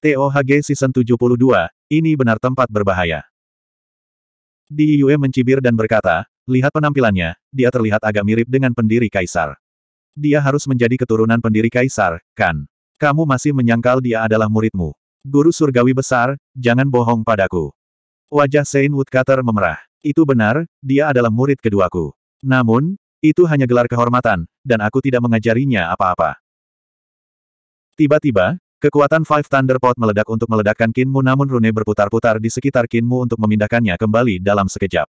TOHG Season 72, ini benar tempat berbahaya. Di Yue mencibir dan berkata, lihat penampilannya, dia terlihat agak mirip dengan pendiri Kaisar. Dia harus menjadi keturunan pendiri Kaisar, kan? Kamu masih menyangkal dia adalah muridmu. Guru surgawi besar, jangan bohong padaku. Wajah Sein Woodcutter memerah. Itu benar, dia adalah murid keduaku. Namun, itu hanya gelar kehormatan, dan aku tidak mengajarinya apa-apa. Tiba-tiba, Kekuatan Five Thunder Pot meledak untuk meledakkan Kinmu namun rune berputar-putar di sekitar Kinmu untuk memindahkannya kembali dalam sekejap.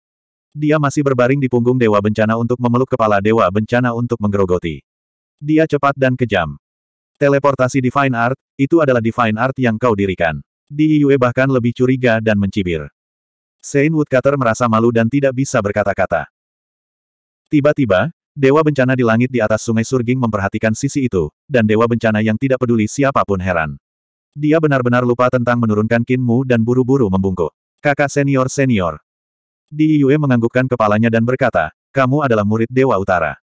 Dia masih berbaring di punggung Dewa Bencana untuk memeluk kepala Dewa Bencana untuk menggerogoti. Dia cepat dan kejam. Teleportasi Divine Art, itu adalah Divine Art yang kau dirikan. Di Yue bahkan lebih curiga dan mencibir. Saint Woodcutter merasa malu dan tidak bisa berkata-kata. Tiba-tiba, Dewa bencana di langit di atas sungai Surging memperhatikan sisi itu, dan dewa bencana yang tidak peduli siapapun heran. Dia benar-benar lupa tentang menurunkan Kinmu dan buru-buru membungkuk. Kakak senior-senior. Di Yue menganggukkan kepalanya dan berkata, kamu adalah murid Dewa Utara.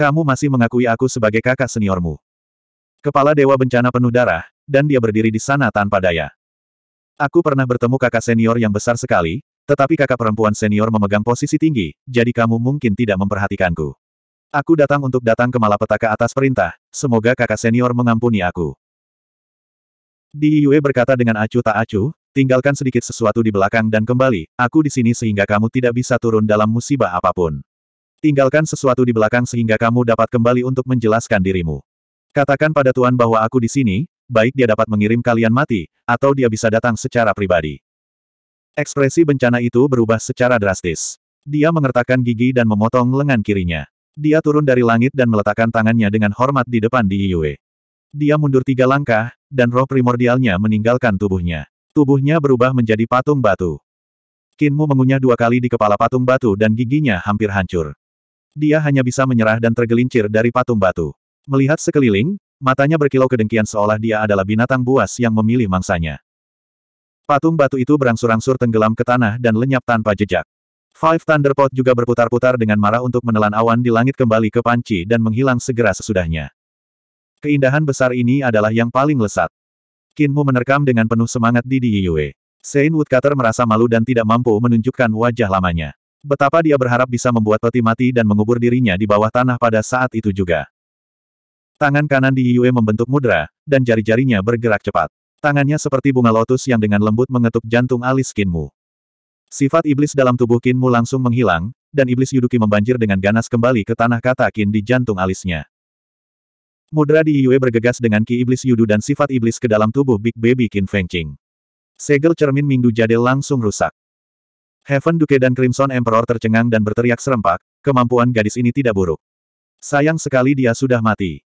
Kamu masih mengakui aku sebagai kakak seniormu. Kepala Dewa Bencana penuh darah, dan dia berdiri di sana tanpa daya. Aku pernah bertemu kakak senior yang besar sekali, tetapi kakak perempuan senior memegang posisi tinggi, jadi kamu mungkin tidak memperhatikanku. Aku datang untuk datang ke malapetaka atas perintah, semoga kakak senior mengampuni aku. Di Yue berkata dengan acuh tak acuh, tinggalkan sedikit sesuatu di belakang dan kembali, aku di sini sehingga kamu tidak bisa turun dalam musibah apapun. Tinggalkan sesuatu di belakang sehingga kamu dapat kembali untuk menjelaskan dirimu. Katakan pada Tuhan bahwa aku di sini, baik dia dapat mengirim kalian mati, atau dia bisa datang secara pribadi. Ekspresi bencana itu berubah secara drastis. Dia mengertakkan gigi dan memotong lengan kirinya. Dia turun dari langit dan meletakkan tangannya dengan hormat di depan Di Yue. Dia mundur tiga langkah, dan roh primordialnya meninggalkan tubuhnya. Tubuhnya berubah menjadi patung batu. Kinmu mengunyah dua kali di kepala patung batu dan giginya hampir hancur. Dia hanya bisa menyerah dan tergelincir dari patung batu. Melihat sekeliling, matanya berkilau kedengkian seolah dia adalah binatang buas yang memilih mangsanya. Patung batu itu berangsur-angsur tenggelam ke tanah dan lenyap tanpa jejak. Five Thunderpot juga berputar-putar dengan marah untuk menelan awan di langit kembali ke panci dan menghilang segera sesudahnya. Keindahan besar ini adalah yang paling lesat. Kinmu menerkam dengan penuh semangat di Diyue. Sein Woodcutter merasa malu dan tidak mampu menunjukkan wajah lamanya. Betapa dia berharap bisa membuat peti mati dan mengubur dirinya di bawah tanah pada saat itu juga. Tangan kanan di Yue membentuk mudra, dan jari-jarinya bergerak cepat. Tangannya seperti bunga lotus yang dengan lembut mengetuk jantung alis Kinmu. Sifat iblis dalam tubuh Kinmu langsung menghilang, dan iblis Yuduki membanjir dengan ganas kembali ke tanah kata Kin di jantung alisnya. Mudra di Yue bergegas dengan ki iblis Yudu dan sifat iblis ke dalam tubuh Big Baby Kin Fengqing. Segel cermin Mingdu Jade langsung rusak. Heaven Duke dan Crimson Emperor tercengang dan berteriak serempak, kemampuan gadis ini tidak buruk. Sayang sekali dia sudah mati.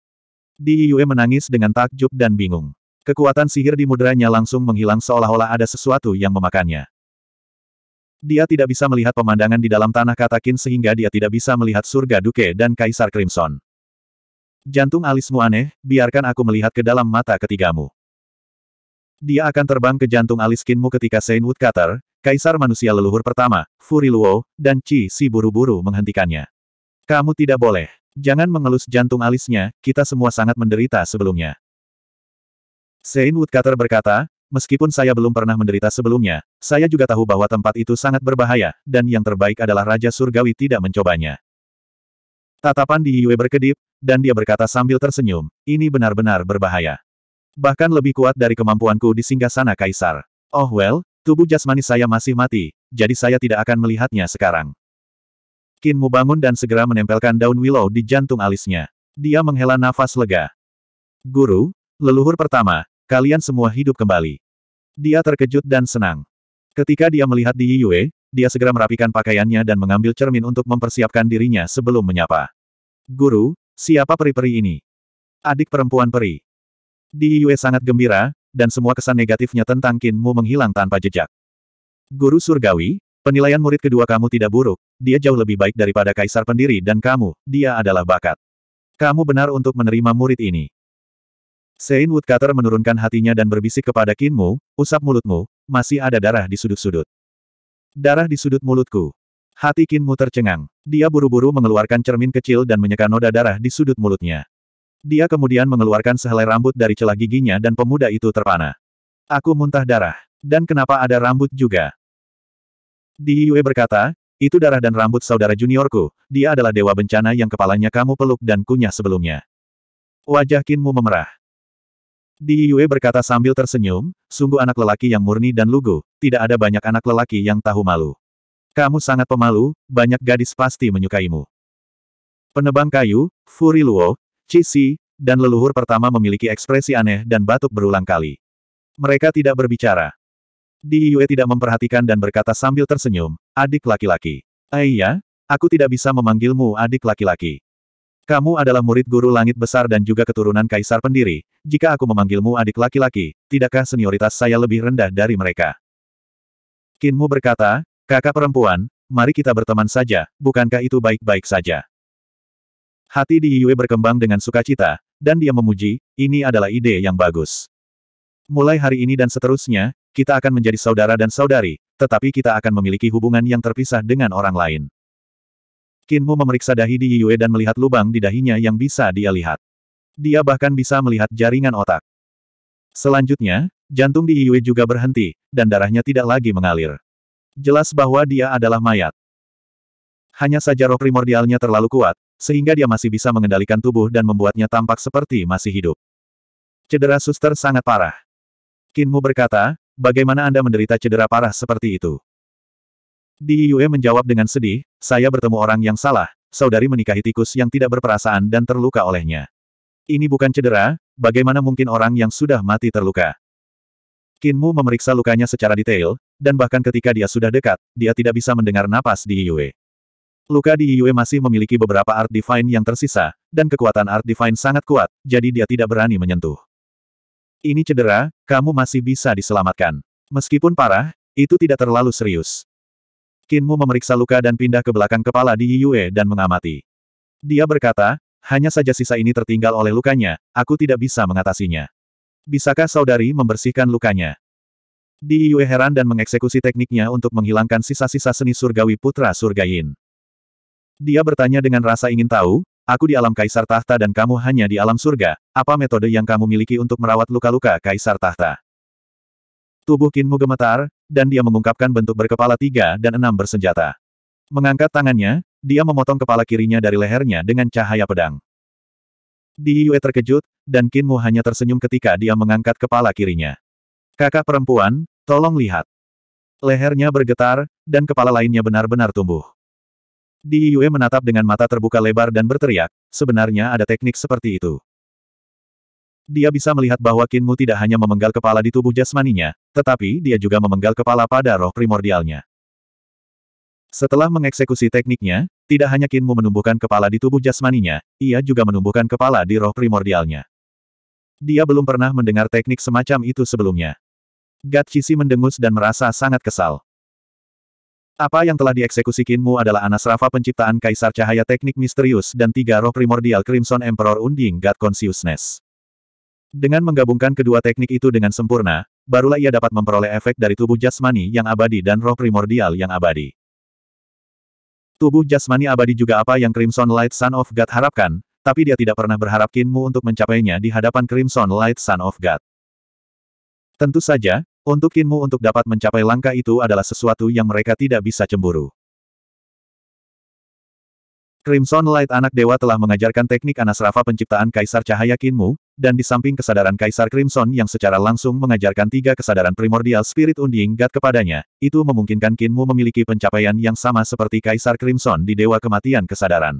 Di Yue menangis dengan takjub dan bingung. Kekuatan sihir di mudranya langsung menghilang seolah-olah ada sesuatu yang memakannya. Dia tidak bisa melihat pemandangan di dalam tanah Katakin sehingga dia tidak bisa melihat surga Duke dan Kaisar Crimson. Jantung alismu aneh, biarkan aku melihat ke dalam mata ketigamu. Dia akan terbang ke jantung aliskinmu ketika Saint Woodcutter, Kaisar manusia leluhur pertama, Furi Luo, dan Chi Si buru-buru menghentikannya. Kamu tidak boleh. Jangan mengelus jantung alisnya, kita semua sangat menderita sebelumnya. Saint Woodcutter berkata, Meskipun saya belum pernah menderita sebelumnya, saya juga tahu bahwa tempat itu sangat berbahaya, dan yang terbaik adalah Raja Surgawi tidak mencobanya. Tatapan di Yue berkedip, dan dia berkata sambil tersenyum, ini benar-benar berbahaya. Bahkan lebih kuat dari kemampuanku di singgah sana Kaisar. Oh well, tubuh jasmani saya masih mati, jadi saya tidak akan melihatnya sekarang. Kinmu bangun dan segera menempelkan daun willow di jantung alisnya. Dia menghela nafas lega. Guru, leluhur pertama, Kalian semua hidup kembali. Dia terkejut dan senang. Ketika dia melihat di Yue. dia segera merapikan pakaiannya dan mengambil cermin untuk mempersiapkan dirinya sebelum menyapa. Guru, siapa peri-peri ini? Adik perempuan peri. Di Yue sangat gembira, dan semua kesan negatifnya tentang Mu menghilang tanpa jejak. Guru surgawi, penilaian murid kedua kamu tidak buruk, dia jauh lebih baik daripada kaisar pendiri dan kamu, dia adalah bakat. Kamu benar untuk menerima murid ini. Sein Woodcutter menurunkan hatinya dan berbisik kepada Kinmu, usap mulutmu, masih ada darah di sudut-sudut. Darah di sudut mulutku. Hati Kinmu tercengang. Dia buru-buru mengeluarkan cermin kecil dan menyeka noda darah di sudut mulutnya. Dia kemudian mengeluarkan sehelai rambut dari celah giginya dan pemuda itu terpana. Aku muntah darah. Dan kenapa ada rambut juga? Di Yue berkata, itu darah dan rambut saudara juniorku, dia adalah dewa bencana yang kepalanya kamu peluk dan kunyah sebelumnya. Wajah Kinmu memerah. Di Yue berkata sambil tersenyum, sungguh anak lelaki yang murni dan lugu, tidak ada banyak anak lelaki yang tahu malu. Kamu sangat pemalu, banyak gadis pasti menyukaimu. Penebang kayu, Furi Luo, dan leluhur pertama memiliki ekspresi aneh dan batuk berulang kali. Mereka tidak berbicara. Di Yue tidak memperhatikan dan berkata sambil tersenyum, adik laki-laki. Aiyah, eh aku tidak bisa memanggilmu adik laki-laki. Kamu adalah murid guru langit besar dan juga keturunan kaisar pendiri. Jika aku memanggilmu adik laki-laki, tidakkah senioritas saya lebih rendah dari mereka? Kinmu berkata, kakak perempuan, mari kita berteman saja, bukankah itu baik-baik saja? Hati di Yue berkembang dengan sukacita, dan dia memuji, ini adalah ide yang bagus. Mulai hari ini dan seterusnya, kita akan menjadi saudara dan saudari, tetapi kita akan memiliki hubungan yang terpisah dengan orang lain. Kinmu memeriksa dahi di Yue dan melihat lubang di dahinya yang bisa dia lihat. Dia bahkan bisa melihat jaringan otak. Selanjutnya, jantung di Yue juga berhenti, dan darahnya tidak lagi mengalir. Jelas bahwa dia adalah mayat. Hanya saja roh primordialnya terlalu kuat, sehingga dia masih bisa mengendalikan tubuh dan membuatnya tampak seperti masih hidup. Cedera suster sangat parah. Kinmu berkata, bagaimana Anda menderita cedera parah seperti itu? Di Yue menjawab dengan sedih, saya bertemu orang yang salah, saudari menikahi tikus yang tidak berperasaan dan terluka olehnya. Ini bukan cedera, bagaimana mungkin orang yang sudah mati terluka? Kinmu memeriksa lukanya secara detail, dan bahkan ketika dia sudah dekat, dia tidak bisa mendengar napas di Yue. Luka di Yue masih memiliki beberapa Art Divine yang tersisa, dan kekuatan Art Divine sangat kuat, jadi dia tidak berani menyentuh. Ini cedera, kamu masih bisa diselamatkan. Meskipun parah, itu tidak terlalu serius. Kinmu memeriksa luka dan pindah ke belakang kepala di Yue dan mengamati. Dia berkata, hanya saja sisa ini tertinggal oleh lukanya, aku tidak bisa mengatasinya. Bisakah saudari membersihkan lukanya? Di Yue heran dan mengeksekusi tekniknya untuk menghilangkan sisa-sisa seni surgawi putra Surgayin. Dia bertanya dengan rasa ingin tahu, aku di alam kaisar tahta dan kamu hanya di alam surga, apa metode yang kamu miliki untuk merawat luka-luka kaisar tahta? Tubuh Kinmu gemetar, dan dia mengungkapkan bentuk berkepala tiga dan enam bersenjata. Mengangkat tangannya, dia memotong kepala kirinya dari lehernya dengan cahaya pedang. Di Yue terkejut, dan Kinmu hanya tersenyum ketika dia mengangkat kepala kirinya. Kakak perempuan, tolong lihat. Lehernya bergetar, dan kepala lainnya benar-benar tumbuh. Di Yue menatap dengan mata terbuka lebar dan berteriak, sebenarnya ada teknik seperti itu dia bisa melihat bahwa Kinmu tidak hanya memenggal kepala di tubuh jasmaninya, tetapi dia juga memenggal kepala pada roh primordialnya. Setelah mengeksekusi tekniknya, tidak hanya Kinmu menumbuhkan kepala di tubuh jasmaninya, ia juga menumbuhkan kepala di roh primordialnya. Dia belum pernah mendengar teknik semacam itu sebelumnya. Gatchisi mendengus dan merasa sangat kesal. Apa yang telah dieksekusi Kinmu adalah Anas Rafa penciptaan Kaisar Cahaya Teknik Misterius dan tiga roh primordial Crimson Emperor Unding God Consciousness. Dengan menggabungkan kedua teknik itu dengan sempurna, barulah ia dapat memperoleh efek dari tubuh jasmani yang abadi dan roh primordial yang abadi. Tubuh jasmani abadi juga apa yang Crimson Light Sun of God harapkan, tapi dia tidak pernah berharap Kinmu untuk mencapainya di hadapan Crimson Light Sun of God. Tentu saja, untuk Kinmu untuk dapat mencapai langkah itu adalah sesuatu yang mereka tidak bisa cemburu. Crimson Light anak dewa telah mengajarkan teknik anasrafa penciptaan Kaisar Cahaya Kinmu, dan di samping kesadaran Kaisar Crimson yang secara langsung mengajarkan tiga kesadaran primordial Spirit Unding God kepadanya, itu memungkinkan Kinmu memiliki pencapaian yang sama seperti Kaisar Crimson di Dewa Kematian Kesadaran.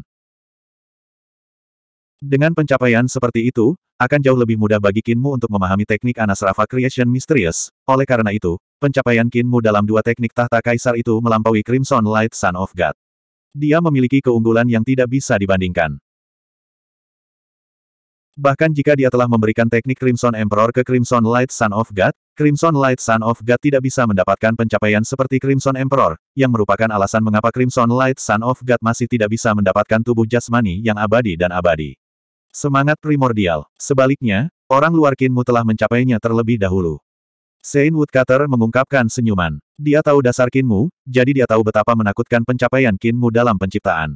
Dengan pencapaian seperti itu, akan jauh lebih mudah bagi Kinmu untuk memahami teknik Anasrafa Creation Mysterious, oleh karena itu, pencapaian Kinmu dalam dua teknik tahta Kaisar itu melampaui Crimson Light Son of God. Dia memiliki keunggulan yang tidak bisa dibandingkan. Bahkan jika dia telah memberikan teknik Crimson Emperor ke Crimson Light Sun of God, Crimson Light Sun of God tidak bisa mendapatkan pencapaian seperti Crimson Emperor, yang merupakan alasan mengapa Crimson Light Sun of God masih tidak bisa mendapatkan tubuh jasmani yang abadi dan abadi. Semangat primordial. Sebaliknya, orang luar kinmu telah mencapainya terlebih dahulu. Sein Woodcutter mengungkapkan senyuman. Dia tahu dasar kinmu, jadi dia tahu betapa menakutkan pencapaian kinmu dalam penciptaan.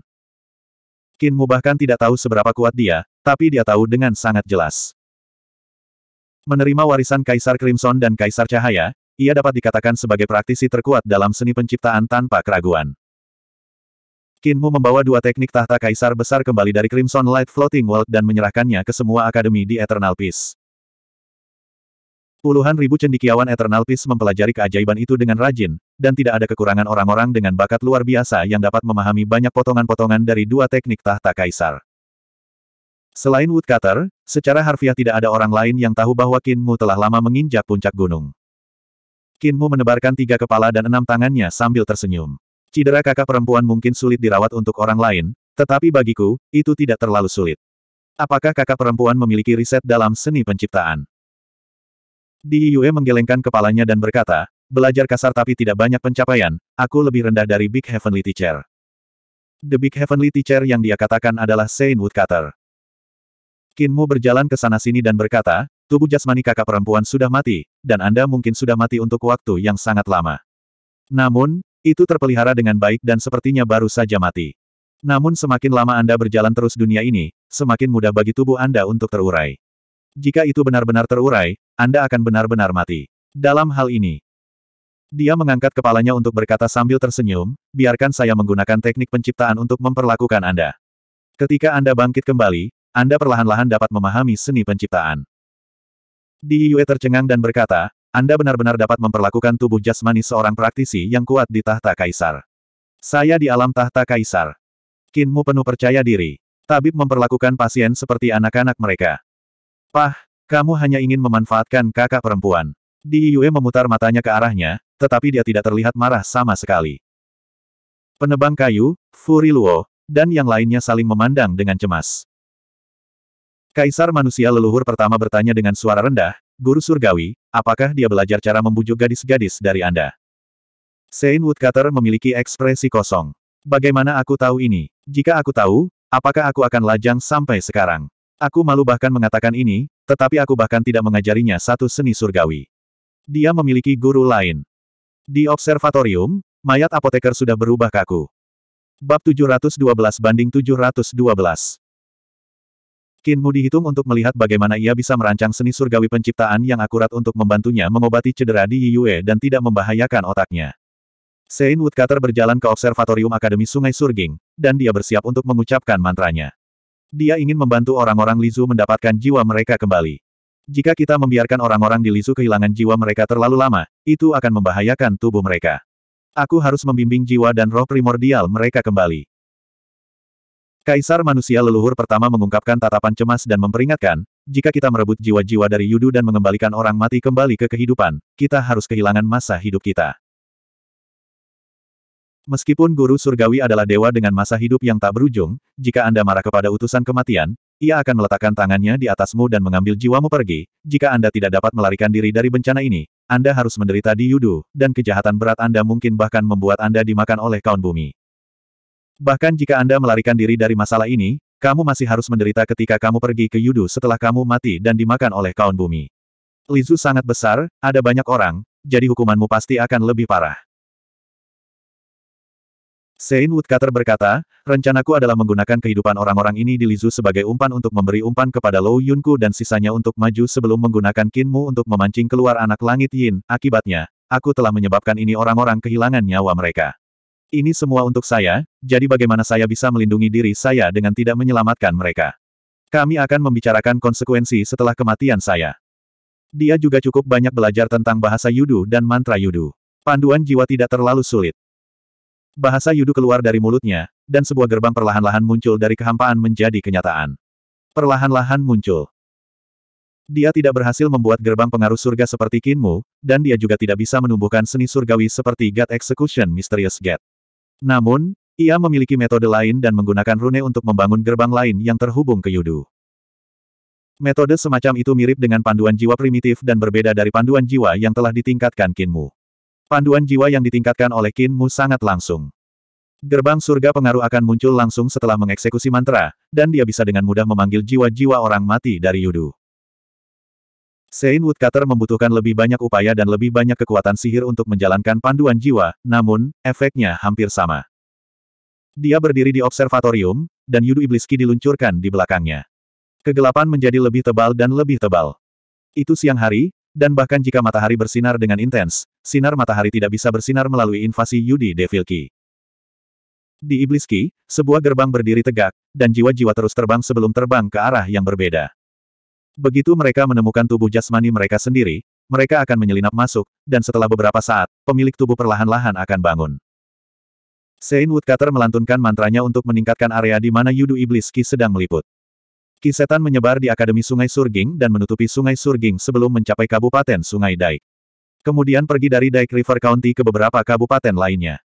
Kinmu bahkan tidak tahu seberapa kuat dia, tapi dia tahu dengan sangat jelas. Menerima warisan Kaisar Crimson dan Kaisar Cahaya, ia dapat dikatakan sebagai praktisi terkuat dalam seni penciptaan tanpa keraguan. Kinmu membawa dua teknik tahta Kaisar besar kembali dari Crimson Light Floating World dan menyerahkannya ke semua akademi di Eternal Peace. Puluhan ribu cendikiawan Eternal Peace mempelajari keajaiban itu dengan rajin, dan tidak ada kekurangan orang-orang dengan bakat luar biasa yang dapat memahami banyak potongan-potongan dari dua teknik tahta kaisar. Selain Woodcutter, secara harfiah tidak ada orang lain yang tahu bahwa Kinmu telah lama menginjak puncak gunung. Kinmu menebarkan tiga kepala dan enam tangannya sambil tersenyum. Cidera kakak perempuan mungkin sulit dirawat untuk orang lain, tetapi bagiku, itu tidak terlalu sulit. Apakah kakak perempuan memiliki riset dalam seni penciptaan? Di Yue menggelengkan kepalanya dan berkata, belajar kasar tapi tidak banyak pencapaian, aku lebih rendah dari Big Heavenly Teacher. The Big Heavenly Teacher yang dia katakan adalah Saint Woodcutter. Kinmu berjalan ke sana-sini dan berkata, tubuh jasmani kakak perempuan sudah mati, dan Anda mungkin sudah mati untuk waktu yang sangat lama. Namun, itu terpelihara dengan baik dan sepertinya baru saja mati. Namun semakin lama Anda berjalan terus dunia ini, semakin mudah bagi tubuh Anda untuk terurai. Jika itu benar-benar terurai, Anda akan benar-benar mati. Dalam hal ini, dia mengangkat kepalanya untuk berkata sambil tersenyum, biarkan saya menggunakan teknik penciptaan untuk memperlakukan Anda. Ketika Anda bangkit kembali, Anda perlahan-lahan dapat memahami seni penciptaan. Di Yue tercengang dan berkata, Anda benar-benar dapat memperlakukan tubuh jasmani seorang praktisi yang kuat di tahta kaisar. Saya di alam tahta kaisar. Kinmu penuh percaya diri. Tabib memperlakukan pasien seperti anak-anak mereka. Pah, kamu hanya ingin memanfaatkan kakak perempuan. Di Yue memutar matanya ke arahnya, tetapi dia tidak terlihat marah sama sekali. Penebang kayu, Furi Luo, dan yang lainnya saling memandang dengan cemas. Kaisar manusia leluhur pertama bertanya dengan suara rendah, Guru Surgawi, apakah dia belajar cara membujuk gadis-gadis dari Anda? Sein Woodcutter memiliki ekspresi kosong. Bagaimana aku tahu ini? Jika aku tahu, apakah aku akan lajang sampai sekarang? Aku malu bahkan mengatakan ini, tetapi aku bahkan tidak mengajarinya satu seni surgawi. Dia memiliki guru lain. Di observatorium, mayat apoteker sudah berubah kaku. Bab 712 banding 712. Kinmu dihitung untuk melihat bagaimana ia bisa merancang seni surgawi penciptaan yang akurat untuk membantunya mengobati cedera di Yue dan tidak membahayakan otaknya. Sein Woodcutter berjalan ke Observatorium Akademi Sungai Surging, dan dia bersiap untuk mengucapkan mantranya. Dia ingin membantu orang-orang Lizu mendapatkan jiwa mereka kembali. Jika kita membiarkan orang-orang di Lizu kehilangan jiwa mereka terlalu lama, itu akan membahayakan tubuh mereka. Aku harus membimbing jiwa dan roh primordial mereka kembali. Kaisar manusia leluhur pertama mengungkapkan tatapan cemas dan memperingatkan, jika kita merebut jiwa-jiwa dari Yudu dan mengembalikan orang mati kembali ke kehidupan, kita harus kehilangan masa hidup kita. Meskipun guru surgawi adalah dewa dengan masa hidup yang tak berujung, jika Anda marah kepada utusan kematian, ia akan meletakkan tangannya di atasmu dan mengambil jiwamu pergi. Jika Anda tidak dapat melarikan diri dari bencana ini, Anda harus menderita di Yudu, dan kejahatan berat Anda mungkin bahkan membuat Anda dimakan oleh kaun bumi. Bahkan jika Anda melarikan diri dari masalah ini, kamu masih harus menderita ketika kamu pergi ke Yudu setelah kamu mati dan dimakan oleh kaun bumi. Lizu sangat besar, ada banyak orang, jadi hukumanmu pasti akan lebih parah. Sein Woodcutter berkata, rencanaku adalah menggunakan kehidupan orang-orang ini di Lizu sebagai umpan untuk memberi umpan kepada Lou Yunku dan sisanya untuk maju sebelum menggunakan Kinmu untuk memancing keluar anak langit Yin. Akibatnya, aku telah menyebabkan ini orang-orang kehilangan nyawa mereka. Ini semua untuk saya, jadi bagaimana saya bisa melindungi diri saya dengan tidak menyelamatkan mereka? Kami akan membicarakan konsekuensi setelah kematian saya. Dia juga cukup banyak belajar tentang bahasa Yudu dan mantra Yudu. Panduan jiwa tidak terlalu sulit. Bahasa Yudu keluar dari mulutnya, dan sebuah gerbang perlahan-lahan muncul dari kehampaan menjadi kenyataan. Perlahan-lahan muncul. Dia tidak berhasil membuat gerbang pengaruh surga seperti Kinmu, dan dia juga tidak bisa menumbuhkan seni surgawi seperti God Execution Mysterious Gate. Namun, ia memiliki metode lain dan menggunakan rune untuk membangun gerbang lain yang terhubung ke Yudu. Metode semacam itu mirip dengan panduan jiwa primitif dan berbeda dari panduan jiwa yang telah ditingkatkan Kinmu. Panduan jiwa yang ditingkatkan oleh Qin Mu sangat langsung. Gerbang surga pengaruh akan muncul langsung setelah mengeksekusi mantra, dan dia bisa dengan mudah memanggil jiwa-jiwa orang mati dari Yudu. Sein Woodcutter membutuhkan lebih banyak upaya dan lebih banyak kekuatan sihir untuk menjalankan panduan jiwa, namun, efeknya hampir sama. Dia berdiri di observatorium, dan Yudu ibliski diluncurkan di belakangnya. Kegelapan menjadi lebih tebal dan lebih tebal. Itu siang hari, dan bahkan jika matahari bersinar dengan intens, sinar matahari tidak bisa bersinar melalui invasi Yudi Devil Ki. Di Iblis Ki, sebuah gerbang berdiri tegak, dan jiwa-jiwa terus terbang sebelum terbang ke arah yang berbeda. Begitu mereka menemukan tubuh jasmani mereka sendiri, mereka akan menyelinap masuk, dan setelah beberapa saat, pemilik tubuh perlahan-lahan akan bangun. Sein Woodcutter melantunkan mantranya untuk meningkatkan area di mana Yudu Iblis Ki sedang meliput. Ki Setan menyebar di Akademi Sungai Surging dan menutupi Sungai Surging sebelum mencapai Kabupaten Sungai Daik. Kemudian pergi dari Daik River County ke beberapa kabupaten lainnya.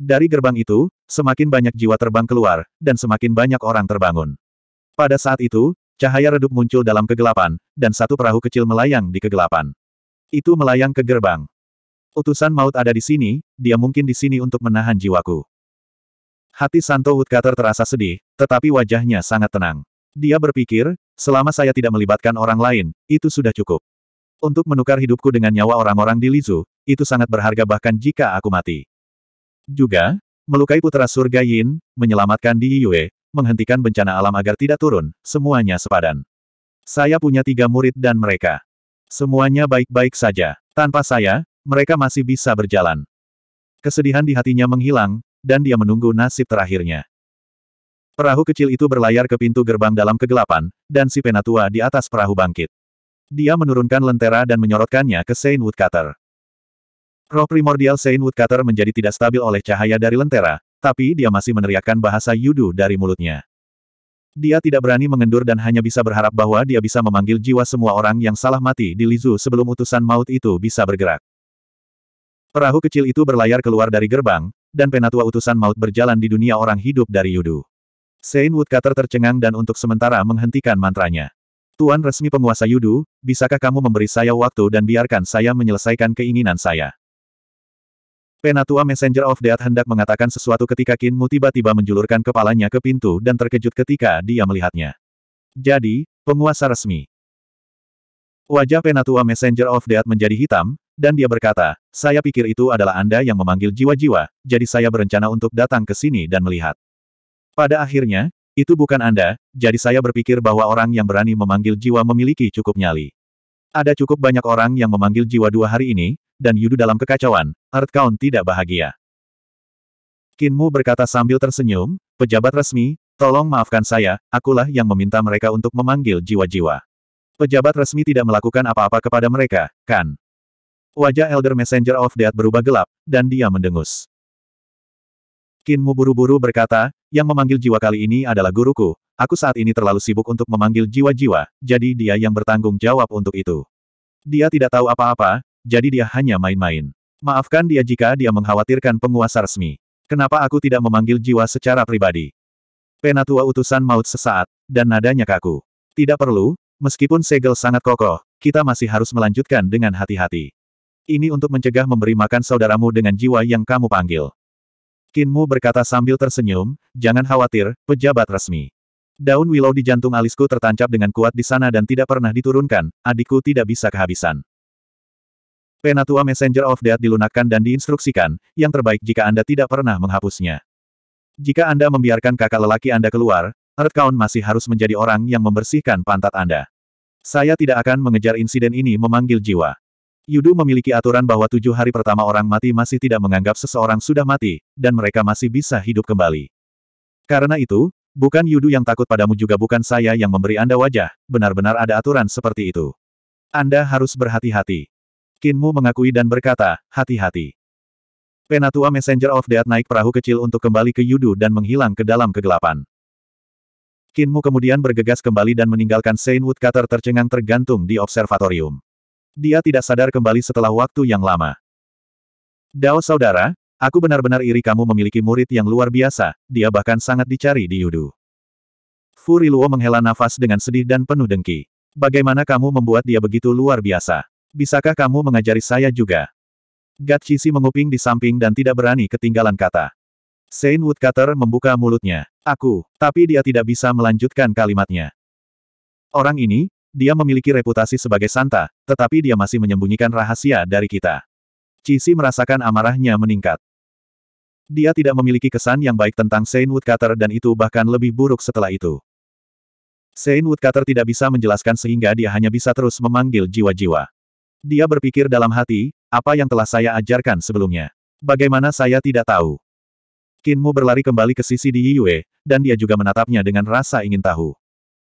Dari gerbang itu, semakin banyak jiwa terbang keluar, dan semakin banyak orang terbangun. Pada saat itu, cahaya redup muncul dalam kegelapan, dan satu perahu kecil melayang di kegelapan. Itu melayang ke gerbang. Utusan maut ada di sini, dia mungkin di sini untuk menahan jiwaku. Hati Santo Woodcutter terasa sedih, tetapi wajahnya sangat tenang. Dia berpikir, selama saya tidak melibatkan orang lain, itu sudah cukup. Untuk menukar hidupku dengan nyawa orang-orang di Lizu, itu sangat berharga bahkan jika aku mati. Juga, melukai putra surga Yin, menyelamatkan Di Yue, menghentikan bencana alam agar tidak turun, semuanya sepadan. Saya punya tiga murid dan mereka. Semuanya baik-baik saja. Tanpa saya, mereka masih bisa berjalan. Kesedihan di hatinya menghilang, dan dia menunggu nasib terakhirnya. Perahu kecil itu berlayar ke pintu gerbang dalam kegelapan, dan si penatua di atas perahu bangkit. Dia menurunkan lentera dan menyorotkannya ke Saint Woodcutter. Roh primordial Saint Woodcutter menjadi tidak stabil oleh cahaya dari lentera, tapi dia masih meneriakkan bahasa Yudu dari mulutnya. Dia tidak berani mengendur dan hanya bisa berharap bahwa dia bisa memanggil jiwa semua orang yang salah mati di Lizu sebelum utusan maut itu bisa bergerak. Perahu kecil itu berlayar keluar dari gerbang, dan penatua utusan maut berjalan di dunia orang hidup dari Yudu. Saint Woodcutter tercengang dan untuk sementara menghentikan mantranya. Tuan resmi penguasa Yudu, bisakah kamu memberi saya waktu dan biarkan saya menyelesaikan keinginan saya? Penatua Messenger of Death hendak mengatakan sesuatu ketika Kinmu tiba-tiba menjulurkan kepalanya ke pintu dan terkejut ketika dia melihatnya. Jadi, penguasa resmi. Wajah Penatua Messenger of Death menjadi hitam, dan dia berkata, saya pikir itu adalah Anda yang memanggil jiwa-jiwa, jadi saya berencana untuk datang ke sini dan melihat. Pada akhirnya, itu bukan Anda, jadi saya berpikir bahwa orang yang berani memanggil jiwa memiliki cukup nyali. Ada cukup banyak orang yang memanggil jiwa dua hari ini, dan Yudu dalam kekacauan, Earth tidak bahagia. Kinmu berkata sambil tersenyum, pejabat resmi, tolong maafkan saya, akulah yang meminta mereka untuk memanggil jiwa-jiwa. Pejabat resmi tidak melakukan apa-apa kepada mereka, kan? Wajah Elder Messenger of Death berubah gelap, dan dia mendengus. Kinmu buru-buru berkata, yang memanggil jiwa kali ini adalah guruku, aku saat ini terlalu sibuk untuk memanggil jiwa-jiwa, jadi dia yang bertanggung jawab untuk itu. Dia tidak tahu apa-apa, jadi dia hanya main-main. Maafkan dia jika dia mengkhawatirkan penguasa resmi. Kenapa aku tidak memanggil jiwa secara pribadi? Penatua utusan maut sesaat, dan nadanya kaku. Tidak perlu, meskipun segel sangat kokoh, kita masih harus melanjutkan dengan hati-hati. Ini untuk mencegah memberi makan saudaramu dengan jiwa yang kamu panggil. Kinmu berkata sambil tersenyum, jangan khawatir, pejabat resmi. Daun willow di jantung alisku tertancap dengan kuat di sana dan tidak pernah diturunkan, adikku tidak bisa kehabisan. Penatua Messenger of Death dilunakkan dan diinstruksikan, yang terbaik jika Anda tidak pernah menghapusnya. Jika Anda membiarkan kakak lelaki Anda keluar, Earthcount masih harus menjadi orang yang membersihkan pantat Anda. Saya tidak akan mengejar insiden ini memanggil jiwa. Yudu memiliki aturan bahwa tujuh hari pertama orang mati masih tidak menganggap seseorang sudah mati, dan mereka masih bisa hidup kembali. Karena itu, bukan Yudu yang takut padamu juga bukan saya yang memberi Anda wajah, benar-benar ada aturan seperti itu. Anda harus berhati-hati. Kinmu mengakui dan berkata, hati-hati. Penatua Messenger of Death naik perahu kecil untuk kembali ke Yudu dan menghilang ke dalam kegelapan. Kinmu kemudian bergegas kembali dan meninggalkan Saint Woodcutter tercengang tergantung di observatorium. Dia tidak sadar kembali setelah waktu yang lama. Dao saudara, aku benar-benar iri kamu memiliki murid yang luar biasa, dia bahkan sangat dicari di Yudu. Riluo menghela nafas dengan sedih dan penuh dengki. Bagaimana kamu membuat dia begitu luar biasa? Bisakah kamu mengajari saya juga? Gatchisi menguping di samping dan tidak berani ketinggalan kata. Saint Woodcutter membuka mulutnya. Aku, tapi dia tidak bisa melanjutkan kalimatnya. Orang ini, dia memiliki reputasi sebagai Santa, tetapi dia masih menyembunyikan rahasia dari kita. Cici merasakan amarahnya meningkat. Dia tidak memiliki kesan yang baik tentang Saint Woodcutter dan itu bahkan lebih buruk setelah itu. Saint Woodcutter tidak bisa menjelaskan sehingga dia hanya bisa terus memanggil jiwa-jiwa. Dia berpikir dalam hati, apa yang telah saya ajarkan sebelumnya. Bagaimana saya tidak tahu. Kinmu berlari kembali ke sisi di Yue, dan dia juga menatapnya dengan rasa ingin tahu.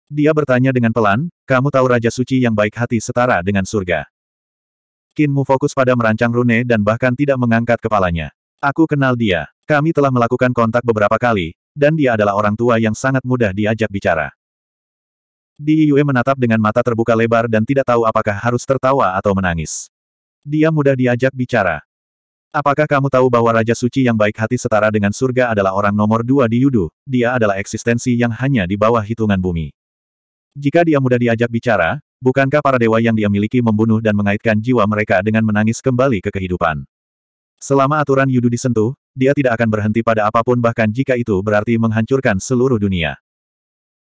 Dia bertanya dengan pelan, kamu tahu Raja Suci yang baik hati setara dengan surga. Kinmu fokus pada merancang rune dan bahkan tidak mengangkat kepalanya. Aku kenal dia. Kami telah melakukan kontak beberapa kali, dan dia adalah orang tua yang sangat mudah diajak bicara. Di Yue menatap dengan mata terbuka lebar dan tidak tahu apakah harus tertawa atau menangis. Dia mudah diajak bicara. Apakah kamu tahu bahwa Raja Suci yang baik hati setara dengan surga adalah orang nomor dua di Yudu, dia adalah eksistensi yang hanya di bawah hitungan bumi. Jika dia mudah diajak bicara, bukankah para dewa yang dia miliki membunuh dan mengaitkan jiwa mereka dengan menangis kembali ke kehidupan? Selama aturan Yudu disentuh, dia tidak akan berhenti pada apapun bahkan jika itu berarti menghancurkan seluruh dunia.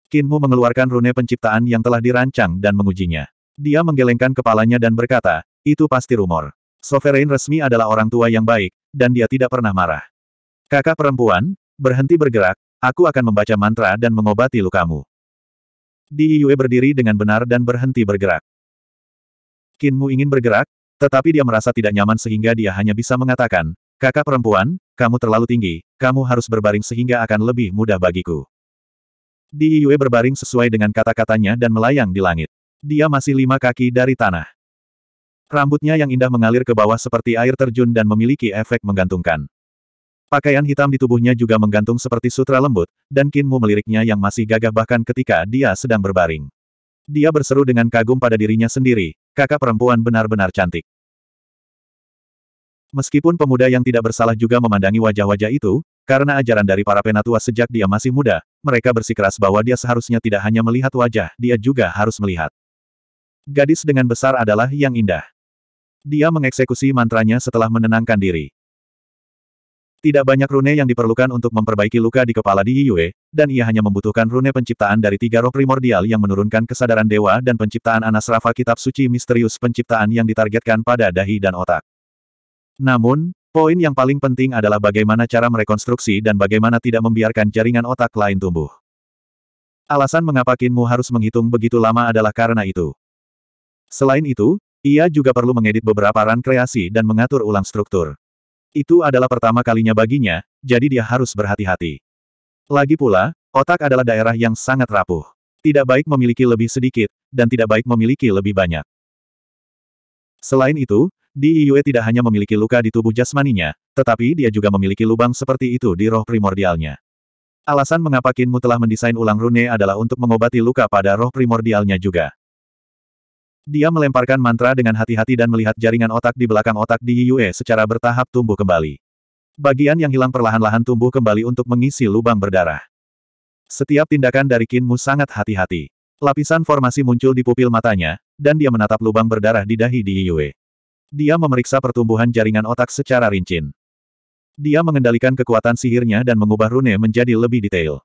Kinmu mengeluarkan rune penciptaan yang telah dirancang dan mengujinya. Dia menggelengkan kepalanya dan berkata, itu pasti rumor. Sovereign resmi adalah orang tua yang baik, dan dia tidak pernah marah. Kakak perempuan, berhenti bergerak, aku akan membaca mantra dan mengobati lukamu. Di Yue berdiri dengan benar dan berhenti bergerak. Kinmu ingin bergerak, tetapi dia merasa tidak nyaman sehingga dia hanya bisa mengatakan, kakak perempuan, kamu terlalu tinggi, kamu harus berbaring sehingga akan lebih mudah bagiku. Di Yue berbaring sesuai dengan kata-katanya dan melayang di langit. Dia masih lima kaki dari tanah. Rambutnya yang indah mengalir ke bawah seperti air terjun dan memiliki efek menggantungkan. Pakaian hitam di tubuhnya juga menggantung seperti sutra lembut, dan Kinmu meliriknya yang masih gagah bahkan ketika dia sedang berbaring. Dia berseru dengan kagum pada dirinya sendiri, kakak perempuan benar-benar cantik. Meskipun pemuda yang tidak bersalah juga memandangi wajah-wajah itu, karena ajaran dari para penatua sejak dia masih muda, mereka bersikeras bahwa dia seharusnya tidak hanya melihat wajah, dia juga harus melihat. Gadis dengan besar adalah yang indah. Dia mengeksekusi mantranya setelah menenangkan diri. Tidak banyak rune yang diperlukan untuk memperbaiki luka di kepala di Yue, dan ia hanya membutuhkan rune penciptaan dari tiga roh primordial yang menurunkan kesadaran dewa dan penciptaan Anasrafa Kitab Suci Misterius penciptaan yang ditargetkan pada dahi dan otak. Namun, poin yang paling penting adalah bagaimana cara merekonstruksi dan bagaimana tidak membiarkan jaringan otak lain tumbuh. Alasan mengapa Kinmu harus menghitung begitu lama adalah karena itu. Selain itu, ia juga perlu mengedit beberapa ran kreasi dan mengatur ulang struktur. Itu adalah pertama kalinya baginya, jadi dia harus berhati-hati. Lagi pula, otak adalah daerah yang sangat rapuh. Tidak baik memiliki lebih sedikit, dan tidak baik memiliki lebih banyak. Selain itu, Di Yue tidak hanya memiliki luka di tubuh jasmaninya, tetapi dia juga memiliki lubang seperti itu di roh primordialnya. Alasan mengapa Kinmu telah mendesain ulang rune adalah untuk mengobati luka pada roh primordialnya juga. Dia melemparkan mantra dengan hati-hati dan melihat jaringan otak di belakang otak di Yue secara bertahap tumbuh kembali. Bagian yang hilang perlahan-lahan tumbuh kembali untuk mengisi lubang berdarah. Setiap tindakan dari Kinmu sangat hati-hati. Lapisan formasi muncul di pupil matanya, dan dia menatap lubang berdarah di dahi di Yue. Dia memeriksa pertumbuhan jaringan otak secara rinci. Dia mengendalikan kekuatan sihirnya dan mengubah rune menjadi lebih detail.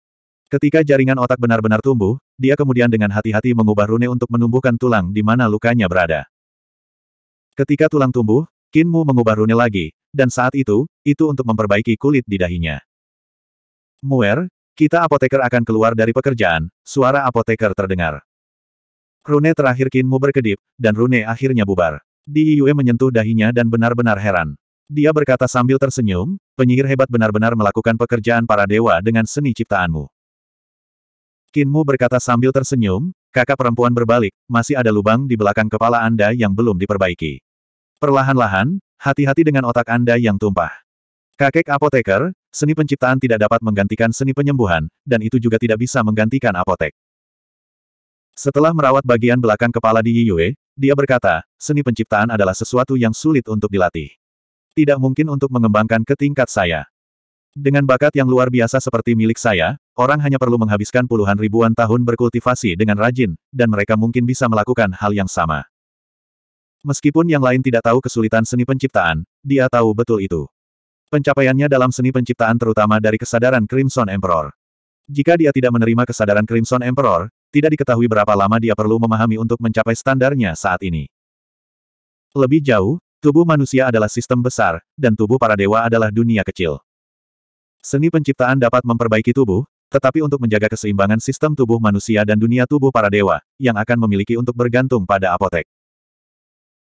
Ketika jaringan otak benar-benar tumbuh, dia kemudian dengan hati-hati mengubah rune untuk menumbuhkan tulang di mana lukanya berada. Ketika tulang tumbuh, Kinmu mengubah rune lagi, dan saat itu, itu untuk memperbaiki kulit di dahinya. Muer, kita apoteker akan keluar dari pekerjaan, suara apoteker terdengar. Rune terakhir Kinmu berkedip, dan rune akhirnya bubar. Di Yu'e menyentuh dahinya dan benar-benar heran. Dia berkata sambil tersenyum, penyihir hebat benar-benar melakukan pekerjaan para dewa dengan seni ciptaanmu. Kinmu berkata sambil tersenyum, kakak perempuan berbalik, masih ada lubang di belakang kepala Anda yang belum diperbaiki. Perlahan-lahan, hati-hati dengan otak Anda yang tumpah. Kakek apoteker, seni penciptaan tidak dapat menggantikan seni penyembuhan, dan itu juga tidak bisa menggantikan apotek. Setelah merawat bagian belakang kepala di Yiyue, dia berkata, seni penciptaan adalah sesuatu yang sulit untuk dilatih. Tidak mungkin untuk mengembangkan ke tingkat saya. Dengan bakat yang luar biasa seperti milik saya, Orang hanya perlu menghabiskan puluhan ribuan tahun berkultivasi dengan rajin, dan mereka mungkin bisa melakukan hal yang sama. Meskipun yang lain tidak tahu kesulitan seni penciptaan, dia tahu betul itu. Pencapaiannya dalam seni penciptaan terutama dari kesadaran Crimson Emperor. Jika dia tidak menerima kesadaran Crimson Emperor, tidak diketahui berapa lama dia perlu memahami untuk mencapai standarnya saat ini. Lebih jauh, tubuh manusia adalah sistem besar, dan tubuh para dewa adalah dunia kecil. Seni penciptaan dapat memperbaiki tubuh, tetapi untuk menjaga keseimbangan sistem tubuh manusia dan dunia tubuh para dewa, yang akan memiliki untuk bergantung pada apotek.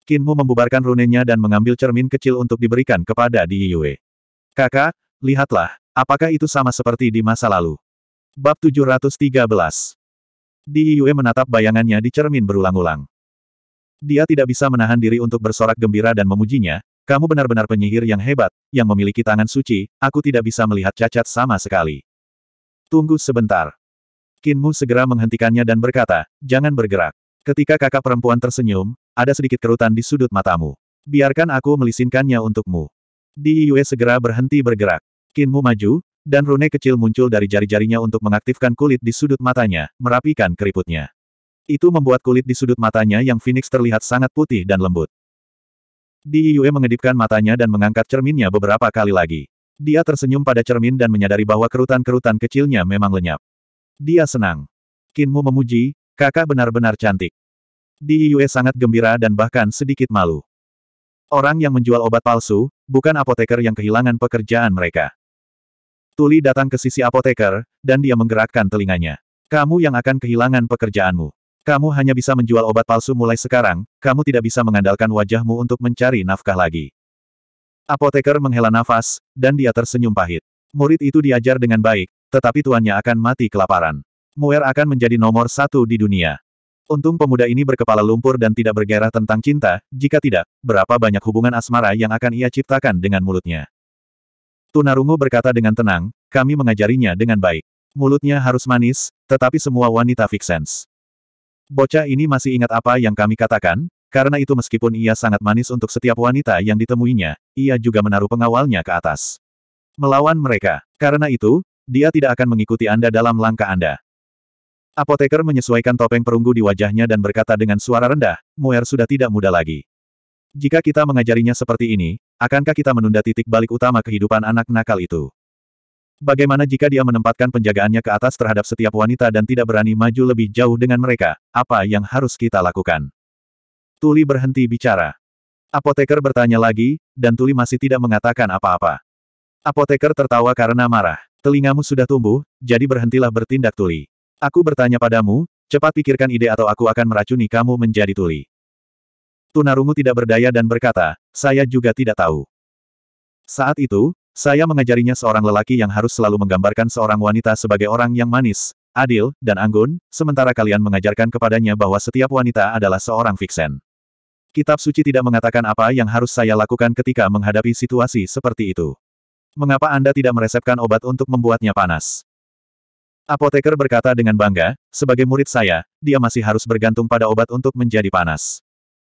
Kinmu membubarkan runenya dan mengambil cermin kecil untuk diberikan kepada Di Yue. Kakak, lihatlah, apakah itu sama seperti di masa lalu? Bab 713 Di Yue menatap bayangannya di cermin berulang-ulang. Dia tidak bisa menahan diri untuk bersorak gembira dan memujinya, kamu benar-benar penyihir yang hebat, yang memiliki tangan suci, aku tidak bisa melihat cacat sama sekali. Tunggu sebentar. Kinmu segera menghentikannya dan berkata, jangan bergerak. Ketika kakak perempuan tersenyum, ada sedikit kerutan di sudut matamu. Biarkan aku melisinkannya untukmu. Di Yue segera berhenti bergerak. Kinmu maju, dan rune kecil muncul dari jari-jarinya untuk mengaktifkan kulit di sudut matanya, merapikan keriputnya. Itu membuat kulit di sudut matanya yang Phoenix terlihat sangat putih dan lembut. Di Yue mengedipkan matanya dan mengangkat cerminnya beberapa kali lagi. Dia tersenyum pada cermin dan menyadari bahwa kerutan-kerutan kecilnya memang lenyap. Dia senang. Kinmu memuji, kakak benar-benar cantik. Di Yue sangat gembira dan bahkan sedikit malu. Orang yang menjual obat palsu, bukan apoteker yang kehilangan pekerjaan mereka. Tuli datang ke sisi apoteker, dan dia menggerakkan telinganya. Kamu yang akan kehilangan pekerjaanmu. Kamu hanya bisa menjual obat palsu mulai sekarang, kamu tidak bisa mengandalkan wajahmu untuk mencari nafkah lagi. Apoteker menghela nafas, dan dia tersenyum pahit. Murid itu diajar dengan baik, tetapi tuannya akan mati kelaparan. Muer akan menjadi nomor satu di dunia. Untung pemuda ini berkepala lumpur dan tidak bergairah tentang cinta, jika tidak, berapa banyak hubungan asmara yang akan ia ciptakan dengan mulutnya. Tunarungu berkata dengan tenang, kami mengajarinya dengan baik. Mulutnya harus manis, tetapi semua wanita fiksens. Bocah ini masih ingat apa yang kami katakan, karena itu meskipun ia sangat manis untuk setiap wanita yang ditemuinya, ia juga menaruh pengawalnya ke atas. Melawan mereka. Karena itu, dia tidak akan mengikuti Anda dalam langkah Anda. Apoteker menyesuaikan topeng perunggu di wajahnya dan berkata dengan suara rendah, Moer sudah tidak muda lagi. Jika kita mengajarinya seperti ini, akankah kita menunda titik balik utama kehidupan anak nakal itu? Bagaimana jika dia menempatkan penjagaannya ke atas terhadap setiap wanita dan tidak berani maju lebih jauh dengan mereka, apa yang harus kita lakukan? Tuli berhenti bicara. Apoteker bertanya lagi, dan Tuli masih tidak mengatakan apa-apa. Apoteker tertawa karena marah. Telingamu sudah tumbuh, jadi berhentilah bertindak Tuli. Aku bertanya padamu, cepat pikirkan ide atau aku akan meracuni kamu menjadi Tuli. Tunarungu tidak berdaya dan berkata, saya juga tidak tahu. Saat itu, saya mengajarinya seorang lelaki yang harus selalu menggambarkan seorang wanita sebagai orang yang manis, adil, dan anggun, sementara kalian mengajarkan kepadanya bahwa setiap wanita adalah seorang fiksen. Kitab suci tidak mengatakan apa yang harus saya lakukan ketika menghadapi situasi seperti itu. Mengapa Anda tidak meresepkan obat untuk membuatnya panas? Apoteker berkata dengan bangga, sebagai murid saya, dia masih harus bergantung pada obat untuk menjadi panas.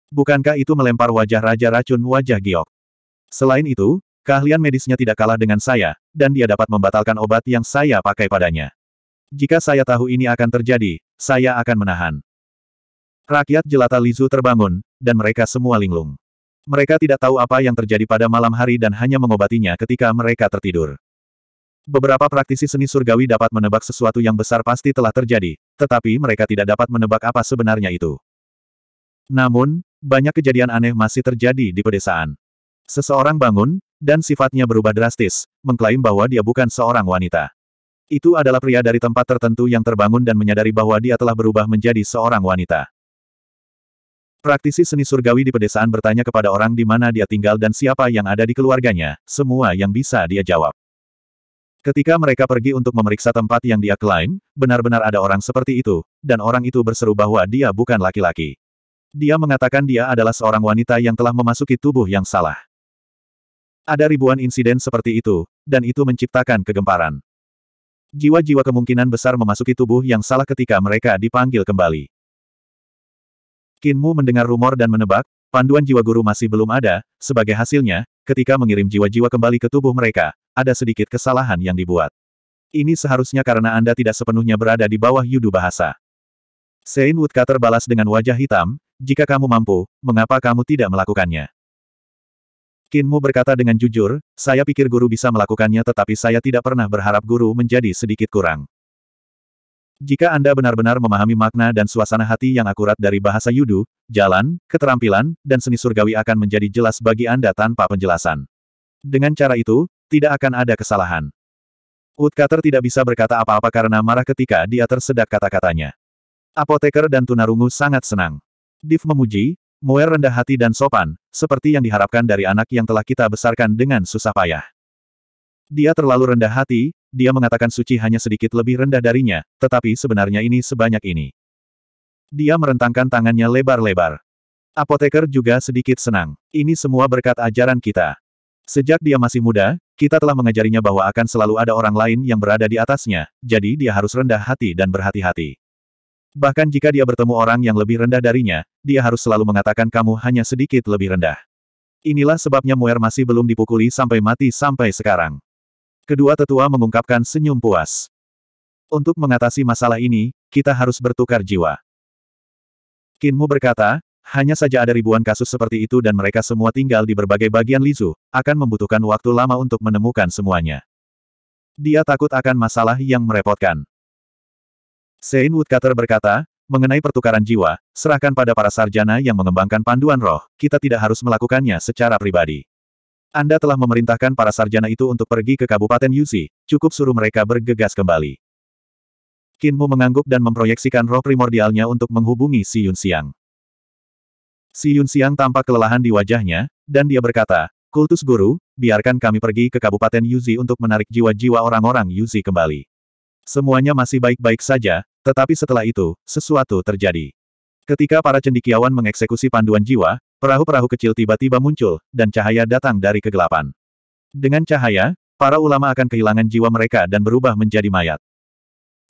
Bukankah itu melempar wajah Raja Racun wajah giok? Selain itu, keahlian medisnya tidak kalah dengan saya, dan dia dapat membatalkan obat yang saya pakai padanya. Jika saya tahu ini akan terjadi, saya akan menahan. Rakyat jelata Lizu terbangun, dan mereka semua linglung. Mereka tidak tahu apa yang terjadi pada malam hari dan hanya mengobatinya ketika mereka tertidur. Beberapa praktisi seni surgawi dapat menebak sesuatu yang besar pasti telah terjadi, tetapi mereka tidak dapat menebak apa sebenarnya itu. Namun, banyak kejadian aneh masih terjadi di pedesaan. Seseorang bangun, dan sifatnya berubah drastis, mengklaim bahwa dia bukan seorang wanita. Itu adalah pria dari tempat tertentu yang terbangun dan menyadari bahwa dia telah berubah menjadi seorang wanita. Praktisi seni surgawi di pedesaan bertanya kepada orang di mana dia tinggal dan siapa yang ada di keluarganya, semua yang bisa dia jawab. Ketika mereka pergi untuk memeriksa tempat yang dia klaim, benar-benar ada orang seperti itu, dan orang itu berseru bahwa dia bukan laki-laki. Dia mengatakan dia adalah seorang wanita yang telah memasuki tubuh yang salah. Ada ribuan insiden seperti itu, dan itu menciptakan kegemparan. Jiwa-jiwa kemungkinan besar memasuki tubuh yang salah ketika mereka dipanggil kembali. Kinmu mendengar rumor dan menebak, panduan jiwa guru masih belum ada, sebagai hasilnya, ketika mengirim jiwa-jiwa kembali ke tubuh mereka, ada sedikit kesalahan yang dibuat. Ini seharusnya karena Anda tidak sepenuhnya berada di bawah yudu bahasa. Sein Woodcutter balas dengan wajah hitam, jika kamu mampu, mengapa kamu tidak melakukannya? Kinmu berkata dengan jujur, saya pikir guru bisa melakukannya tetapi saya tidak pernah berharap guru menjadi sedikit kurang. Jika Anda benar-benar memahami makna dan suasana hati yang akurat dari bahasa Yudu, jalan, keterampilan, dan seni surgawi akan menjadi jelas bagi Anda tanpa penjelasan. Dengan cara itu, tidak akan ada kesalahan. Utkater tidak bisa berkata apa-apa karena marah ketika dia tersedak kata-katanya. Apoteker dan tunarungu sangat senang. Div memuji, Moer rendah hati dan sopan, seperti yang diharapkan dari anak yang telah kita besarkan dengan susah payah. Dia terlalu rendah hati, dia mengatakan suci hanya sedikit lebih rendah darinya, tetapi sebenarnya ini sebanyak ini. Dia merentangkan tangannya lebar-lebar. Apoteker juga sedikit senang. Ini semua berkat ajaran kita. Sejak dia masih muda, kita telah mengajarinya bahwa akan selalu ada orang lain yang berada di atasnya, jadi dia harus rendah hati dan berhati-hati. Bahkan jika dia bertemu orang yang lebih rendah darinya, dia harus selalu mengatakan kamu hanya sedikit lebih rendah. Inilah sebabnya Muer masih belum dipukuli sampai mati sampai sekarang. Kedua tetua mengungkapkan senyum puas. Untuk mengatasi masalah ini, kita harus bertukar jiwa. Kinmu berkata, hanya saja ada ribuan kasus seperti itu dan mereka semua tinggal di berbagai bagian Lizu, akan membutuhkan waktu lama untuk menemukan semuanya. Dia takut akan masalah yang merepotkan. Sein Woodcutter berkata, mengenai pertukaran jiwa, serahkan pada para sarjana yang mengembangkan panduan roh, kita tidak harus melakukannya secara pribadi. Anda telah memerintahkan para sarjana itu untuk pergi ke Kabupaten Yuzi. cukup suruh mereka bergegas kembali. Kinmu mengangguk dan memproyeksikan roh primordialnya untuk menghubungi Si Yun Siang. Si Yun Siang tampak kelelahan di wajahnya, dan dia berkata, Kultus Guru, biarkan kami pergi ke Kabupaten Yuzi untuk menarik jiwa-jiwa orang-orang Yuzi kembali. Semuanya masih baik-baik saja, tetapi setelah itu, sesuatu terjadi. Ketika para cendikiawan mengeksekusi panduan jiwa, Perahu-perahu kecil tiba-tiba muncul, dan cahaya datang dari kegelapan. Dengan cahaya, para ulama akan kehilangan jiwa mereka dan berubah menjadi mayat.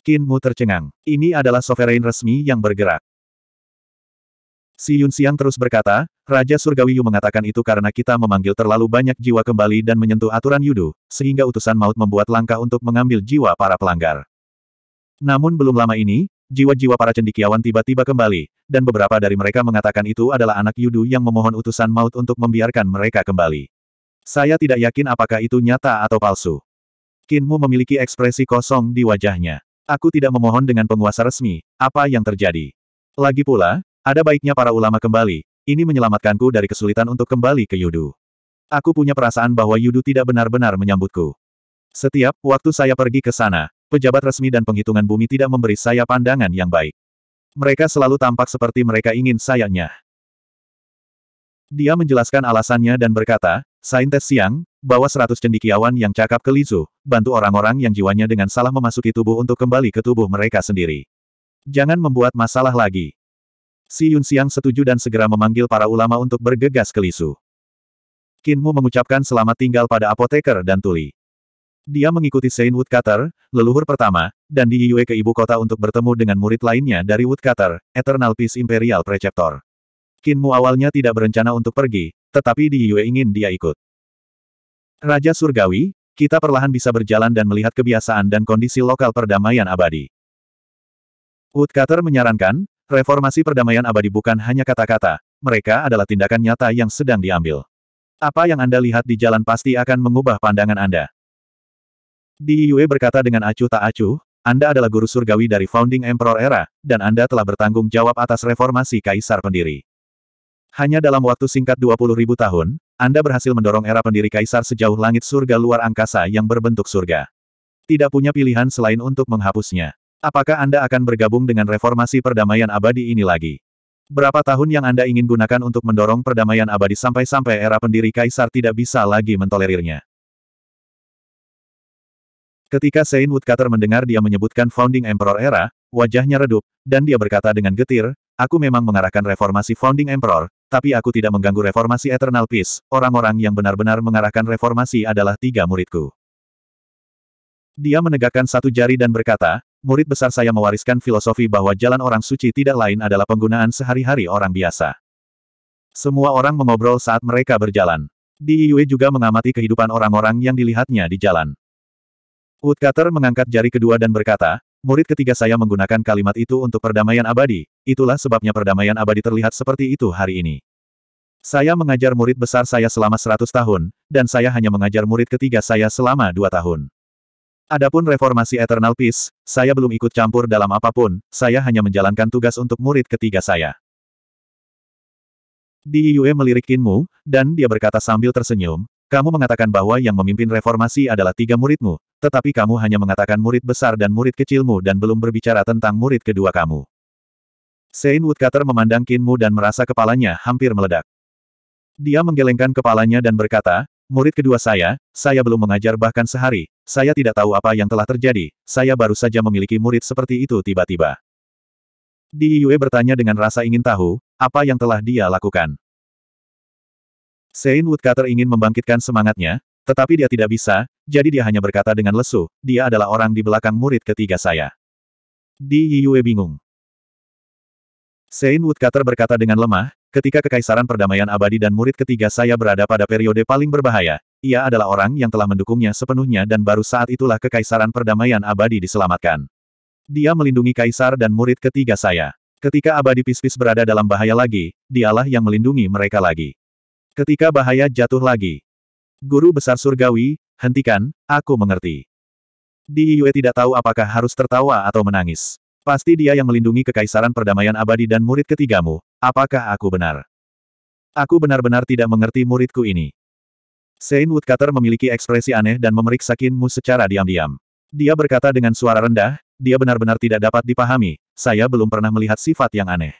Qin Mu tercengang. Ini adalah sovereign resmi yang bergerak. Si Yun Xiang terus berkata, Raja Surgawi Yu mengatakan itu karena kita memanggil terlalu banyak jiwa kembali dan menyentuh aturan Yudu, sehingga utusan maut membuat langkah untuk mengambil jiwa para pelanggar. Namun belum lama ini, Jiwa-jiwa para cendikiawan tiba-tiba kembali, dan beberapa dari mereka mengatakan itu adalah anak Yudu yang memohon utusan maut untuk membiarkan mereka kembali. Saya tidak yakin apakah itu nyata atau palsu. Kinmu memiliki ekspresi kosong di wajahnya. Aku tidak memohon dengan penguasa resmi, apa yang terjadi. Lagi pula, ada baiknya para ulama kembali, ini menyelamatkanku dari kesulitan untuk kembali ke Yudu. Aku punya perasaan bahwa Yudu tidak benar-benar menyambutku. Setiap waktu saya pergi ke sana, pejabat resmi dan penghitungan bumi tidak memberi saya pandangan yang baik. Mereka selalu tampak seperti mereka ingin sayangnya. Dia menjelaskan alasannya dan berkata, Saintes siang, bawa seratus cendikiawan yang cakap ke Lizu, bantu orang-orang yang jiwanya dengan salah memasuki tubuh untuk kembali ke tubuh mereka sendiri. Jangan membuat masalah lagi. Si Yun Siang setuju dan segera memanggil para ulama untuk bergegas ke Lisu. Kinmu mengucapkan selamat tinggal pada apoteker dan tuli. Dia mengikuti Saint Woodcutter, leluhur pertama, dan di Yue ke ibu kota untuk bertemu dengan murid lainnya dari Woodcutter, Eternal Peace Imperial Preceptor. Kinmu awalnya tidak berencana untuk pergi, tetapi di Yue ingin dia ikut. Raja Surgawi, kita perlahan bisa berjalan dan melihat kebiasaan dan kondisi lokal perdamaian abadi. Woodcutter menyarankan, reformasi perdamaian abadi bukan hanya kata-kata, mereka adalah tindakan nyata yang sedang diambil. Apa yang Anda lihat di jalan pasti akan mengubah pandangan Anda. Di Yue berkata dengan acuh tak acuh, Anda adalah guru surgawi dari founding emperor era, dan Anda telah bertanggung jawab atas reformasi kaisar pendiri. Hanya dalam waktu singkat 20 ribu tahun, Anda berhasil mendorong era pendiri kaisar sejauh langit surga luar angkasa yang berbentuk surga. Tidak punya pilihan selain untuk menghapusnya. Apakah Anda akan bergabung dengan reformasi perdamaian abadi ini lagi? Berapa tahun yang Anda ingin gunakan untuk mendorong perdamaian abadi sampai-sampai era pendiri kaisar tidak bisa lagi mentolerirnya? Ketika Sein Woodcutter mendengar dia menyebutkan Founding Emperor Era, wajahnya redup, dan dia berkata dengan getir, Aku memang mengarahkan reformasi Founding Emperor, tapi aku tidak mengganggu reformasi Eternal Peace. Orang-orang yang benar-benar mengarahkan reformasi adalah tiga muridku. Dia menegakkan satu jari dan berkata, murid besar saya mewariskan filosofi bahwa jalan orang suci tidak lain adalah penggunaan sehari-hari orang biasa. Semua orang mengobrol saat mereka berjalan. Di Yue juga mengamati kehidupan orang-orang yang dilihatnya di jalan. Woodcutter mengangkat jari kedua dan berkata, murid ketiga saya menggunakan kalimat itu untuk perdamaian abadi, itulah sebabnya perdamaian abadi terlihat seperti itu hari ini. Saya mengajar murid besar saya selama 100 tahun, dan saya hanya mengajar murid ketiga saya selama dua tahun. Adapun reformasi Eternal Peace, saya belum ikut campur dalam apapun, saya hanya menjalankan tugas untuk murid ketiga saya. Di Yue melirik Kinmu, dan dia berkata sambil tersenyum, kamu mengatakan bahwa yang memimpin reformasi adalah tiga muridmu, tetapi kamu hanya mengatakan murid besar dan murid kecilmu dan belum berbicara tentang murid kedua kamu. Sein Woodcutter memandang Kinmu dan merasa kepalanya hampir meledak. Dia menggelengkan kepalanya dan berkata, Murid kedua saya, saya belum mengajar bahkan sehari, saya tidak tahu apa yang telah terjadi, saya baru saja memiliki murid seperti itu tiba-tiba. Di Yue bertanya dengan rasa ingin tahu, apa yang telah dia lakukan. Sein Woodcutter ingin membangkitkan semangatnya, tetapi dia tidak bisa, jadi dia hanya berkata dengan lesu, dia adalah orang di belakang murid ketiga saya. Di Yiyue bingung. Sein Woodcutter berkata dengan lemah, ketika kekaisaran perdamaian abadi dan murid ketiga saya berada pada periode paling berbahaya, ia adalah orang yang telah mendukungnya sepenuhnya dan baru saat itulah kekaisaran perdamaian abadi diselamatkan. Dia melindungi kaisar dan murid ketiga saya. Ketika abadi Pispis berada dalam bahaya lagi, dialah yang melindungi mereka lagi. Ketika bahaya jatuh lagi, Guru Besar Surgawi, hentikan, aku mengerti. Di Yue tidak tahu apakah harus tertawa atau menangis. Pasti dia yang melindungi kekaisaran perdamaian abadi dan murid ketigamu, apakah aku benar? Aku benar-benar tidak mengerti muridku ini. Saint Woodcutter memiliki ekspresi aneh dan memeriksa Kinmu secara diam-diam. Dia berkata dengan suara rendah, dia benar-benar tidak dapat dipahami, saya belum pernah melihat sifat yang aneh.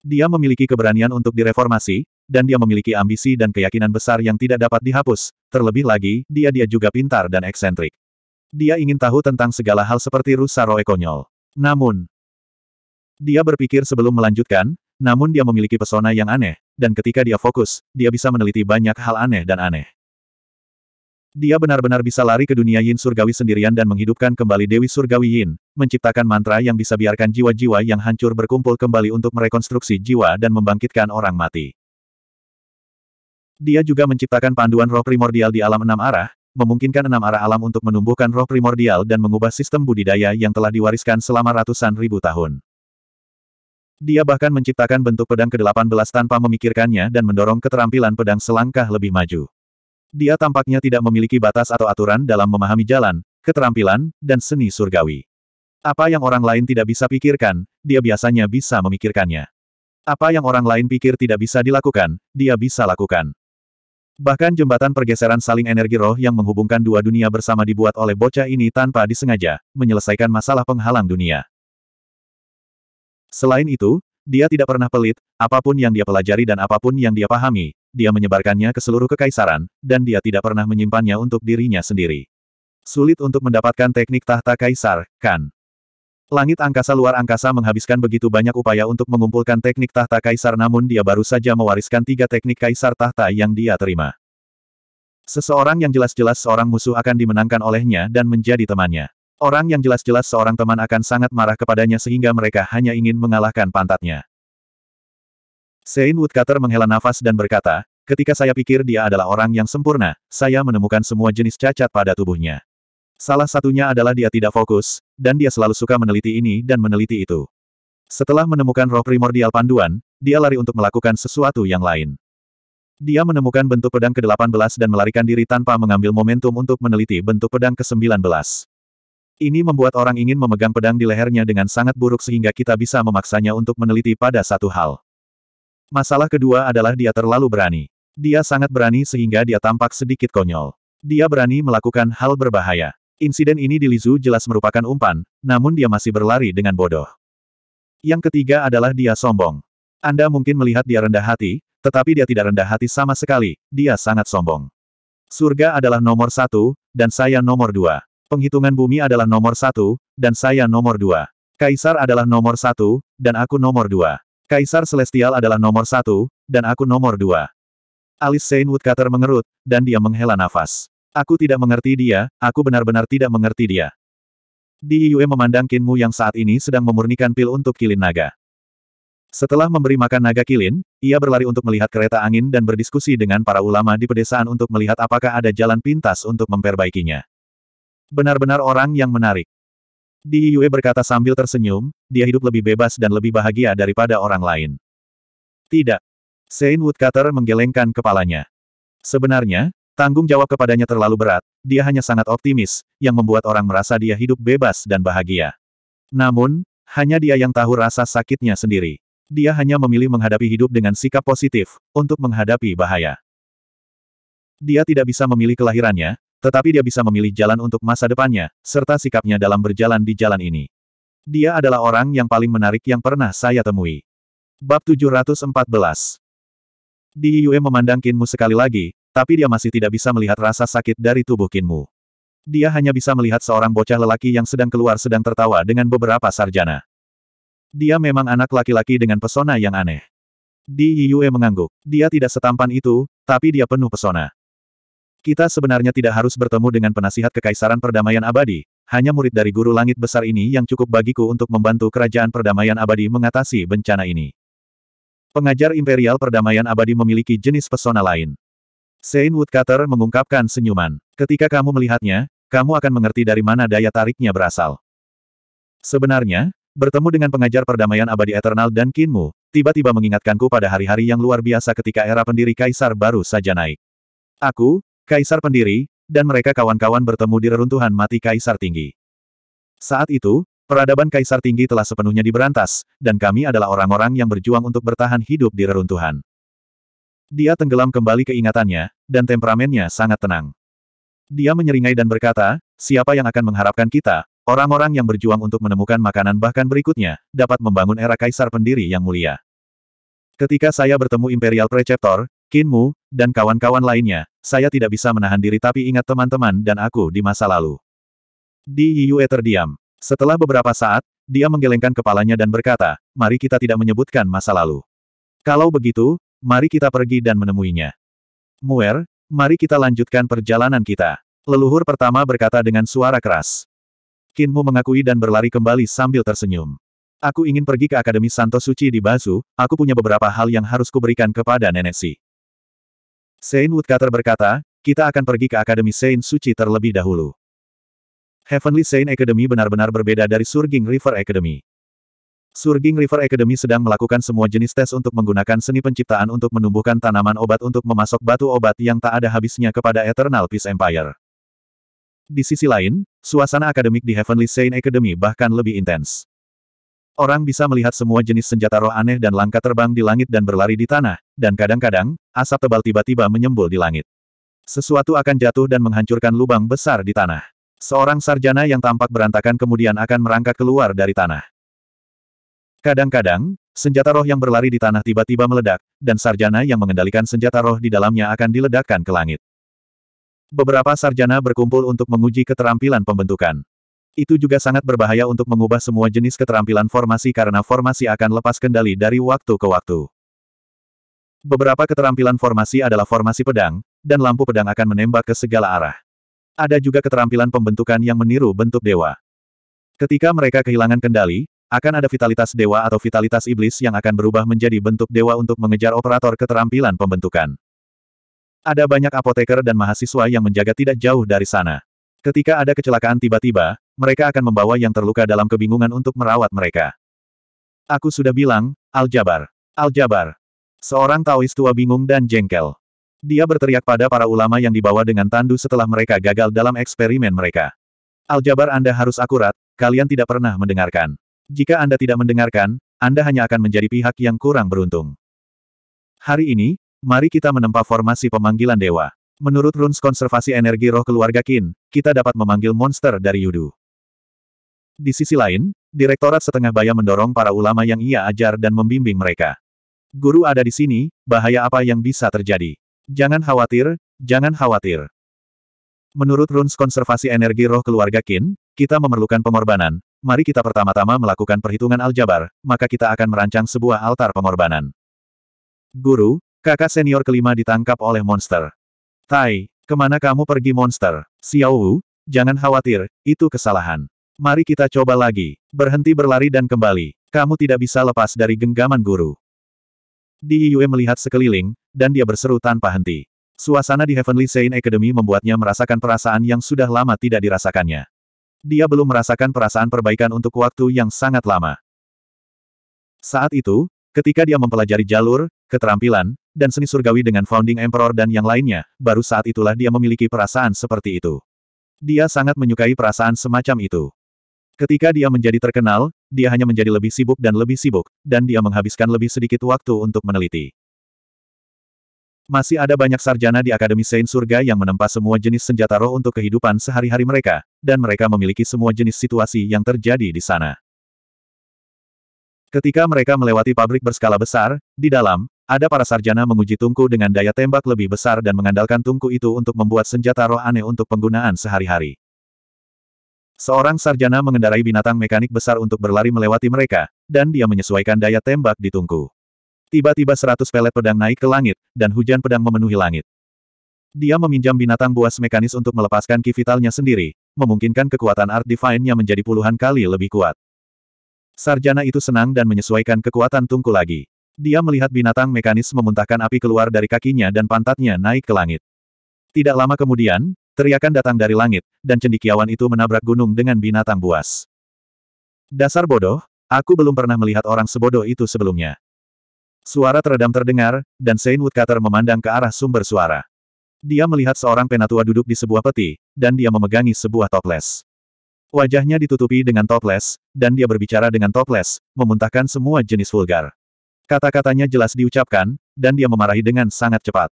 Dia memiliki keberanian untuk direformasi, dan dia memiliki ambisi dan keyakinan besar yang tidak dapat dihapus, terlebih lagi, dia-dia juga pintar dan eksentrik. Dia ingin tahu tentang segala hal seperti rusa roe konyol. Namun, dia berpikir sebelum melanjutkan, namun dia memiliki pesona yang aneh, dan ketika dia fokus, dia bisa meneliti banyak hal aneh dan aneh. Dia benar-benar bisa lari ke dunia Yin Surgawi sendirian dan menghidupkan kembali Dewi Surgawi Yin, menciptakan mantra yang bisa biarkan jiwa-jiwa yang hancur berkumpul kembali untuk merekonstruksi jiwa dan membangkitkan orang mati. Dia juga menciptakan panduan roh primordial di alam enam arah, memungkinkan enam arah alam untuk menumbuhkan roh primordial dan mengubah sistem budidaya yang telah diwariskan selama ratusan ribu tahun. Dia bahkan menciptakan bentuk pedang ke-18 tanpa memikirkannya dan mendorong keterampilan pedang selangkah lebih maju. Dia tampaknya tidak memiliki batas atau aturan dalam memahami jalan, keterampilan, dan seni surgawi. Apa yang orang lain tidak bisa pikirkan, dia biasanya bisa memikirkannya. Apa yang orang lain pikir tidak bisa dilakukan, dia bisa lakukan. Bahkan jembatan pergeseran saling energi roh yang menghubungkan dua dunia bersama dibuat oleh bocah ini tanpa disengaja, menyelesaikan masalah penghalang dunia. Selain itu, dia tidak pernah pelit, apapun yang dia pelajari dan apapun yang dia pahami, dia menyebarkannya ke seluruh kekaisaran, dan dia tidak pernah menyimpannya untuk dirinya sendiri. Sulit untuk mendapatkan teknik tahta kaisar, kan? Langit angkasa luar angkasa menghabiskan begitu banyak upaya untuk mengumpulkan teknik tahta kaisar namun dia baru saja mewariskan tiga teknik kaisar tahta yang dia terima. Seseorang yang jelas-jelas seorang musuh akan dimenangkan olehnya dan menjadi temannya. Orang yang jelas-jelas seorang teman akan sangat marah kepadanya sehingga mereka hanya ingin mengalahkan pantatnya. Sein Woodcutter menghela nafas dan berkata, ketika saya pikir dia adalah orang yang sempurna, saya menemukan semua jenis cacat pada tubuhnya. Salah satunya adalah dia tidak fokus, dan dia selalu suka meneliti ini dan meneliti itu. Setelah menemukan roh primordial panduan, dia lari untuk melakukan sesuatu yang lain. Dia menemukan bentuk pedang ke-18 dan melarikan diri tanpa mengambil momentum untuk meneliti bentuk pedang ke-19. Ini membuat orang ingin memegang pedang di lehernya dengan sangat buruk sehingga kita bisa memaksanya untuk meneliti pada satu hal. Masalah kedua adalah dia terlalu berani. Dia sangat berani sehingga dia tampak sedikit konyol. Dia berani melakukan hal berbahaya. Insiden ini di Lizu jelas merupakan umpan, namun dia masih berlari dengan bodoh. Yang ketiga adalah dia sombong. Anda mungkin melihat dia rendah hati, tetapi dia tidak rendah hati sama sekali, dia sangat sombong. Surga adalah nomor satu, dan saya nomor dua. Penghitungan bumi adalah nomor satu, dan saya nomor dua. Kaisar adalah nomor satu, dan aku nomor dua. Kaisar Celestial adalah nomor satu, dan aku nomor dua. Alice Saint Woodcutter mengerut, dan dia menghela nafas. Aku tidak mengerti dia, aku benar-benar tidak mengerti dia. Di Yue memandang Kinmu yang saat ini sedang memurnikan pil untuk kilin naga. Setelah memberi makan naga kilin, ia berlari untuk melihat kereta angin dan berdiskusi dengan para ulama di pedesaan untuk melihat apakah ada jalan pintas untuk memperbaikinya. Benar-benar orang yang menarik. Di Yue berkata sambil tersenyum, dia hidup lebih bebas dan lebih bahagia daripada orang lain. Tidak. Saint Woodcutter menggelengkan kepalanya. Sebenarnya, Tanggung jawab kepadanya terlalu berat, dia hanya sangat optimis, yang membuat orang merasa dia hidup bebas dan bahagia. Namun, hanya dia yang tahu rasa sakitnya sendiri. Dia hanya memilih menghadapi hidup dengan sikap positif, untuk menghadapi bahaya. Dia tidak bisa memilih kelahirannya, tetapi dia bisa memilih jalan untuk masa depannya, serta sikapnya dalam berjalan di jalan ini. Dia adalah orang yang paling menarik yang pernah saya temui. Bab 714 Di Yue memandang Kinmu sekali lagi, tapi dia masih tidak bisa melihat rasa sakit dari tubuh Kinmu. Dia hanya bisa melihat seorang bocah lelaki yang sedang keluar sedang tertawa dengan beberapa sarjana. Dia memang anak laki-laki dengan pesona yang aneh. Di Yue mengangguk. Dia tidak setampan itu, tapi dia penuh pesona. Kita sebenarnya tidak harus bertemu dengan penasihat kekaisaran perdamaian abadi, hanya murid dari guru langit besar ini yang cukup bagiku untuk membantu kerajaan perdamaian abadi mengatasi bencana ini. Pengajar imperial perdamaian abadi memiliki jenis pesona lain. Saint Woodcutter mengungkapkan senyuman. Ketika kamu melihatnya, kamu akan mengerti dari mana daya tariknya berasal. Sebenarnya, bertemu dengan pengajar perdamaian abadi eternal dan Kinmu, tiba-tiba mengingatkanku pada hari-hari yang luar biasa ketika era pendiri Kaisar baru saja naik. Aku, Kaisar pendiri, dan mereka kawan-kawan bertemu di reruntuhan mati Kaisar tinggi. Saat itu, peradaban Kaisar tinggi telah sepenuhnya diberantas, dan kami adalah orang-orang yang berjuang untuk bertahan hidup di reruntuhan. Dia tenggelam kembali ke ingatannya, dan temperamennya sangat tenang. Dia menyeringai dan berkata, siapa yang akan mengharapkan kita, orang-orang yang berjuang untuk menemukan makanan bahkan berikutnya, dapat membangun era kaisar pendiri yang mulia. Ketika saya bertemu Imperial Preceptor, Kinmu, dan kawan-kawan lainnya, saya tidak bisa menahan diri tapi ingat teman-teman dan aku di masa lalu. Di Yue terdiam. Setelah beberapa saat, dia menggelengkan kepalanya dan berkata, mari kita tidak menyebutkan masa lalu. Kalau begitu, mari kita pergi dan menemuinya. Muer, mari kita lanjutkan perjalanan kita. Leluhur pertama berkata dengan suara keras. Kinmu mengakui dan berlari kembali sambil tersenyum. Aku ingin pergi ke Akademi Santo Suci di Bazu, aku punya beberapa hal yang harus kuberikan kepada Nenek Si. Sein Woodcutter berkata, kita akan pergi ke Akademi Saint Suci terlebih dahulu. Heavenly Saint Academy benar-benar berbeda dari Surging River Academy. Surging River Academy sedang melakukan semua jenis tes untuk menggunakan seni penciptaan untuk menumbuhkan tanaman obat untuk memasok batu obat yang tak ada habisnya kepada Eternal Peace Empire. Di sisi lain, suasana akademik di Heavenly Saint Academy bahkan lebih intens. Orang bisa melihat semua jenis senjata roh aneh dan langkah terbang di langit dan berlari di tanah, dan kadang-kadang, asap tebal tiba-tiba menyembul di langit. Sesuatu akan jatuh dan menghancurkan lubang besar di tanah. Seorang sarjana yang tampak berantakan kemudian akan merangkak keluar dari tanah. Kadang-kadang, senjata roh yang berlari di tanah tiba-tiba meledak, dan sarjana yang mengendalikan senjata roh di dalamnya akan diledakkan ke langit. Beberapa sarjana berkumpul untuk menguji keterampilan pembentukan. Itu juga sangat berbahaya untuk mengubah semua jenis keterampilan formasi karena formasi akan lepas kendali dari waktu ke waktu. Beberapa keterampilan formasi adalah formasi pedang, dan lampu pedang akan menembak ke segala arah. Ada juga keterampilan pembentukan yang meniru bentuk dewa. Ketika mereka kehilangan kendali, akan ada vitalitas dewa atau vitalitas iblis yang akan berubah menjadi bentuk dewa untuk mengejar operator keterampilan pembentukan. Ada banyak apoteker dan mahasiswa yang menjaga tidak jauh dari sana. Ketika ada kecelakaan tiba-tiba, mereka akan membawa yang terluka dalam kebingungan untuk merawat mereka. Aku sudah bilang, Aljabar. Aljabar. Seorang Taois tua bingung dan jengkel. Dia berteriak pada para ulama yang dibawa dengan tandu setelah mereka gagal dalam eksperimen mereka. Aljabar Anda harus akurat, kalian tidak pernah mendengarkan. Jika Anda tidak mendengarkan, Anda hanya akan menjadi pihak yang kurang beruntung. Hari ini, mari kita menempa formasi pemanggilan dewa. Menurut runes konservasi energi roh keluarga Kin, kita dapat memanggil monster dari Yudu. Di sisi lain, Direktorat Setengah Baya mendorong para ulama yang ia ajar dan membimbing mereka. Guru ada di sini, bahaya apa yang bisa terjadi? Jangan khawatir, jangan khawatir. Menurut runes konservasi energi roh keluarga Kin, kita memerlukan pengorbanan, mari kita pertama-tama melakukan perhitungan aljabar, maka kita akan merancang sebuah altar pengorbanan. Guru, kakak senior kelima ditangkap oleh monster. Tai, kemana kamu pergi monster? Xiao Wu, jangan khawatir, itu kesalahan. Mari kita coba lagi. Berhenti berlari dan kembali. Kamu tidak bisa lepas dari genggaman guru. Di Yue melihat sekeliling, dan dia berseru tanpa henti. Suasana di Heavenly Saint Academy membuatnya merasakan perasaan yang sudah lama tidak dirasakannya dia belum merasakan perasaan perbaikan untuk waktu yang sangat lama. Saat itu, ketika dia mempelajari jalur, keterampilan, dan seni surgawi dengan Founding Emperor dan yang lainnya, baru saat itulah dia memiliki perasaan seperti itu. Dia sangat menyukai perasaan semacam itu. Ketika dia menjadi terkenal, dia hanya menjadi lebih sibuk dan lebih sibuk, dan dia menghabiskan lebih sedikit waktu untuk meneliti. Masih ada banyak sarjana di Akademi Saint Surga yang menempa semua jenis senjata roh untuk kehidupan sehari-hari mereka, dan mereka memiliki semua jenis situasi yang terjadi di sana. Ketika mereka melewati pabrik berskala besar, di dalam, ada para sarjana menguji tungku dengan daya tembak lebih besar dan mengandalkan tungku itu untuk membuat senjata roh aneh untuk penggunaan sehari-hari. Seorang sarjana mengendarai binatang mekanik besar untuk berlari melewati mereka, dan dia menyesuaikan daya tembak di tungku. Tiba-tiba seratus pelet pedang naik ke langit, dan hujan pedang memenuhi langit. Dia meminjam binatang buas mekanis untuk melepaskan ki vitalnya sendiri, memungkinkan kekuatan Art Divine-nya menjadi puluhan kali lebih kuat. Sarjana itu senang dan menyesuaikan kekuatan tungku lagi. Dia melihat binatang mekanis memuntahkan api keluar dari kakinya dan pantatnya naik ke langit. Tidak lama kemudian, teriakan datang dari langit, dan cendikiawan itu menabrak gunung dengan binatang buas. Dasar bodoh, aku belum pernah melihat orang sebodoh itu sebelumnya. Suara teredam terdengar, dan Saint Woodcutter memandang ke arah sumber suara. Dia melihat seorang penatua duduk di sebuah peti, dan dia memegangi sebuah toples. Wajahnya ditutupi dengan toples, dan dia berbicara dengan toples, memuntahkan semua jenis vulgar. Kata-katanya jelas diucapkan, dan dia memarahi dengan sangat cepat.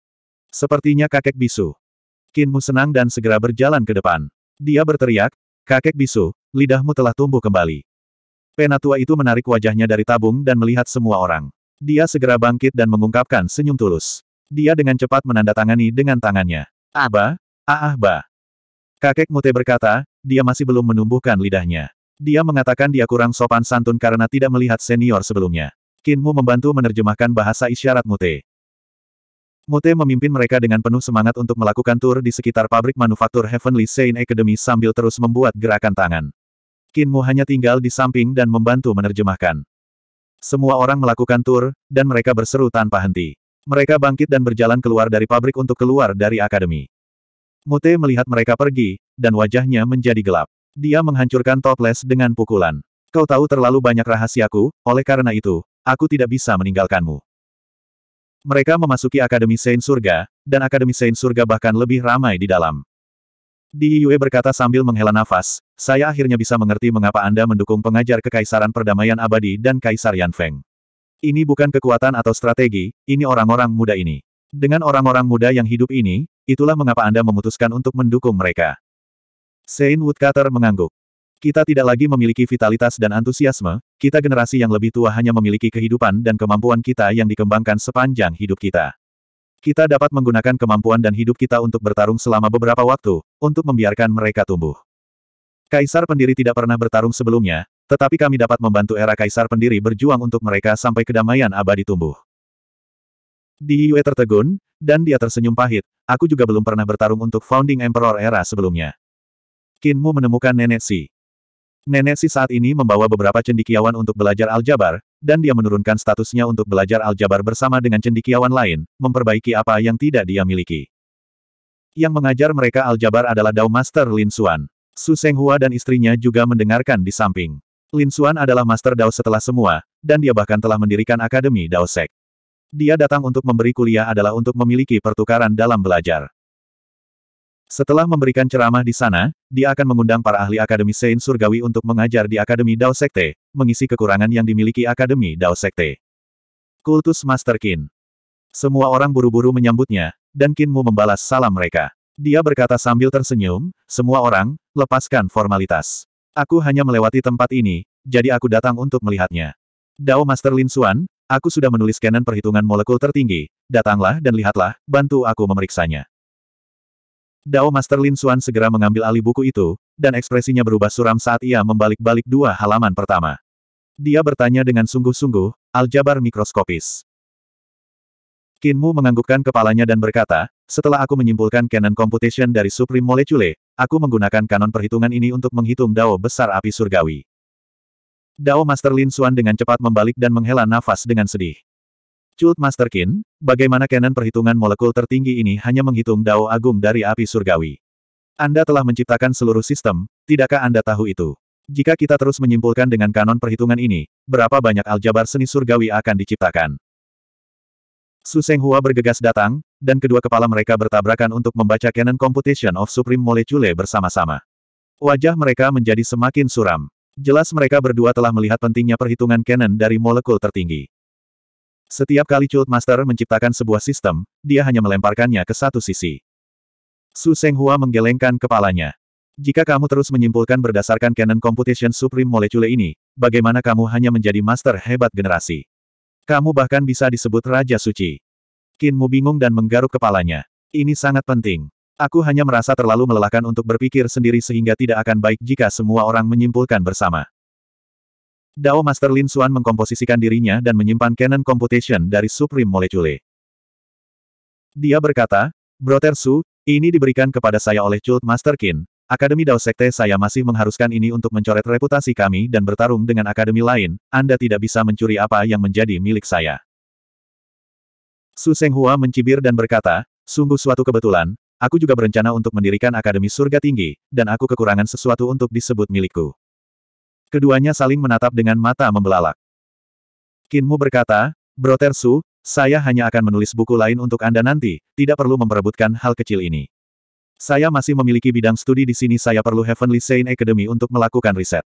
Sepertinya kakek bisu. Kinmu senang dan segera berjalan ke depan. Dia berteriak, kakek bisu, lidahmu telah tumbuh kembali. Penatua itu menarik wajahnya dari tabung dan melihat semua orang. Dia segera bangkit dan mengungkapkan senyum tulus. Dia dengan cepat menandatangani dengan tangannya. Aba, ah, ah, ah ba. Kakek Mute berkata, dia masih belum menumbuhkan lidahnya. Dia mengatakan dia kurang sopan santun karena tidak melihat senior sebelumnya. Kinmu membantu menerjemahkan bahasa isyarat Mute. Mute memimpin mereka dengan penuh semangat untuk melakukan tur di sekitar pabrik manufaktur Heavenly Saint Academy sambil terus membuat gerakan tangan. Kinmu hanya tinggal di samping dan membantu menerjemahkan. Semua orang melakukan tur, dan mereka berseru tanpa henti. Mereka bangkit dan berjalan keluar dari pabrik untuk keluar dari akademi. Mute melihat mereka pergi, dan wajahnya menjadi gelap. Dia menghancurkan toples dengan pukulan. Kau tahu terlalu banyak rahasiaku, oleh karena itu, aku tidak bisa meninggalkanmu. Mereka memasuki Akademi Saint Surga, dan Akademi Saint Surga bahkan lebih ramai di dalam. Di Yue berkata sambil menghela nafas, saya akhirnya bisa mengerti mengapa Anda mendukung pengajar Kekaisaran Perdamaian Abadi dan Kaisar Yan Feng. Ini bukan kekuatan atau strategi, ini orang-orang muda ini. Dengan orang-orang muda yang hidup ini, itulah mengapa Anda memutuskan untuk mendukung mereka. Sein Woodcutter mengangguk. Kita tidak lagi memiliki vitalitas dan antusiasme, kita generasi yang lebih tua hanya memiliki kehidupan dan kemampuan kita yang dikembangkan sepanjang hidup kita. Kita dapat menggunakan kemampuan dan hidup kita untuk bertarung selama beberapa waktu, untuk membiarkan mereka tumbuh. Kaisar pendiri tidak pernah bertarung sebelumnya, tetapi kami dapat membantu era kaisar pendiri berjuang untuk mereka sampai kedamaian abadi tumbuh. Di Yue tertegun, dan dia tersenyum pahit, aku juga belum pernah bertarung untuk Founding Emperor era sebelumnya. Kinmu menemukan Nenek Si. Nenek Si saat ini membawa beberapa cendikiawan untuk belajar aljabar, dan dia menurunkan statusnya untuk belajar aljabar bersama dengan cendikiawan lain, memperbaiki apa yang tidak dia miliki. Yang mengajar mereka aljabar adalah Dao Master Lin Xuan. Su Seng Hua dan istrinya juga mendengarkan di samping. Lin Xuan adalah Master Dao setelah semua, dan dia bahkan telah mendirikan Akademi Dao Sek. Dia datang untuk memberi kuliah adalah untuk memiliki pertukaran dalam belajar. Setelah memberikan ceramah di sana, dia akan mengundang para ahli Akademi Sein Surgawi untuk mengajar di Akademi Dao Sekte, mengisi kekurangan yang dimiliki Akademi Dao Sekte. Kultus Master Qin. Semua orang buru-buru menyambutnya, dan Mu membalas salam mereka. Dia berkata sambil tersenyum, semua orang, lepaskan formalitas. Aku hanya melewati tempat ini, jadi aku datang untuk melihatnya. Dao Master Lin Xuan, aku sudah menulis kanan perhitungan molekul tertinggi, datanglah dan lihatlah, bantu aku memeriksanya. Dao Master Lin Xuan segera mengambil alih buku itu, dan ekspresinya berubah suram saat ia membalik-balik dua halaman pertama. Dia bertanya dengan sungguh-sungguh, aljabar mikroskopis. Mu menganggukkan kepalanya dan berkata, setelah aku menyimpulkan canon computation dari Supreme Molecule, aku menggunakan kanon perhitungan ini untuk menghitung Dao besar api surgawi. Dao Master Lin Xuan dengan cepat membalik dan menghela nafas dengan sedih. Cult Master Qin, bagaimana Canon perhitungan molekul tertinggi ini hanya menghitung dao agung dari api surgawi? Anda telah menciptakan seluruh sistem, tidakkah Anda tahu itu? Jika kita terus menyimpulkan dengan kanon perhitungan ini, berapa banyak aljabar seni surgawi akan diciptakan? Su Hua bergegas datang, dan kedua kepala mereka bertabrakan untuk membaca Canon Computation of Supreme Molecule bersama-sama. Wajah mereka menjadi semakin suram. Jelas mereka berdua telah melihat pentingnya perhitungan Canon dari molekul tertinggi. Setiap kali Cult Master menciptakan sebuah sistem, dia hanya melemparkannya ke satu sisi. Su Seng Hua menggelengkan kepalanya. Jika kamu terus menyimpulkan berdasarkan canon Competition supreme molecule ini, bagaimana kamu hanya menjadi master hebat generasi? Kamu bahkan bisa disebut Raja Suci. Kinmu bingung dan menggaruk kepalanya. Ini sangat penting. Aku hanya merasa terlalu melelahkan untuk berpikir sendiri sehingga tidak akan baik jika semua orang menyimpulkan bersama. Dao Master Lin Xuan mengkomposisikan dirinya dan menyimpan Canon Computation dari Supreme Molecule. Dia berkata, "Brother Su, ini diberikan kepada saya oleh Chult Master Qin. Akademi Dao Sekte saya masih mengharuskan ini untuk mencoret reputasi kami dan bertarung dengan akademi lain, Anda tidak bisa mencuri apa yang menjadi milik saya. Su Senghua mencibir dan berkata, sungguh suatu kebetulan, aku juga berencana untuk mendirikan Akademi Surga Tinggi, dan aku kekurangan sesuatu untuk disebut milikku. Keduanya saling menatap dengan mata membelalak. Kinmu berkata, "Brother Su, saya hanya akan menulis buku lain untuk Anda nanti, tidak perlu memperebutkan hal kecil ini. Saya masih memiliki bidang studi di sini saya perlu Heavenly Saint Academy untuk melakukan riset.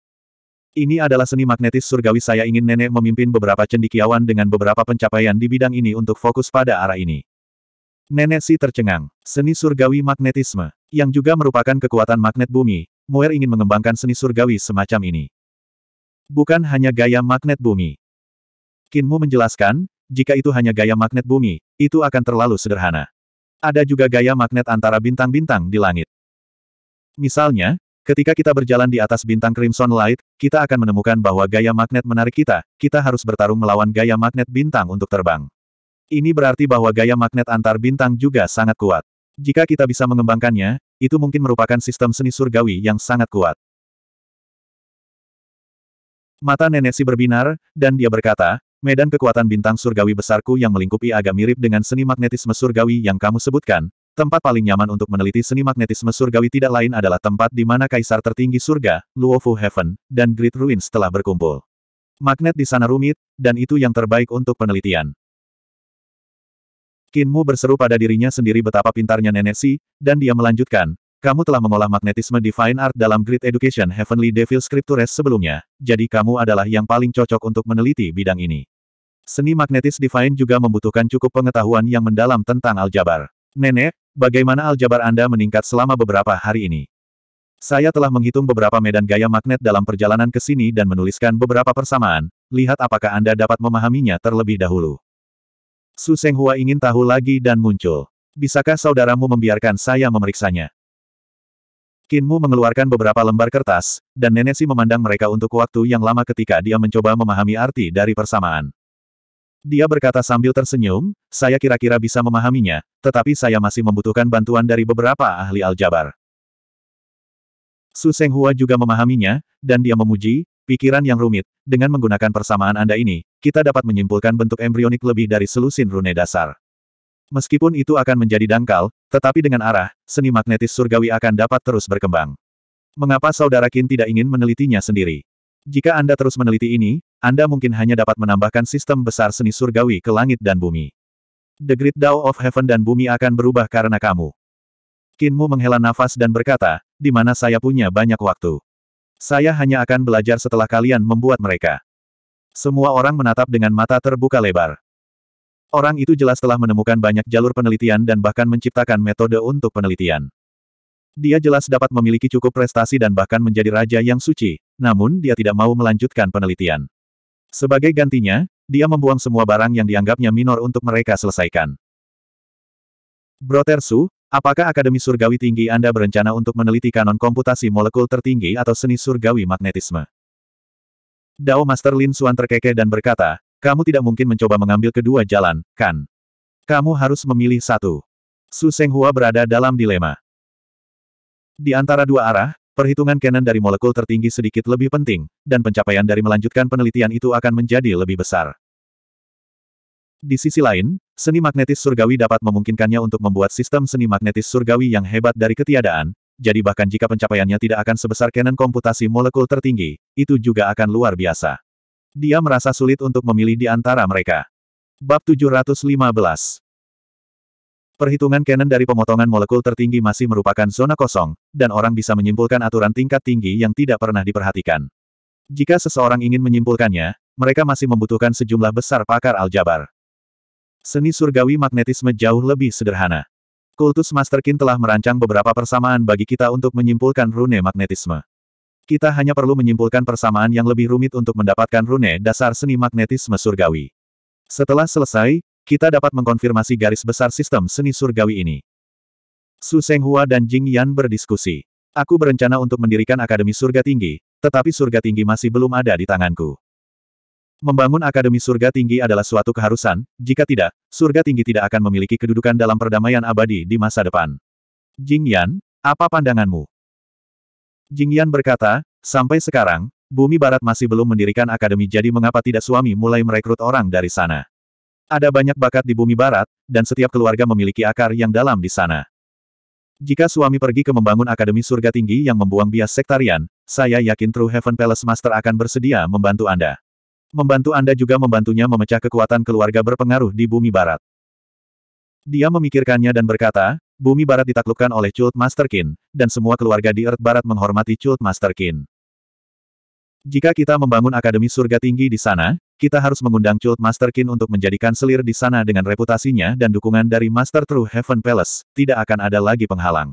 Ini adalah seni magnetis surgawi saya ingin nenek memimpin beberapa cendikiawan dengan beberapa pencapaian di bidang ini untuk fokus pada arah ini. Nenek si tercengang. Seni surgawi magnetisme, yang juga merupakan kekuatan magnet bumi, Moer ingin mengembangkan seni surgawi semacam ini bukan hanya gaya magnet bumi. Kinmu menjelaskan, jika itu hanya gaya magnet bumi, itu akan terlalu sederhana. Ada juga gaya magnet antara bintang-bintang di langit. Misalnya, ketika kita berjalan di atas bintang Crimson Light, kita akan menemukan bahwa gaya magnet menarik kita, kita harus bertarung melawan gaya magnet bintang untuk terbang. Ini berarti bahwa gaya magnet antar bintang juga sangat kuat. Jika kita bisa mengembangkannya, itu mungkin merupakan sistem seni surgawi yang sangat kuat. Mata nenek si berbinar, dan dia berkata, medan kekuatan bintang surgawi besarku yang melingkupi agak mirip dengan seni magnetisme surgawi yang kamu sebutkan, tempat paling nyaman untuk meneliti seni magnetisme surgawi tidak lain adalah tempat di mana kaisar tertinggi surga, Luofu Heaven, dan Great Ruins telah berkumpul. Magnet di sana rumit, dan itu yang terbaik untuk penelitian. Kinmu berseru pada dirinya sendiri betapa pintarnya nenek si, dan dia melanjutkan, kamu telah mengolah magnetisme Divine Art dalam Great Education Heavenly Devil Scriptures sebelumnya, jadi kamu adalah yang paling cocok untuk meneliti bidang ini. Seni magnetis Divine juga membutuhkan cukup pengetahuan yang mendalam tentang aljabar. Nenek, bagaimana aljabar Anda meningkat selama beberapa hari ini? Saya telah menghitung beberapa medan gaya magnet dalam perjalanan ke sini dan menuliskan beberapa persamaan, lihat apakah Anda dapat memahaminya terlebih dahulu. Su Hua ingin tahu lagi dan muncul. Bisakah saudaramu membiarkan saya memeriksanya? Kinmu mengeluarkan beberapa lembar kertas, dan Nenesi memandang mereka untuk waktu yang lama ketika dia mencoba memahami arti dari persamaan. Dia berkata sambil tersenyum, saya kira-kira bisa memahaminya, tetapi saya masih membutuhkan bantuan dari beberapa ahli aljabar. Su Hua juga memahaminya, dan dia memuji, pikiran yang rumit, dengan menggunakan persamaan Anda ini, kita dapat menyimpulkan bentuk embrionik lebih dari selusin rune dasar. Meskipun itu akan menjadi dangkal, tetapi dengan arah, seni magnetis surgawi akan dapat terus berkembang. Mengapa Saudara Kin tidak ingin menelitinya sendiri? Jika Anda terus meneliti ini, Anda mungkin hanya dapat menambahkan sistem besar seni surgawi ke langit dan bumi. The Great Dao of Heaven dan bumi akan berubah karena kamu. Kinmu menghela nafas dan berkata, di mana saya punya banyak waktu. Saya hanya akan belajar setelah kalian membuat mereka. Semua orang menatap dengan mata terbuka lebar. Orang itu jelas telah menemukan banyak jalur penelitian dan bahkan menciptakan metode untuk penelitian. Dia jelas dapat memiliki cukup prestasi dan bahkan menjadi raja yang suci, namun dia tidak mau melanjutkan penelitian. Sebagai gantinya, dia membuang semua barang yang dianggapnya minor untuk mereka selesaikan. Brotersu, apakah Akademi Surgawi Tinggi Anda berencana untuk meneliti kanon komputasi molekul tertinggi atau seni surgawi magnetisme? Dao Master Lin Suan terkekeh dan berkata, kamu tidak mungkin mencoba mengambil kedua jalan, kan? Kamu harus memilih satu. Su Hua berada dalam dilema. Di antara dua arah, perhitungan Canon dari molekul tertinggi sedikit lebih penting, dan pencapaian dari melanjutkan penelitian itu akan menjadi lebih besar. Di sisi lain, seni magnetis surgawi dapat memungkinkannya untuk membuat sistem seni magnetis surgawi yang hebat dari ketiadaan, jadi bahkan jika pencapaiannya tidak akan sebesar Canon komputasi molekul tertinggi, itu juga akan luar biasa. Dia merasa sulit untuk memilih di antara mereka. Bab 715 Perhitungan Canon dari pemotongan molekul tertinggi masih merupakan zona kosong, dan orang bisa menyimpulkan aturan tingkat tinggi yang tidak pernah diperhatikan. Jika seseorang ingin menyimpulkannya, mereka masih membutuhkan sejumlah besar pakar aljabar. Seni surgawi magnetisme jauh lebih sederhana. Kultus Masterkin telah merancang beberapa persamaan bagi kita untuk menyimpulkan rune magnetisme. Kita hanya perlu menyimpulkan persamaan yang lebih rumit untuk mendapatkan rune dasar seni magnetisme surgawi. Setelah selesai, kita dapat mengkonfirmasi garis besar sistem seni surgawi ini. Su Senghua dan Jing Yan berdiskusi. Aku berencana untuk mendirikan Akademi Surga Tinggi, tetapi surga tinggi masih belum ada di tanganku. Membangun Akademi Surga Tinggi adalah suatu keharusan, jika tidak, surga tinggi tidak akan memiliki kedudukan dalam perdamaian abadi di masa depan. Jing Yan, apa pandanganmu? Jingyan berkata, sampai sekarang, bumi barat masih belum mendirikan akademi jadi mengapa tidak suami mulai merekrut orang dari sana. Ada banyak bakat di bumi barat, dan setiap keluarga memiliki akar yang dalam di sana. Jika suami pergi ke membangun akademi surga tinggi yang membuang bias sektarian, saya yakin True Heaven Palace Master akan bersedia membantu Anda. Membantu Anda juga membantunya memecah kekuatan keluarga berpengaruh di bumi barat. Dia memikirkannya dan berkata, Bumi Barat ditaklukkan oleh Chult Master Qin, dan semua keluarga di Earth Barat menghormati Chult Master Qin. Jika kita membangun Akademi Surga Tinggi di sana, kita harus mengundang Chult Master Qin untuk menjadikan selir di sana dengan reputasinya dan dukungan dari Master True Heaven Palace, tidak akan ada lagi penghalang.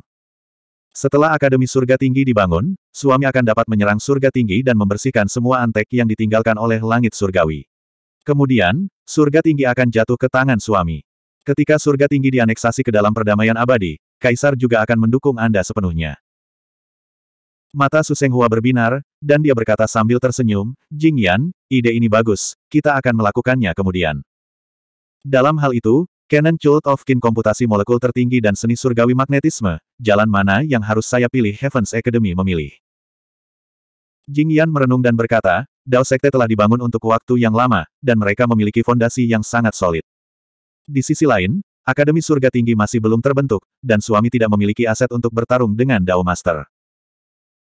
Setelah Akademi Surga Tinggi dibangun, suami akan dapat menyerang Surga Tinggi dan membersihkan semua antek yang ditinggalkan oleh langit surgawi. Kemudian, Surga Tinggi akan jatuh ke tangan suami. Ketika surga tinggi dianeksasi ke dalam perdamaian abadi, Kaisar juga akan mendukung Anda sepenuhnya. Mata Susenghua berbinar, dan dia berkata sambil tersenyum, Jing Yan, ide ini bagus, kita akan melakukannya kemudian. Dalam hal itu, Canon Chult of Kin Komputasi Molekul Tertinggi dan Seni Surgawi Magnetisme, jalan mana yang harus saya pilih Heavens Academy memilih. Jing Yan merenung dan berkata, Dao Sekte telah dibangun untuk waktu yang lama, dan mereka memiliki fondasi yang sangat solid. Di sisi lain, Akademi Surga Tinggi masih belum terbentuk, dan suami tidak memiliki aset untuk bertarung dengan Dao Master.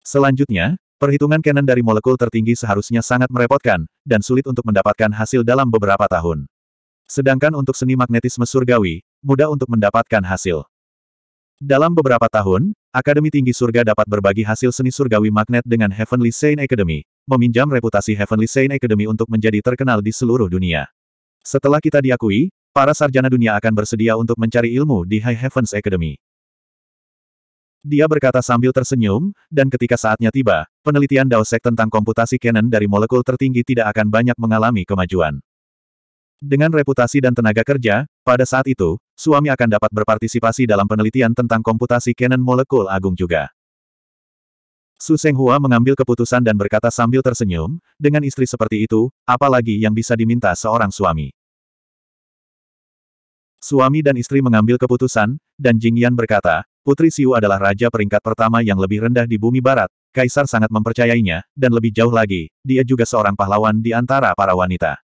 Selanjutnya, perhitungan Canon dari molekul tertinggi seharusnya sangat merepotkan, dan sulit untuk mendapatkan hasil dalam beberapa tahun. Sedangkan untuk seni magnetisme surgawi, mudah untuk mendapatkan hasil. Dalam beberapa tahun, Akademi Tinggi Surga dapat berbagi hasil seni surgawi magnet dengan Heavenly Saint Academy, meminjam reputasi Heavenly Saint Academy untuk menjadi terkenal di seluruh dunia. Setelah kita diakui, Para sarjana dunia akan bersedia untuk mencari ilmu di High Heavens Academy. Dia berkata sambil tersenyum, dan ketika saatnya tiba, penelitian Daosek tentang komputasi Canon dari molekul tertinggi tidak akan banyak mengalami kemajuan. Dengan reputasi dan tenaga kerja, pada saat itu, suami akan dapat berpartisipasi dalam penelitian tentang komputasi Canon molekul agung juga. Su Seng Hua mengambil keputusan dan berkata sambil tersenyum, dengan istri seperti itu, apalagi yang bisa diminta seorang suami. Suami dan istri mengambil keputusan, dan Jing Yan berkata, Putri Siu adalah raja peringkat pertama yang lebih rendah di bumi barat, Kaisar sangat mempercayainya, dan lebih jauh lagi, dia juga seorang pahlawan di antara para wanita.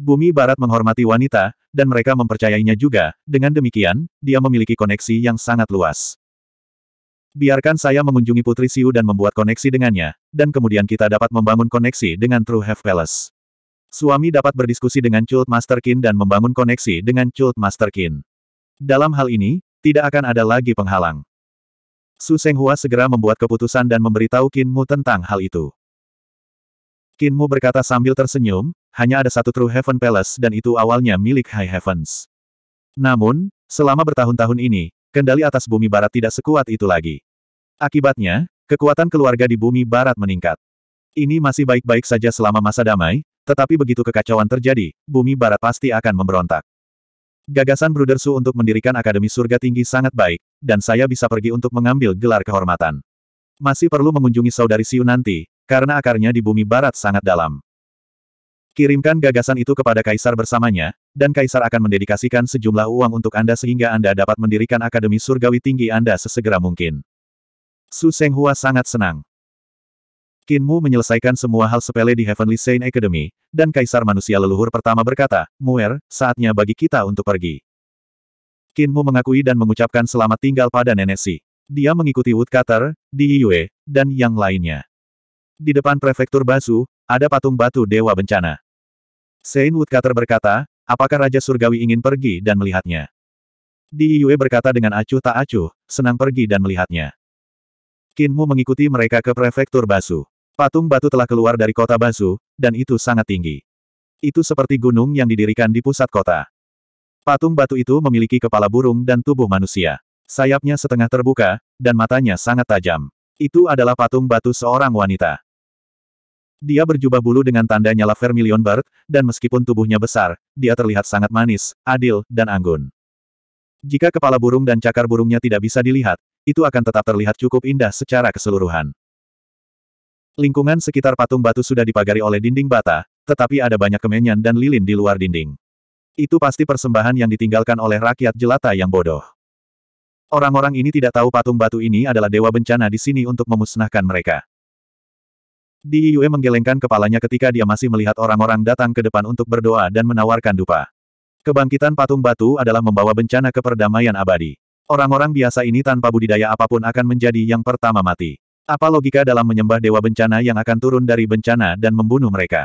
Bumi Barat menghormati wanita, dan mereka mempercayainya juga, dengan demikian, dia memiliki koneksi yang sangat luas. Biarkan saya mengunjungi Putri Siu dan membuat koneksi dengannya, dan kemudian kita dapat membangun koneksi dengan True Have Palace. Suami dapat berdiskusi dengan Chult Master Qin dan membangun koneksi dengan Chult Master Qin. Dalam hal ini, tidak akan ada lagi penghalang. Su Senghua segera membuat keputusan dan memberitahu Mu tentang hal itu. Mu berkata sambil tersenyum, hanya ada satu True Heaven Palace dan itu awalnya milik High Heavens. Namun, selama bertahun-tahun ini, kendali atas bumi barat tidak sekuat itu lagi. Akibatnya, kekuatan keluarga di bumi barat meningkat. Ini masih baik-baik saja selama masa damai, tetapi begitu kekacauan terjadi, bumi barat pasti akan memberontak. Gagasan Su untuk mendirikan Akademi Surga Tinggi sangat baik, dan saya bisa pergi untuk mengambil gelar kehormatan. Masih perlu mengunjungi saudari Siu nanti, karena akarnya di bumi barat sangat dalam. Kirimkan gagasan itu kepada Kaisar bersamanya, dan Kaisar akan mendedikasikan sejumlah uang untuk Anda sehingga Anda dapat mendirikan Akademi Surgawi Tinggi Anda sesegera mungkin. Su Hua sangat senang. Kinmu menyelesaikan semua hal sepele di Heavenly Saint Academy, dan Kaisar Manusia Leluhur pertama berkata, Muer, saatnya bagi kita untuk pergi. Kinmu mengakui dan mengucapkan selamat tinggal pada Nenek Si. Dia mengikuti Woodcutter, Di Yue, dan yang lainnya. Di depan prefektur Basu, ada patung batu Dewa Bencana. Saint Woodcutter berkata, apakah Raja Surgawi ingin pergi dan melihatnya? Di Yue berkata dengan acuh tak acuh, senang pergi dan melihatnya. Kinmu mengikuti mereka ke prefektur Basu. Patung batu telah keluar dari kota Bazu, dan itu sangat tinggi. Itu seperti gunung yang didirikan di pusat kota. Patung batu itu memiliki kepala burung dan tubuh manusia. Sayapnya setengah terbuka, dan matanya sangat tajam. Itu adalah patung batu seorang wanita. Dia berjubah bulu dengan tanda nyala vermilion bird, dan meskipun tubuhnya besar, dia terlihat sangat manis, adil, dan anggun. Jika kepala burung dan cakar burungnya tidak bisa dilihat, itu akan tetap terlihat cukup indah secara keseluruhan. Lingkungan sekitar patung batu sudah dipagari oleh dinding bata, tetapi ada banyak kemenyan dan lilin di luar dinding. Itu pasti persembahan yang ditinggalkan oleh rakyat jelata yang bodoh. Orang-orang ini tidak tahu patung batu ini adalah dewa bencana di sini untuk memusnahkan mereka. Di Yue menggelengkan kepalanya ketika dia masih melihat orang-orang datang ke depan untuk berdoa dan menawarkan dupa. Kebangkitan patung batu adalah membawa bencana ke perdamaian abadi. Orang-orang biasa ini tanpa budidaya apapun akan menjadi yang pertama mati. Apa logika dalam menyembah dewa bencana yang akan turun dari bencana dan membunuh mereka?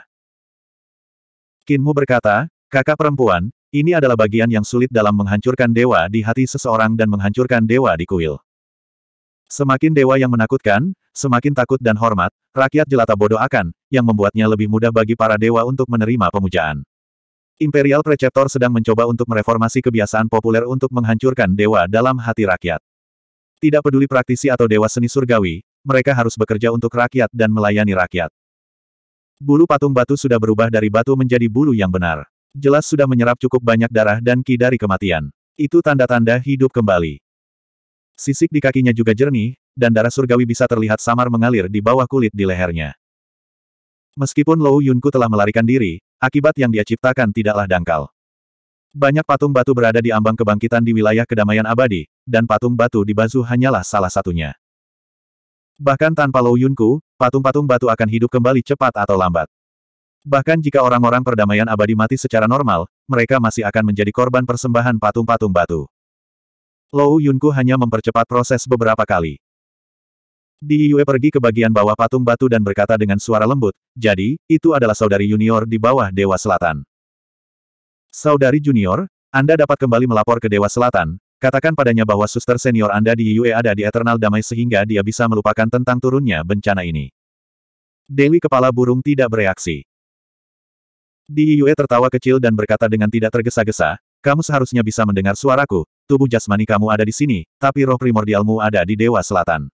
Kinmu berkata, kakak perempuan, ini adalah bagian yang sulit dalam menghancurkan dewa di hati seseorang dan menghancurkan dewa di kuil. Semakin dewa yang menakutkan, semakin takut dan hormat, rakyat jelata bodoh akan, yang membuatnya lebih mudah bagi para dewa untuk menerima pemujaan. Imperial Preceptor sedang mencoba untuk mereformasi kebiasaan populer untuk menghancurkan dewa dalam hati rakyat. Tidak peduli praktisi atau dewa seni surgawi, mereka harus bekerja untuk rakyat dan melayani rakyat. Bulu patung batu sudah berubah dari batu menjadi bulu yang benar. Jelas sudah menyerap cukup banyak darah dan ki dari kematian. Itu tanda-tanda hidup kembali. Sisik di kakinya juga jernih, dan darah surgawi bisa terlihat samar mengalir di bawah kulit di lehernya. Meskipun Lou Yunku telah melarikan diri, akibat yang dia ciptakan tidaklah dangkal. Banyak patung batu berada di ambang kebangkitan di wilayah kedamaian abadi, dan patung batu di Bazu hanyalah salah satunya. Bahkan tanpa Lou Yunku, patung-patung batu akan hidup kembali cepat atau lambat. Bahkan jika orang-orang perdamaian abadi mati secara normal, mereka masih akan menjadi korban persembahan patung-patung batu. Lou Yunku hanya mempercepat proses beberapa kali. Di Yue pergi ke bagian bawah patung batu dan berkata dengan suara lembut, jadi, itu adalah saudari junior di bawah Dewa Selatan. Saudari junior, Anda dapat kembali melapor ke Dewa Selatan, Katakan padanya bahwa suster senior Anda di Yue ada di Eternal Damai sehingga dia bisa melupakan tentang turunnya bencana ini. Dewi Kepala Burung tidak bereaksi. Di Yue tertawa kecil dan berkata dengan tidak tergesa-gesa, kamu seharusnya bisa mendengar suaraku, tubuh jasmani kamu ada di sini, tapi roh primordialmu ada di Dewa Selatan.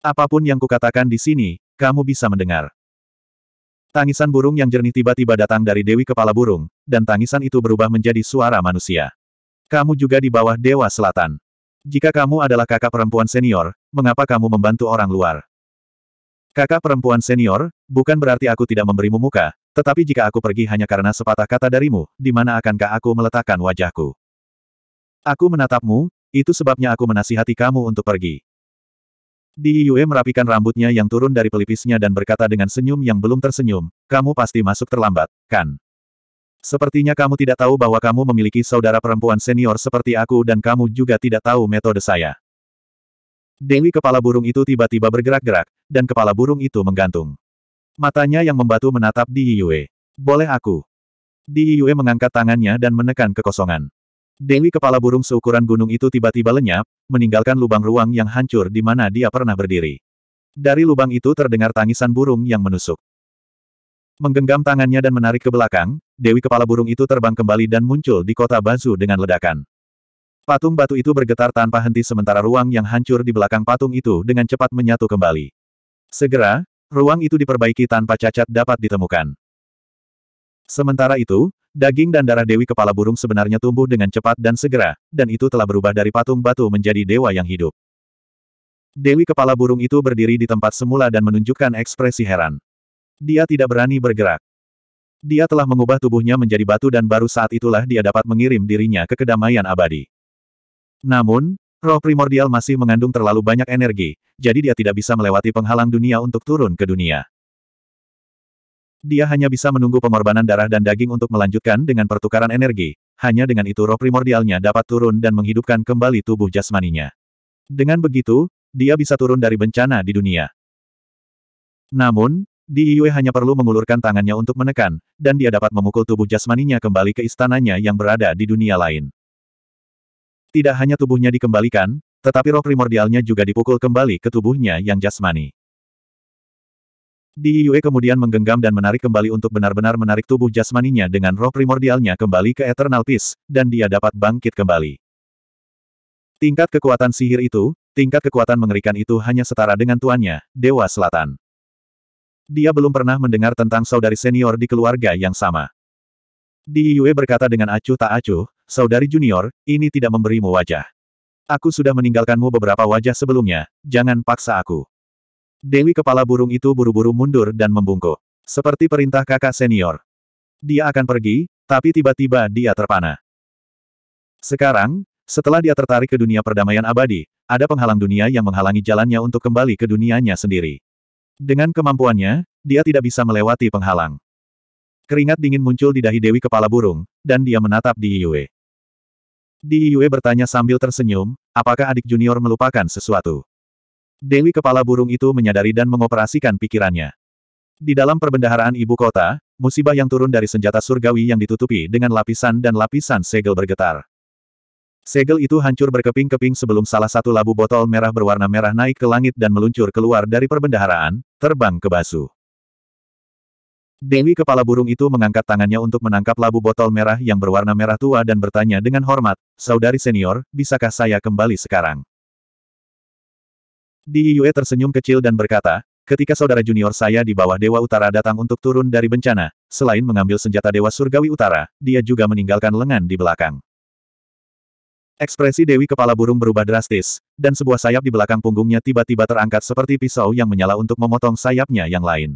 Apapun yang kukatakan di sini, kamu bisa mendengar. Tangisan burung yang jernih tiba-tiba datang dari Dewi Kepala Burung, dan tangisan itu berubah menjadi suara manusia. Kamu juga di bawah Dewa Selatan. Jika kamu adalah kakak perempuan senior, mengapa kamu membantu orang luar? Kakak perempuan senior, bukan berarti aku tidak memberimu muka, tetapi jika aku pergi hanya karena sepatah kata darimu, di mana akankah aku meletakkan wajahku? Aku menatapmu, itu sebabnya aku menasihati kamu untuk pergi. Di Yue merapikan rambutnya yang turun dari pelipisnya dan berkata dengan senyum yang belum tersenyum, kamu pasti masuk terlambat, kan? Sepertinya kamu tidak tahu bahwa kamu memiliki saudara perempuan senior seperti aku dan kamu juga tidak tahu metode saya. Dewi kepala burung itu tiba-tiba bergerak-gerak, dan kepala burung itu menggantung. Matanya yang membatu menatap Di Yue. Boleh aku? Di Yue mengangkat tangannya dan menekan kekosongan. Dewi kepala burung seukuran gunung itu tiba-tiba lenyap, meninggalkan lubang ruang yang hancur di mana dia pernah berdiri. Dari lubang itu terdengar tangisan burung yang menusuk. Menggenggam tangannya dan menarik ke belakang, Dewi Kepala Burung itu terbang kembali dan muncul di kota Bazu dengan ledakan. Patung batu itu bergetar tanpa henti sementara ruang yang hancur di belakang patung itu dengan cepat menyatu kembali. Segera, ruang itu diperbaiki tanpa cacat dapat ditemukan. Sementara itu, daging dan darah Dewi Kepala Burung sebenarnya tumbuh dengan cepat dan segera, dan itu telah berubah dari patung batu menjadi dewa yang hidup. Dewi Kepala Burung itu berdiri di tempat semula dan menunjukkan ekspresi heran. Dia tidak berani bergerak. Dia telah mengubah tubuhnya menjadi batu dan baru saat itulah dia dapat mengirim dirinya ke kedamaian abadi. Namun, roh primordial masih mengandung terlalu banyak energi, jadi dia tidak bisa melewati penghalang dunia untuk turun ke dunia. Dia hanya bisa menunggu pengorbanan darah dan daging untuk melanjutkan dengan pertukaran energi, hanya dengan itu roh primordialnya dapat turun dan menghidupkan kembali tubuh jasmaninya. Dengan begitu, dia bisa turun dari bencana di dunia. Namun, di Yue hanya perlu mengulurkan tangannya untuk menekan, dan dia dapat memukul tubuh jasmaninya kembali ke istananya yang berada di dunia lain. Tidak hanya tubuhnya dikembalikan, tetapi roh primordialnya juga dipukul kembali ke tubuhnya yang jasmani. Di Yue kemudian menggenggam dan menarik kembali untuk benar-benar menarik tubuh jasmaninya dengan roh primordialnya kembali ke Eternal Peace, dan dia dapat bangkit kembali. Tingkat kekuatan sihir itu, tingkat kekuatan mengerikan itu hanya setara dengan tuannya, Dewa Selatan. Dia belum pernah mendengar tentang saudari senior di keluarga yang sama. Di Yue berkata dengan acuh tak acuh, saudari junior, ini tidak memberimu wajah. Aku sudah meninggalkanmu beberapa wajah sebelumnya, jangan paksa aku. Dewi kepala burung itu buru-buru mundur dan membungkuk. Seperti perintah kakak senior. Dia akan pergi, tapi tiba-tiba dia terpana. Sekarang, setelah dia tertarik ke dunia perdamaian abadi, ada penghalang dunia yang menghalangi jalannya untuk kembali ke dunianya sendiri. Dengan kemampuannya, dia tidak bisa melewati penghalang. Keringat dingin muncul di dahi Dewi Kepala Burung, dan dia menatap di Yue. Di Yue bertanya sambil tersenyum, apakah adik junior melupakan sesuatu. Dewi Kepala Burung itu menyadari dan mengoperasikan pikirannya. Di dalam perbendaharaan ibu kota, musibah yang turun dari senjata surgawi yang ditutupi dengan lapisan dan lapisan segel bergetar. Segel itu hancur berkeping-keping sebelum salah satu labu botol merah berwarna merah naik ke langit dan meluncur keluar dari perbendaharaan, terbang ke Basu. Dewi kepala burung itu mengangkat tangannya untuk menangkap labu botol merah yang berwarna merah tua dan bertanya dengan hormat, Saudari senior, bisakah saya kembali sekarang? Di Yue tersenyum kecil dan berkata, ketika saudara junior saya di bawah Dewa Utara datang untuk turun dari bencana, selain mengambil senjata Dewa Surgawi Utara, dia juga meninggalkan lengan di belakang. Ekspresi Dewi Kepala Burung berubah drastis, dan sebuah sayap di belakang punggungnya tiba-tiba terangkat seperti pisau yang menyala untuk memotong sayapnya yang lain.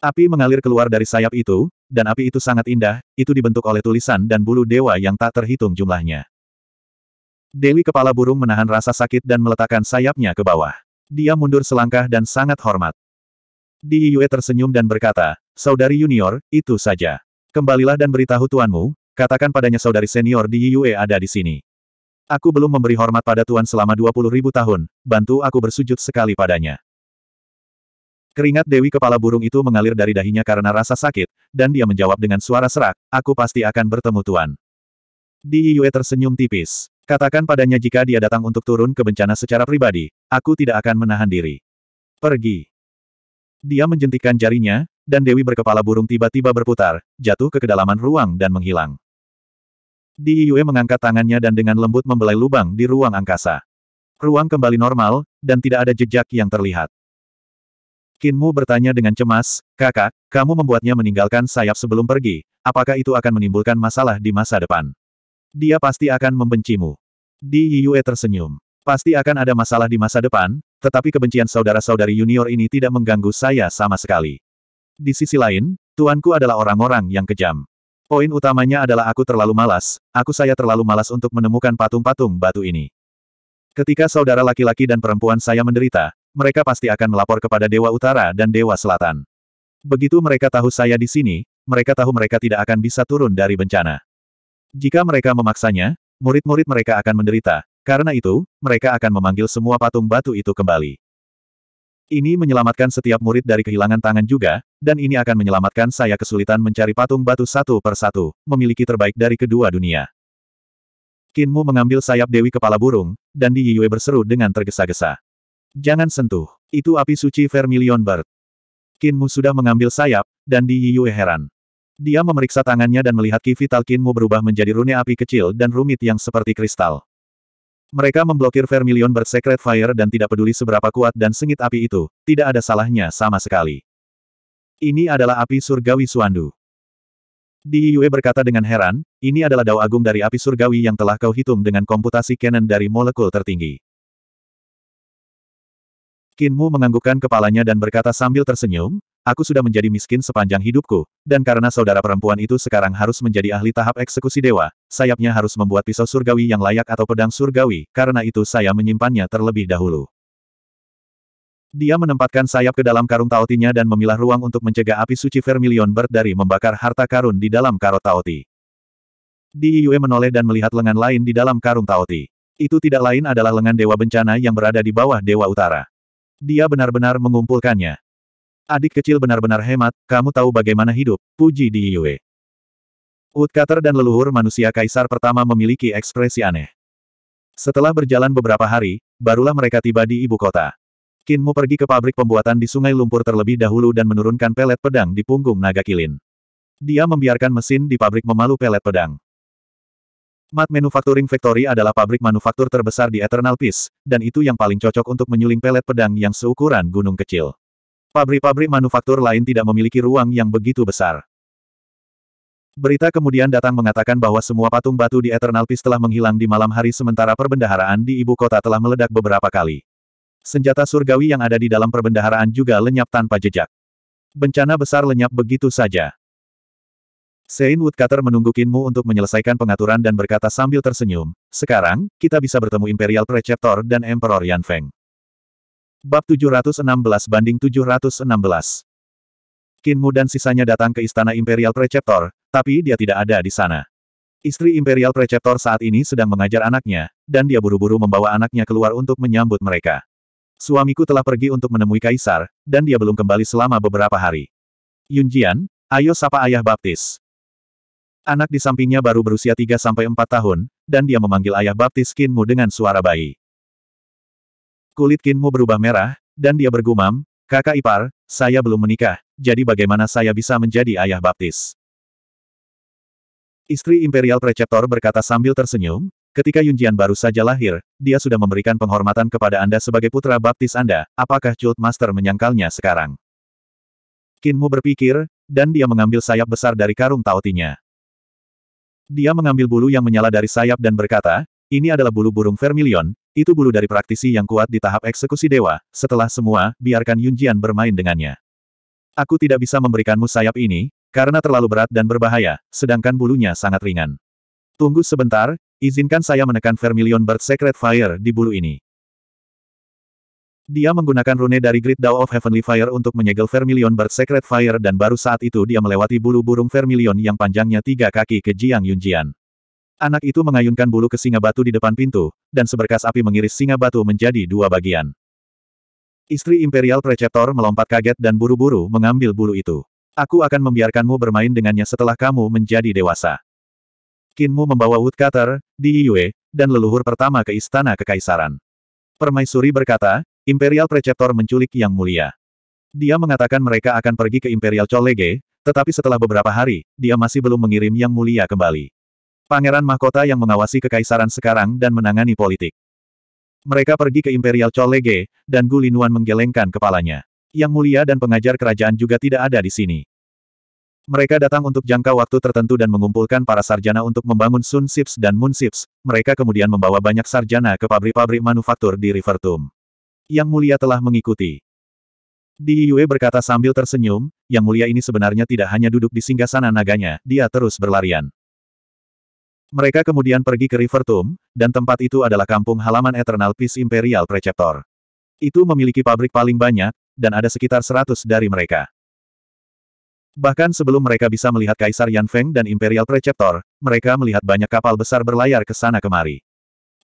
Api mengalir keluar dari sayap itu, dan api itu sangat indah, itu dibentuk oleh tulisan dan bulu dewa yang tak terhitung jumlahnya. Dewi Kepala Burung menahan rasa sakit dan meletakkan sayapnya ke bawah. Dia mundur selangkah dan sangat hormat. Di Yue tersenyum dan berkata, Saudari Junior, itu saja. Kembalilah dan beritahu tuanmu, Katakan padanya saudari senior di Yue ada di sini. Aku belum memberi hormat pada Tuan selama dua puluh ribu tahun, bantu aku bersujud sekali padanya. Keringat Dewi Kepala Burung itu mengalir dari dahinya karena rasa sakit, dan dia menjawab dengan suara serak, aku pasti akan bertemu Tuan. Di Yue tersenyum tipis. Katakan padanya jika dia datang untuk turun ke bencana secara pribadi, aku tidak akan menahan diri. Pergi. Dia menjentikan jarinya, dan Dewi berkepala burung tiba-tiba berputar, jatuh ke kedalaman ruang dan menghilang. Di Yue mengangkat tangannya dan dengan lembut membelai lubang di ruang angkasa. Ruang kembali normal, dan tidak ada jejak yang terlihat. Kinmu bertanya dengan cemas, kakak, kamu membuatnya meninggalkan sayap sebelum pergi, apakah itu akan menimbulkan masalah di masa depan? Dia pasti akan membencimu. Di Yue tersenyum. Pasti akan ada masalah di masa depan, tetapi kebencian saudara-saudari junior ini tidak mengganggu saya sama sekali. Di sisi lain, tuanku adalah orang-orang yang kejam. Poin utamanya adalah aku terlalu malas, aku saya terlalu malas untuk menemukan patung-patung batu ini. Ketika saudara laki-laki dan perempuan saya menderita, mereka pasti akan melapor kepada Dewa Utara dan Dewa Selatan. Begitu mereka tahu saya di sini, mereka tahu mereka tidak akan bisa turun dari bencana. Jika mereka memaksanya, murid-murid mereka akan menderita, karena itu, mereka akan memanggil semua patung batu itu kembali. Ini menyelamatkan setiap murid dari kehilangan tangan juga, dan ini akan menyelamatkan saya kesulitan mencari patung batu satu per satu, memiliki terbaik dari kedua dunia. Kinmu mengambil sayap Dewi Kepala Burung, dan Di Yue berseru dengan tergesa-gesa. Jangan sentuh, itu api suci Vermilion Bird. Kinmu sudah mengambil sayap, dan Di Yue heran. Dia memeriksa tangannya dan melihat Ki Vital Kinmu berubah menjadi rune api kecil dan rumit yang seperti kristal. Mereka memblokir Vermilion Bird Secret Fire dan tidak peduli seberapa kuat dan sengit api itu, tidak ada salahnya sama sekali. Ini adalah api surgawi Suandu. Di Yue berkata dengan heran, ini adalah dao agung dari api surgawi yang telah kau hitung dengan komputasi canon dari molekul tertinggi. Kinmu menganggukkan kepalanya dan berkata sambil tersenyum, aku sudah menjadi miskin sepanjang hidupku, dan karena saudara perempuan itu sekarang harus menjadi ahli tahap eksekusi dewa, sayapnya harus membuat pisau surgawi yang layak atau pedang surgawi, karena itu saya menyimpannya terlebih dahulu. Dia menempatkan sayap ke dalam karung taotinya dan memilah ruang untuk mencegah api suci Vermilion Bird dari membakar harta karun di dalam karot taoti. Diyue menoleh dan melihat lengan lain di dalam karung taoti. Itu tidak lain adalah lengan dewa bencana yang berada di bawah dewa utara. Dia benar-benar mengumpulkannya. Adik kecil benar-benar hemat, kamu tahu bagaimana hidup, puji di Yue. Woodcutter dan leluhur manusia kaisar pertama memiliki ekspresi aneh. Setelah berjalan beberapa hari, barulah mereka tiba di ibu kota. Kinmu pergi ke pabrik pembuatan di Sungai Lumpur terlebih dahulu dan menurunkan pelet pedang di punggung naga kilin. Dia membiarkan mesin di pabrik memalu pelet pedang. Mat Manufacturing Factory adalah pabrik manufaktur terbesar di Eternal Peace, dan itu yang paling cocok untuk menyuling pelet pedang yang seukuran gunung kecil. Pabrik-pabrik manufaktur lain tidak memiliki ruang yang begitu besar. Berita kemudian datang mengatakan bahwa semua patung batu di Eternal Peace telah menghilang di malam hari sementara perbendaharaan di ibu kota telah meledak beberapa kali. Senjata surgawi yang ada di dalam perbendaharaan juga lenyap tanpa jejak. Bencana besar lenyap begitu saja. Sein Woodcutter menunggu Kinmu untuk menyelesaikan pengaturan dan berkata sambil tersenyum, sekarang, kita bisa bertemu Imperial Preceptor dan Emperor Feng. Bab 716 banding 716. Kinmu dan sisanya datang ke istana Imperial Preceptor, tapi dia tidak ada di sana. Istri Imperial Preceptor saat ini sedang mengajar anaknya, dan dia buru-buru membawa anaknya keluar untuk menyambut mereka. Suamiku telah pergi untuk menemui Kaisar, dan dia belum kembali selama beberapa hari. Yunjian, ayo sapa ayah baptis. Anak di sampingnya baru berusia 3-4 tahun, dan dia memanggil ayah baptis Kinmu dengan suara bayi. Kulit Kinmu berubah merah, dan dia bergumam, kakak ipar, saya belum menikah, jadi bagaimana saya bisa menjadi ayah baptis? Istri Imperial Preceptor berkata sambil tersenyum, ketika Yunjian baru saja lahir, dia sudah memberikan penghormatan kepada Anda sebagai putra baptis Anda, apakah Cult Master menyangkalnya sekarang? Kinmu berpikir, dan dia mengambil sayap besar dari karung tautinya. Dia mengambil bulu yang menyala dari sayap dan berkata, ini adalah bulu burung vermilion, itu bulu dari praktisi yang kuat di tahap eksekusi dewa, setelah semua, biarkan Yunjian bermain dengannya. Aku tidak bisa memberikanmu sayap ini, karena terlalu berat dan berbahaya, sedangkan bulunya sangat ringan. Tunggu sebentar, izinkan saya menekan Vermilion Bird Secret Fire di bulu ini. Dia menggunakan rune dari Great Dao of Heavenly Fire untuk menyegel Vermilion Bird Secret Fire dan baru saat itu dia melewati bulu burung Vermilion yang panjangnya tiga kaki ke Jiang Yunjian. Anak itu mengayunkan bulu ke singa batu di depan pintu, dan seberkas api mengiris singa batu menjadi dua bagian. Istri Imperial Preceptor melompat kaget dan buru-buru mengambil bulu itu. Aku akan membiarkanmu bermain dengannya setelah kamu menjadi dewasa. Kinmu membawa Woodcutter, Di Yue e, dan leluhur pertama ke Istana Kekaisaran. Permaisuri berkata, Imperial Preceptor menculik Yang Mulia. Dia mengatakan mereka akan pergi ke Imperial Cholege, tetapi setelah beberapa hari, dia masih belum mengirim Yang Mulia kembali. Pangeran mahkota yang mengawasi kekaisaran sekarang dan menangani politik. Mereka pergi ke Imperial Cholege, dan Gulinuan menggelengkan kepalanya. Yang mulia dan pengajar kerajaan juga tidak ada di sini. Mereka datang untuk jangka waktu tertentu dan mengumpulkan para sarjana untuk membangun Sun Sips dan Moon Sips. Mereka kemudian membawa banyak sarjana ke pabrik-pabrik manufaktur di River Tomb. Yang mulia telah mengikuti. Di Yue berkata sambil tersenyum, Yang mulia ini sebenarnya tidak hanya duduk di singgasana naganya, dia terus berlarian. Mereka kemudian pergi ke River Tomb, dan tempat itu adalah kampung halaman Eternal Peace Imperial Preceptor. Itu memiliki pabrik paling banyak, dan ada sekitar seratus dari mereka. Bahkan sebelum mereka bisa melihat Kaisar Yan Feng dan Imperial Preceptor, mereka melihat banyak kapal besar berlayar ke sana kemari.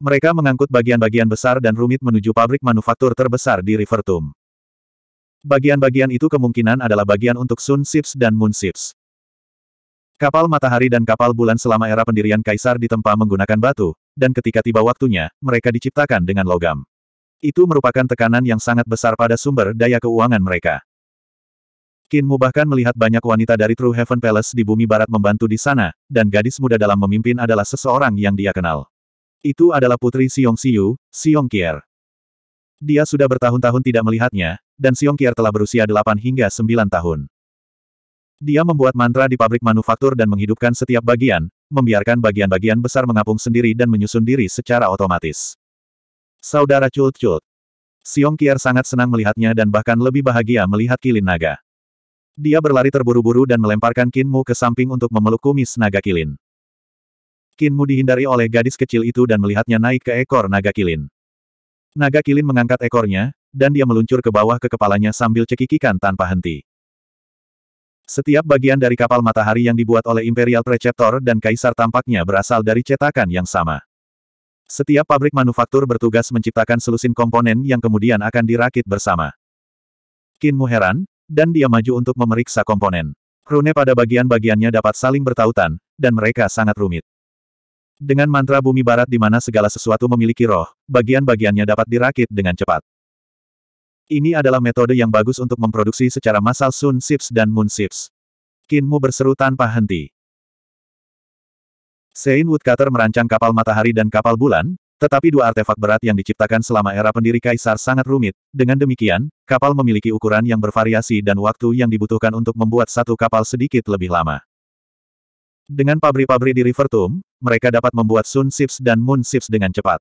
Mereka mengangkut bagian-bagian besar dan rumit menuju pabrik manufaktur terbesar di River Tomb. Bagian-bagian itu kemungkinan adalah bagian untuk Sun Ships dan Moon Ships. Kapal matahari dan kapal bulan selama era pendirian kaisar ditempa menggunakan batu, dan ketika tiba waktunya, mereka diciptakan dengan logam. Itu merupakan tekanan yang sangat besar pada sumber daya keuangan mereka. Kinmu bahkan melihat banyak wanita dari True Heaven Palace di bumi barat membantu di sana, dan gadis muda dalam memimpin adalah seseorang yang dia kenal. Itu adalah putri Siong Siu, Siong Kier. Dia sudah bertahun-tahun tidak melihatnya, dan Siong Kier telah berusia 8 hingga 9 tahun. Dia membuat mantra di pabrik manufaktur dan menghidupkan setiap bagian, membiarkan bagian-bagian besar mengapung sendiri dan menyusun diri secara otomatis. Saudara Cult-Cult. Siong Kier sangat senang melihatnya dan bahkan lebih bahagia melihat kilin naga. Dia berlari terburu-buru dan melemparkan Kinmu ke samping untuk memeluk kumis naga kilin. Kinmu dihindari oleh gadis kecil itu dan melihatnya naik ke ekor naga kilin. Naga kilin mengangkat ekornya, dan dia meluncur ke bawah ke kepalanya sambil cekikikan tanpa henti. Setiap bagian dari kapal matahari yang dibuat oleh Imperial Preceptor dan Kaisar tampaknya berasal dari cetakan yang sama. Setiap pabrik manufaktur bertugas menciptakan selusin komponen yang kemudian akan dirakit bersama. Kinmu heran, dan dia maju untuk memeriksa komponen. Rune pada bagian-bagiannya dapat saling bertautan, dan mereka sangat rumit. Dengan mantra bumi barat di mana segala sesuatu memiliki roh, bagian-bagiannya dapat dirakit dengan cepat. Ini adalah metode yang bagus untuk memproduksi secara massal Sun Sips dan Moon Sips. Kinmu berseru tanpa henti. Sein Woodcutter merancang kapal matahari dan kapal bulan, tetapi dua artefak berat yang diciptakan selama era pendiri Kaisar sangat rumit. Dengan demikian, kapal memiliki ukuran yang bervariasi dan waktu yang dibutuhkan untuk membuat satu kapal sedikit lebih lama. Dengan pabrik-pabrik di River Tomb, mereka dapat membuat Sun Ships dan Moon Ships dengan cepat.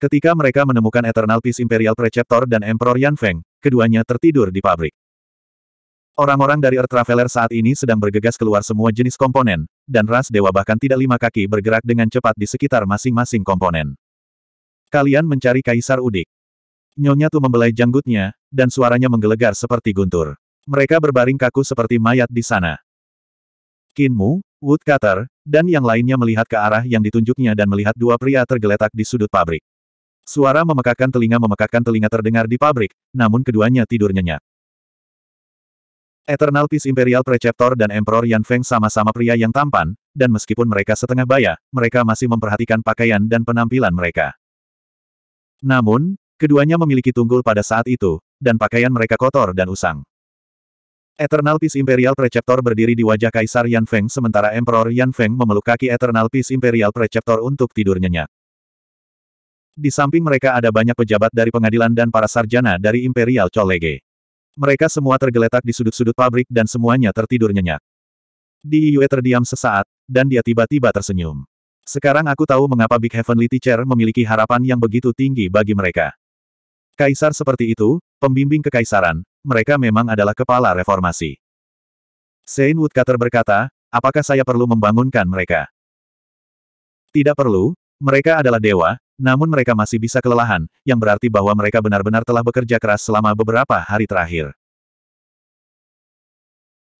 Ketika mereka menemukan Eternal Peace Imperial Preceptor dan Emperor Yan Feng, keduanya tertidur di pabrik. Orang-orang dari Earth Traveler saat ini sedang bergegas keluar semua jenis komponen, dan ras dewa bahkan tidak lima kaki bergerak dengan cepat di sekitar masing-masing komponen. Kalian mencari Kaisar Udik. Nyonya Tu membelai janggutnya, dan suaranya menggelegar seperti guntur. Mereka berbaring kaku seperti mayat di sana. Kinmu, Woodcutter, dan yang lainnya melihat ke arah yang ditunjuknya dan melihat dua pria tergeletak di sudut pabrik. Suara memekakan telinga memekakan telinga terdengar di pabrik, namun keduanya tidur nyenyak. Eternal Peace Imperial Preceptor dan Emperor Yan Feng sama-sama pria yang tampan, dan meskipun mereka setengah baya, mereka masih memperhatikan pakaian dan penampilan mereka. Namun, keduanya memiliki tunggul pada saat itu, dan pakaian mereka kotor dan usang. Eternal Peace Imperial Preceptor berdiri di wajah Kaisar Yan Feng sementara Emperor Yan Feng memeluk kaki Eternal Peace Imperial Preceptor untuk tidur nyenyak. Di samping mereka ada banyak pejabat dari pengadilan dan para sarjana dari Imperial College. Mereka semua tergeletak di sudut-sudut pabrik dan semuanya tertidur nyenyak. Di Yue terdiam sesaat, dan dia tiba-tiba tersenyum. Sekarang aku tahu mengapa Big Heavenly Teacher memiliki harapan yang begitu tinggi bagi mereka. Kaisar seperti itu, pembimbing kekaisaran, mereka memang adalah kepala reformasi. Saint Woodcutter berkata, apakah saya perlu membangunkan mereka? Tidak perlu, mereka adalah dewa, namun mereka masih bisa kelelahan, yang berarti bahwa mereka benar-benar telah bekerja keras selama beberapa hari terakhir.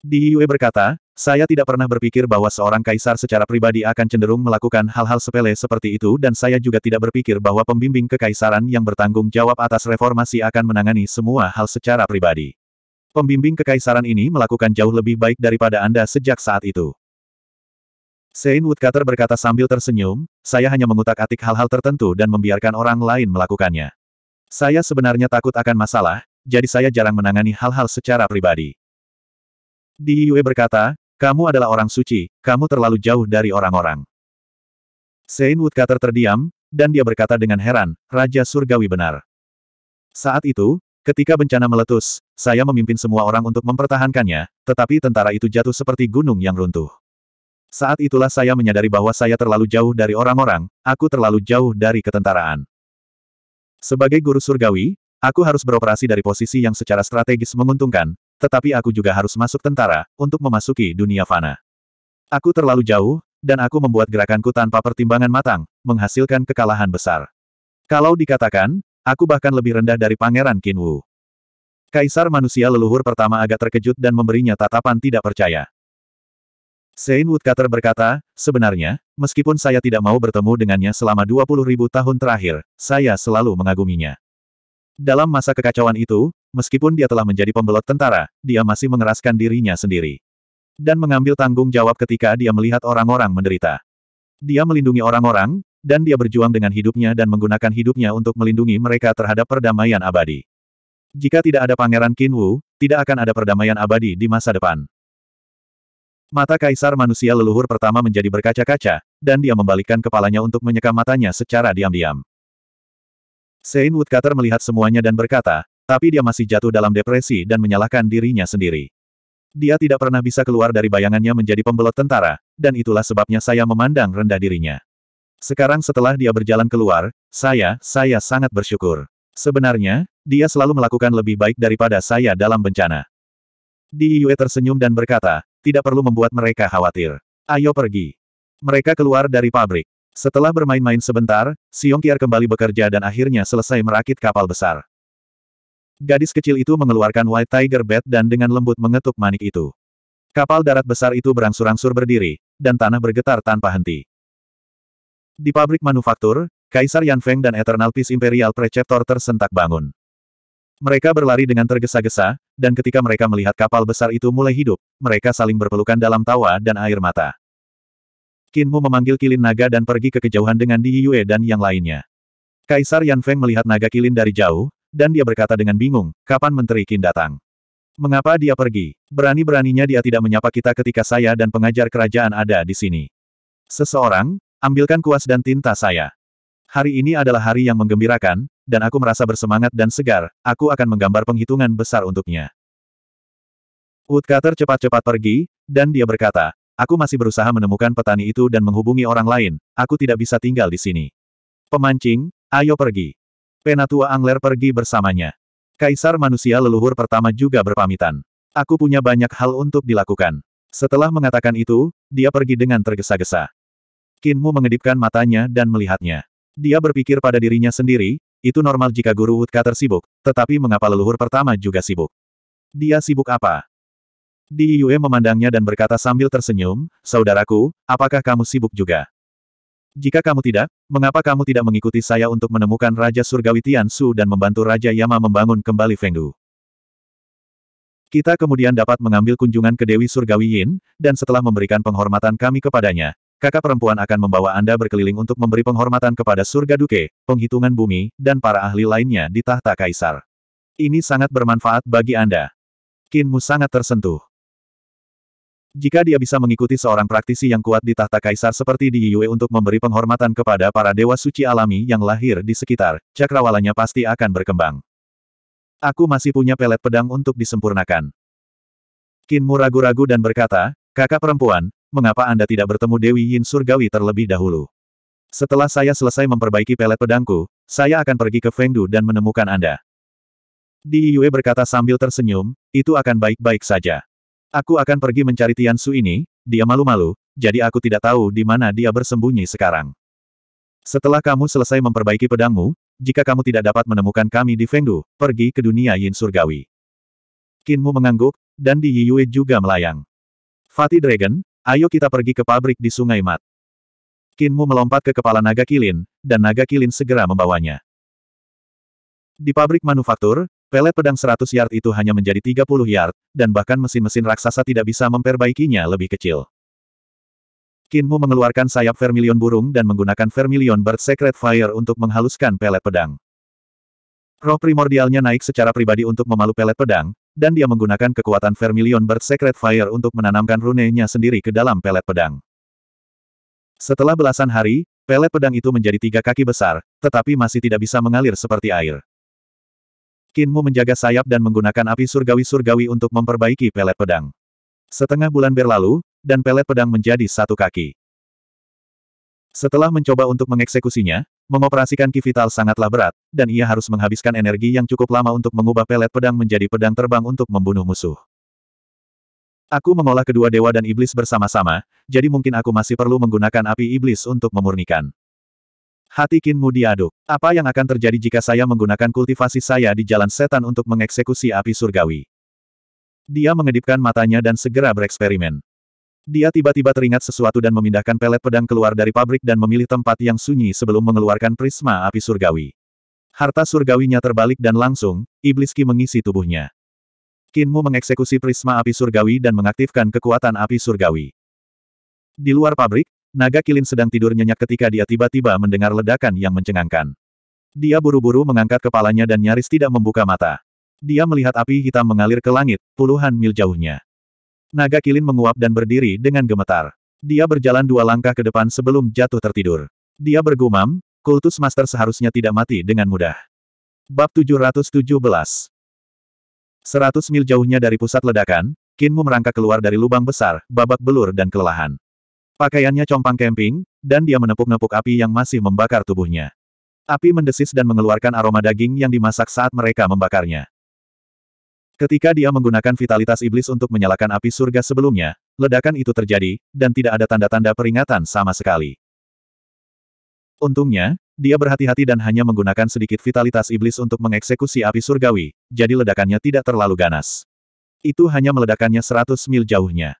Di Yue berkata, saya tidak pernah berpikir bahwa seorang kaisar secara pribadi akan cenderung melakukan hal-hal sepele seperti itu dan saya juga tidak berpikir bahwa pembimbing kekaisaran yang bertanggung jawab atas reformasi akan menangani semua hal secara pribadi. Pembimbing kekaisaran ini melakukan jauh lebih baik daripada Anda sejak saat itu. Sein Woodcutter berkata sambil tersenyum, saya hanya mengutak-atik hal-hal tertentu dan membiarkan orang lain melakukannya. Saya sebenarnya takut akan masalah, jadi saya jarang menangani hal-hal secara pribadi. Yue berkata, kamu adalah orang suci, kamu terlalu jauh dari orang-orang. Sein Woodcutter terdiam, dan dia berkata dengan heran, Raja Surgawi benar. Saat itu, ketika bencana meletus, saya memimpin semua orang untuk mempertahankannya, tetapi tentara itu jatuh seperti gunung yang runtuh. Saat itulah saya menyadari bahwa saya terlalu jauh dari orang-orang, aku terlalu jauh dari ketentaraan. Sebagai guru surgawi, aku harus beroperasi dari posisi yang secara strategis menguntungkan, tetapi aku juga harus masuk tentara, untuk memasuki dunia fana. Aku terlalu jauh, dan aku membuat gerakanku tanpa pertimbangan matang, menghasilkan kekalahan besar. Kalau dikatakan, aku bahkan lebih rendah dari Pangeran Kinwu. Kaisar manusia leluhur pertama agak terkejut dan memberinya tatapan tidak percaya. Saint Woodcutter berkata, sebenarnya, meskipun saya tidak mau bertemu dengannya selama 20 ribu tahun terakhir, saya selalu mengaguminya. Dalam masa kekacauan itu, meskipun dia telah menjadi pembelot tentara, dia masih mengeraskan dirinya sendiri. Dan mengambil tanggung jawab ketika dia melihat orang-orang menderita. Dia melindungi orang-orang, dan dia berjuang dengan hidupnya dan menggunakan hidupnya untuk melindungi mereka terhadap perdamaian abadi. Jika tidak ada Pangeran Kinwu, tidak akan ada perdamaian abadi di masa depan. Mata kaisar manusia leluhur pertama menjadi berkaca-kaca, dan dia membalikkan kepalanya untuk menyeka matanya secara diam-diam. Sein Woodcutter melihat semuanya dan berkata, tapi dia masih jatuh dalam depresi dan menyalahkan dirinya sendiri. Dia tidak pernah bisa keluar dari bayangannya menjadi pembelot tentara, dan itulah sebabnya saya memandang rendah dirinya. Sekarang setelah dia berjalan keluar, saya, saya sangat bersyukur. Sebenarnya, dia selalu melakukan lebih baik daripada saya dalam bencana. Di Yue tersenyum dan berkata, tidak perlu membuat mereka khawatir. Ayo pergi. Mereka keluar dari pabrik. Setelah bermain-main sebentar, Siong Kiar kembali bekerja dan akhirnya selesai merakit kapal besar. Gadis kecil itu mengeluarkan White Tiger Bat dan dengan lembut mengetuk manik itu. Kapal darat besar itu berangsur-angsur berdiri, dan tanah bergetar tanpa henti. Di pabrik manufaktur, Kaisar Yan Feng dan Eternal Peace Imperial Preceptor tersentak bangun. Mereka berlari dengan tergesa-gesa, dan ketika mereka melihat kapal besar itu mulai hidup, mereka saling berpelukan dalam tawa dan air mata. Kinmu memanggil kilin naga dan pergi ke kejauhan dengan Di Yue dan yang lainnya. Kaisar Yan Feng melihat naga kilin dari jauh, dan dia berkata dengan bingung, kapan Menteri Qin datang? Mengapa dia pergi? Berani-beraninya dia tidak menyapa kita ketika saya dan pengajar kerajaan ada di sini. Seseorang, ambilkan kuas dan tinta saya. Hari ini adalah hari yang menggembirakan, dan aku merasa bersemangat dan segar, aku akan menggambar penghitungan besar untuknya. Woodcutter cepat-cepat pergi, dan dia berkata, aku masih berusaha menemukan petani itu dan menghubungi orang lain, aku tidak bisa tinggal di sini. Pemancing, ayo pergi. Penatua Angler pergi bersamanya. Kaisar manusia leluhur pertama juga berpamitan. Aku punya banyak hal untuk dilakukan. Setelah mengatakan itu, dia pergi dengan tergesa-gesa. Kinmu mengedipkan matanya dan melihatnya. Dia berpikir pada dirinya sendiri, itu normal jika guru Woodcutter sibuk, tetapi mengapa leluhur pertama juga sibuk? Dia sibuk apa? Di Yue memandangnya dan berkata sambil tersenyum, Saudaraku, apakah kamu sibuk juga? Jika kamu tidak, mengapa kamu tidak mengikuti saya untuk menemukan Raja Surgawi Tiansu dan membantu Raja Yama membangun kembali Fengdu? Kita kemudian dapat mengambil kunjungan ke Dewi Surgawi Yin, dan setelah memberikan penghormatan kami kepadanya, kakak perempuan akan membawa Anda berkeliling untuk memberi penghormatan kepada surga duke, penghitungan bumi, dan para ahli lainnya di tahta kaisar. Ini sangat bermanfaat bagi Anda. Kinmu sangat tersentuh. Jika dia bisa mengikuti seorang praktisi yang kuat di tahta kaisar seperti di Yue untuk memberi penghormatan kepada para dewa suci alami yang lahir di sekitar, cakrawalanya pasti akan berkembang. Aku masih punya pelet pedang untuk disempurnakan. Kinmu ragu-ragu dan berkata, kakak perempuan, mengapa Anda tidak bertemu Dewi Yin Surgawi terlebih dahulu? Setelah saya selesai memperbaiki pelet pedangku, saya akan pergi ke Fengdu dan menemukan Anda. Di Yue berkata sambil tersenyum, itu akan baik-baik saja. Aku akan pergi mencari Tian Su ini, dia malu-malu, jadi aku tidak tahu di mana dia bersembunyi sekarang. Setelah kamu selesai memperbaiki pedangmu, jika kamu tidak dapat menemukan kami di Fengdu, pergi ke dunia Yin Surgawi. Kinmu mengangguk, dan Di Yue juga melayang. Fatih Dragon, Ayo kita pergi ke pabrik di Sungai Mat. Kinmu melompat ke kepala naga kilin, dan naga kilin segera membawanya. Di pabrik manufaktur, pelet pedang 100 yard itu hanya menjadi 30 yard, dan bahkan mesin-mesin raksasa tidak bisa memperbaikinya lebih kecil. Kinmu mengeluarkan sayap vermilion burung dan menggunakan vermilion bird secret fire untuk menghaluskan pelet pedang. Roh primordialnya naik secara pribadi untuk memalu pelet pedang, dan dia menggunakan kekuatan Vermilion Bird Secret Fire untuk menanamkan rune-nya sendiri ke dalam pelet pedang. Setelah belasan hari, pelet pedang itu menjadi tiga kaki besar, tetapi masih tidak bisa mengalir seperti air. Kinmu menjaga sayap dan menggunakan api surgawi-surgawi untuk memperbaiki pelet pedang. Setengah bulan berlalu, dan pelet pedang menjadi satu kaki. Setelah mencoba untuk mengeksekusinya, Mengoperasikan ki sangatlah berat, dan ia harus menghabiskan energi yang cukup lama untuk mengubah pelet pedang menjadi pedang terbang untuk membunuh musuh. Aku mengolah kedua dewa dan iblis bersama-sama, jadi mungkin aku masih perlu menggunakan api iblis untuk memurnikan. Hati Kinmu diaduk. Apa yang akan terjadi jika saya menggunakan kultivasi saya di jalan setan untuk mengeksekusi api surgawi? Dia mengedipkan matanya dan segera bereksperimen. Dia tiba-tiba teringat sesuatu dan memindahkan pelet pedang keluar dari pabrik dan memilih tempat yang sunyi sebelum mengeluarkan prisma api surgawi. Harta surgawinya terbalik dan langsung, iblis mengisi tubuhnya. Kinmu mengeksekusi prisma api surgawi dan mengaktifkan kekuatan api surgawi. Di luar pabrik, naga kilin sedang tidur nyenyak ketika dia tiba-tiba mendengar ledakan yang mencengangkan. Dia buru-buru mengangkat kepalanya dan nyaris tidak membuka mata. Dia melihat api hitam mengalir ke langit, puluhan mil jauhnya. Naga Kilin menguap dan berdiri dengan gemetar. Dia berjalan dua langkah ke depan sebelum jatuh tertidur. Dia bergumam, kultus master seharusnya tidak mati dengan mudah. Bab 717 Seratus mil jauhnya dari pusat ledakan, Kinmu merangkak keluar dari lubang besar, babak belur dan kelelahan. Pakaiannya compang kemping, dan dia menepuk-nepuk api yang masih membakar tubuhnya. Api mendesis dan mengeluarkan aroma daging yang dimasak saat mereka membakarnya. Ketika dia menggunakan vitalitas iblis untuk menyalakan api surga sebelumnya, ledakan itu terjadi, dan tidak ada tanda-tanda peringatan sama sekali. Untungnya, dia berhati-hati dan hanya menggunakan sedikit vitalitas iblis untuk mengeksekusi api surgawi, jadi ledakannya tidak terlalu ganas. Itu hanya meledakannya 100 mil jauhnya.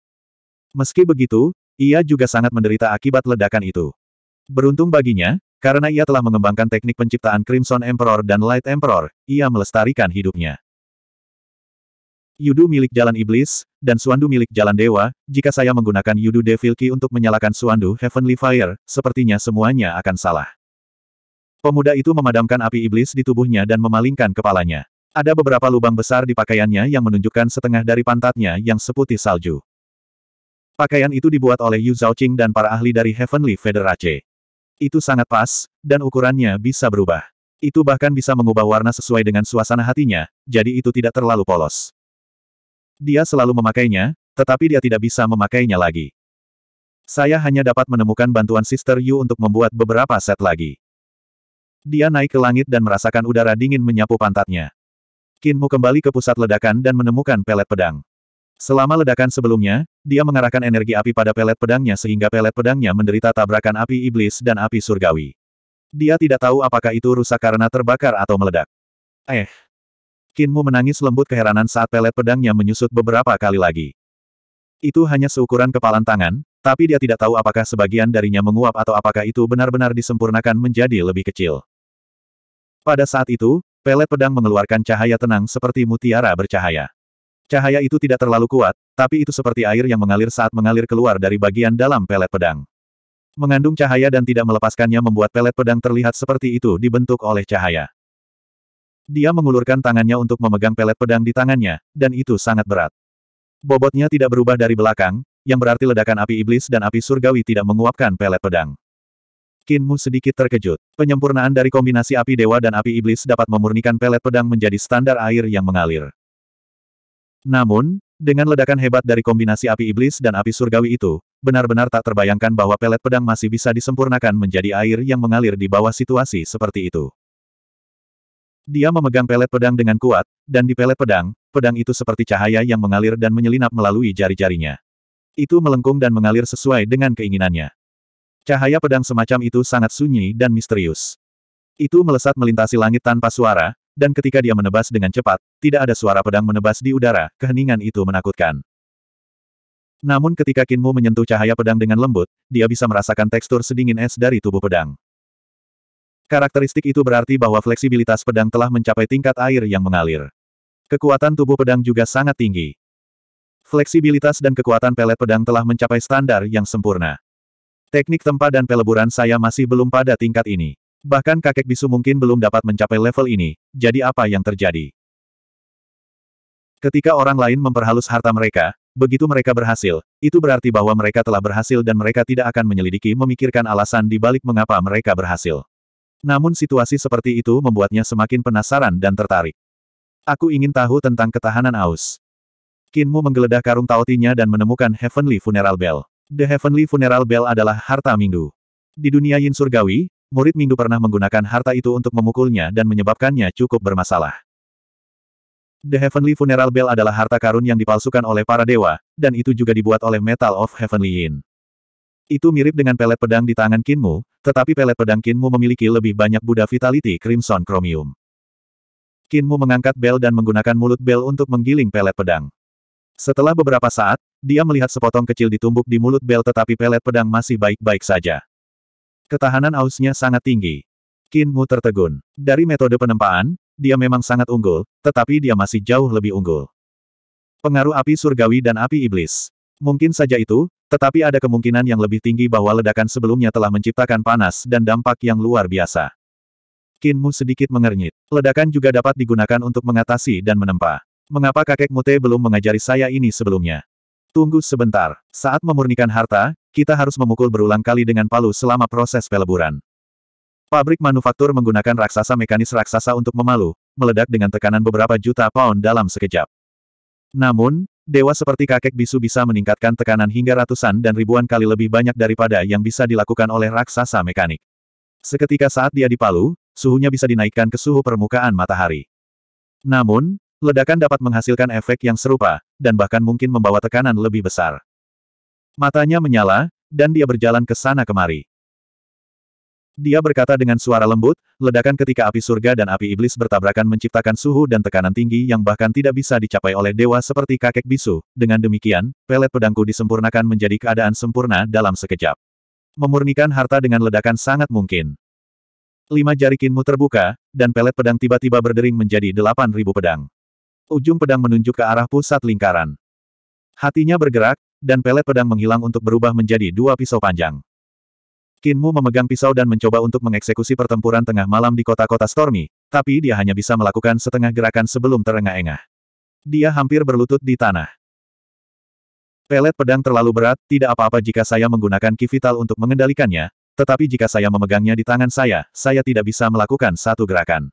Meski begitu, ia juga sangat menderita akibat ledakan itu. Beruntung baginya, karena ia telah mengembangkan teknik penciptaan Crimson Emperor dan Light Emperor, ia melestarikan hidupnya. Yudu milik Jalan Iblis, dan Suandu milik Jalan Dewa, jika saya menggunakan Yudu Devil Key untuk menyalakan Suandu Heavenly Fire, sepertinya semuanya akan salah. Pemuda itu memadamkan api iblis di tubuhnya dan memalingkan kepalanya. Ada beberapa lubang besar di pakaiannya yang menunjukkan setengah dari pantatnya yang seputih salju. Pakaian itu dibuat oleh Yu Zhaoqing dan para ahli dari Heavenly Federace. Itu sangat pas, dan ukurannya bisa berubah. Itu bahkan bisa mengubah warna sesuai dengan suasana hatinya, jadi itu tidak terlalu polos. Dia selalu memakainya, tetapi dia tidak bisa memakainya lagi. Saya hanya dapat menemukan bantuan Sister Yu untuk membuat beberapa set lagi. Dia naik ke langit dan merasakan udara dingin menyapu pantatnya. Kinmu kembali ke pusat ledakan dan menemukan pelet pedang. Selama ledakan sebelumnya, dia mengarahkan energi api pada pelet pedangnya sehingga pelet pedangnya menderita tabrakan api iblis dan api surgawi. Dia tidak tahu apakah itu rusak karena terbakar atau meledak. Eh, Kinmu menangis lembut keheranan saat pelet pedangnya menyusut beberapa kali lagi. Itu hanya seukuran kepalan tangan, tapi dia tidak tahu apakah sebagian darinya menguap atau apakah itu benar-benar disempurnakan menjadi lebih kecil. Pada saat itu, pelet pedang mengeluarkan cahaya tenang seperti mutiara bercahaya. Cahaya itu tidak terlalu kuat, tapi itu seperti air yang mengalir saat mengalir keluar dari bagian dalam pelet pedang. Mengandung cahaya dan tidak melepaskannya membuat pelet pedang terlihat seperti itu dibentuk oleh cahaya. Dia mengulurkan tangannya untuk memegang pelet pedang di tangannya, dan itu sangat berat. Bobotnya tidak berubah dari belakang, yang berarti ledakan api iblis dan api surgawi tidak menguapkan pelet pedang. Kinmu sedikit terkejut. Penyempurnaan dari kombinasi api dewa dan api iblis dapat memurnikan pelet pedang menjadi standar air yang mengalir. Namun, dengan ledakan hebat dari kombinasi api iblis dan api surgawi itu, benar-benar tak terbayangkan bahwa pelet pedang masih bisa disempurnakan menjadi air yang mengalir di bawah situasi seperti itu. Dia memegang pelet pedang dengan kuat, dan di pelet pedang, pedang itu seperti cahaya yang mengalir dan menyelinap melalui jari-jarinya. Itu melengkung dan mengalir sesuai dengan keinginannya. Cahaya pedang semacam itu sangat sunyi dan misterius. Itu melesat melintasi langit tanpa suara, dan ketika dia menebas dengan cepat, tidak ada suara pedang menebas di udara, keheningan itu menakutkan. Namun ketika Kinmu menyentuh cahaya pedang dengan lembut, dia bisa merasakan tekstur sedingin es dari tubuh pedang. Karakteristik itu berarti bahwa fleksibilitas pedang telah mencapai tingkat air yang mengalir. Kekuatan tubuh pedang juga sangat tinggi. Fleksibilitas dan kekuatan pelet pedang telah mencapai standar yang sempurna. Teknik tempa dan peleburan saya masih belum pada tingkat ini. Bahkan kakek bisu mungkin belum dapat mencapai level ini, jadi apa yang terjadi? Ketika orang lain memperhalus harta mereka, begitu mereka berhasil, itu berarti bahwa mereka telah berhasil dan mereka tidak akan menyelidiki memikirkan alasan di balik mengapa mereka berhasil. Namun situasi seperti itu membuatnya semakin penasaran dan tertarik. Aku ingin tahu tentang ketahanan Aus. Kinmu menggeledah karung tautinya dan menemukan Heavenly Funeral Bell. The Heavenly Funeral Bell adalah harta Mingdu. Di dunia Yin Surgawi, murid Mingdu pernah menggunakan harta itu untuk memukulnya dan menyebabkannya cukup bermasalah. The Heavenly Funeral Bell adalah harta karun yang dipalsukan oleh para dewa, dan itu juga dibuat oleh Metal of Heavenly Yin. Itu mirip dengan pelet pedang di tangan Kinmu, tetapi pelet pedang Kinmu memiliki lebih banyak Buddha Vitality Crimson Chromium. Kinmu mengangkat bel dan menggunakan mulut bel untuk menggiling pelet pedang. Setelah beberapa saat, dia melihat sepotong kecil ditumbuk di mulut bel tetapi pelet pedang masih baik-baik saja. Ketahanan ausnya sangat tinggi. Kinmu tertegun. Dari metode penempaan, dia memang sangat unggul, tetapi dia masih jauh lebih unggul. Pengaruh api surgawi dan api iblis. Mungkin saja itu, tetapi ada kemungkinan yang lebih tinggi bahwa ledakan sebelumnya telah menciptakan panas dan dampak yang luar biasa. Kinmu sedikit mengernyit. Ledakan juga dapat digunakan untuk mengatasi dan menempa. Mengapa kakek Mute belum mengajari saya ini sebelumnya? Tunggu sebentar. Saat memurnikan harta, kita harus memukul berulang kali dengan palu selama proses peleburan. Pabrik manufaktur menggunakan raksasa mekanis raksasa untuk memalu, meledak dengan tekanan beberapa juta pound dalam sekejap. Namun, Dewa seperti kakek bisu bisa meningkatkan tekanan hingga ratusan dan ribuan kali lebih banyak daripada yang bisa dilakukan oleh raksasa mekanik. Seketika saat dia dipalu, suhunya bisa dinaikkan ke suhu permukaan matahari. Namun, ledakan dapat menghasilkan efek yang serupa, dan bahkan mungkin membawa tekanan lebih besar. Matanya menyala, dan dia berjalan ke sana kemari. Dia berkata dengan suara lembut, ledakan ketika api surga dan api iblis bertabrakan menciptakan suhu dan tekanan tinggi yang bahkan tidak bisa dicapai oleh dewa seperti kakek bisu. Dengan demikian, pelet pedangku disempurnakan menjadi keadaan sempurna dalam sekejap. Memurnikan harta dengan ledakan sangat mungkin. Lima jari kinmu terbuka, dan pelet pedang tiba-tiba berdering menjadi delapan ribu pedang. Ujung pedang menunjuk ke arah pusat lingkaran. Hatinya bergerak, dan pelet pedang menghilang untuk berubah menjadi dua pisau panjang. Kinmu memegang pisau dan mencoba untuk mengeksekusi pertempuran tengah malam di kota-kota Stormy, tapi dia hanya bisa melakukan setengah gerakan sebelum terengah-engah. Dia hampir berlutut di tanah. Pelet pedang terlalu berat, tidak apa-apa jika saya menggunakan ki untuk mengendalikannya, tetapi jika saya memegangnya di tangan saya, saya tidak bisa melakukan satu gerakan.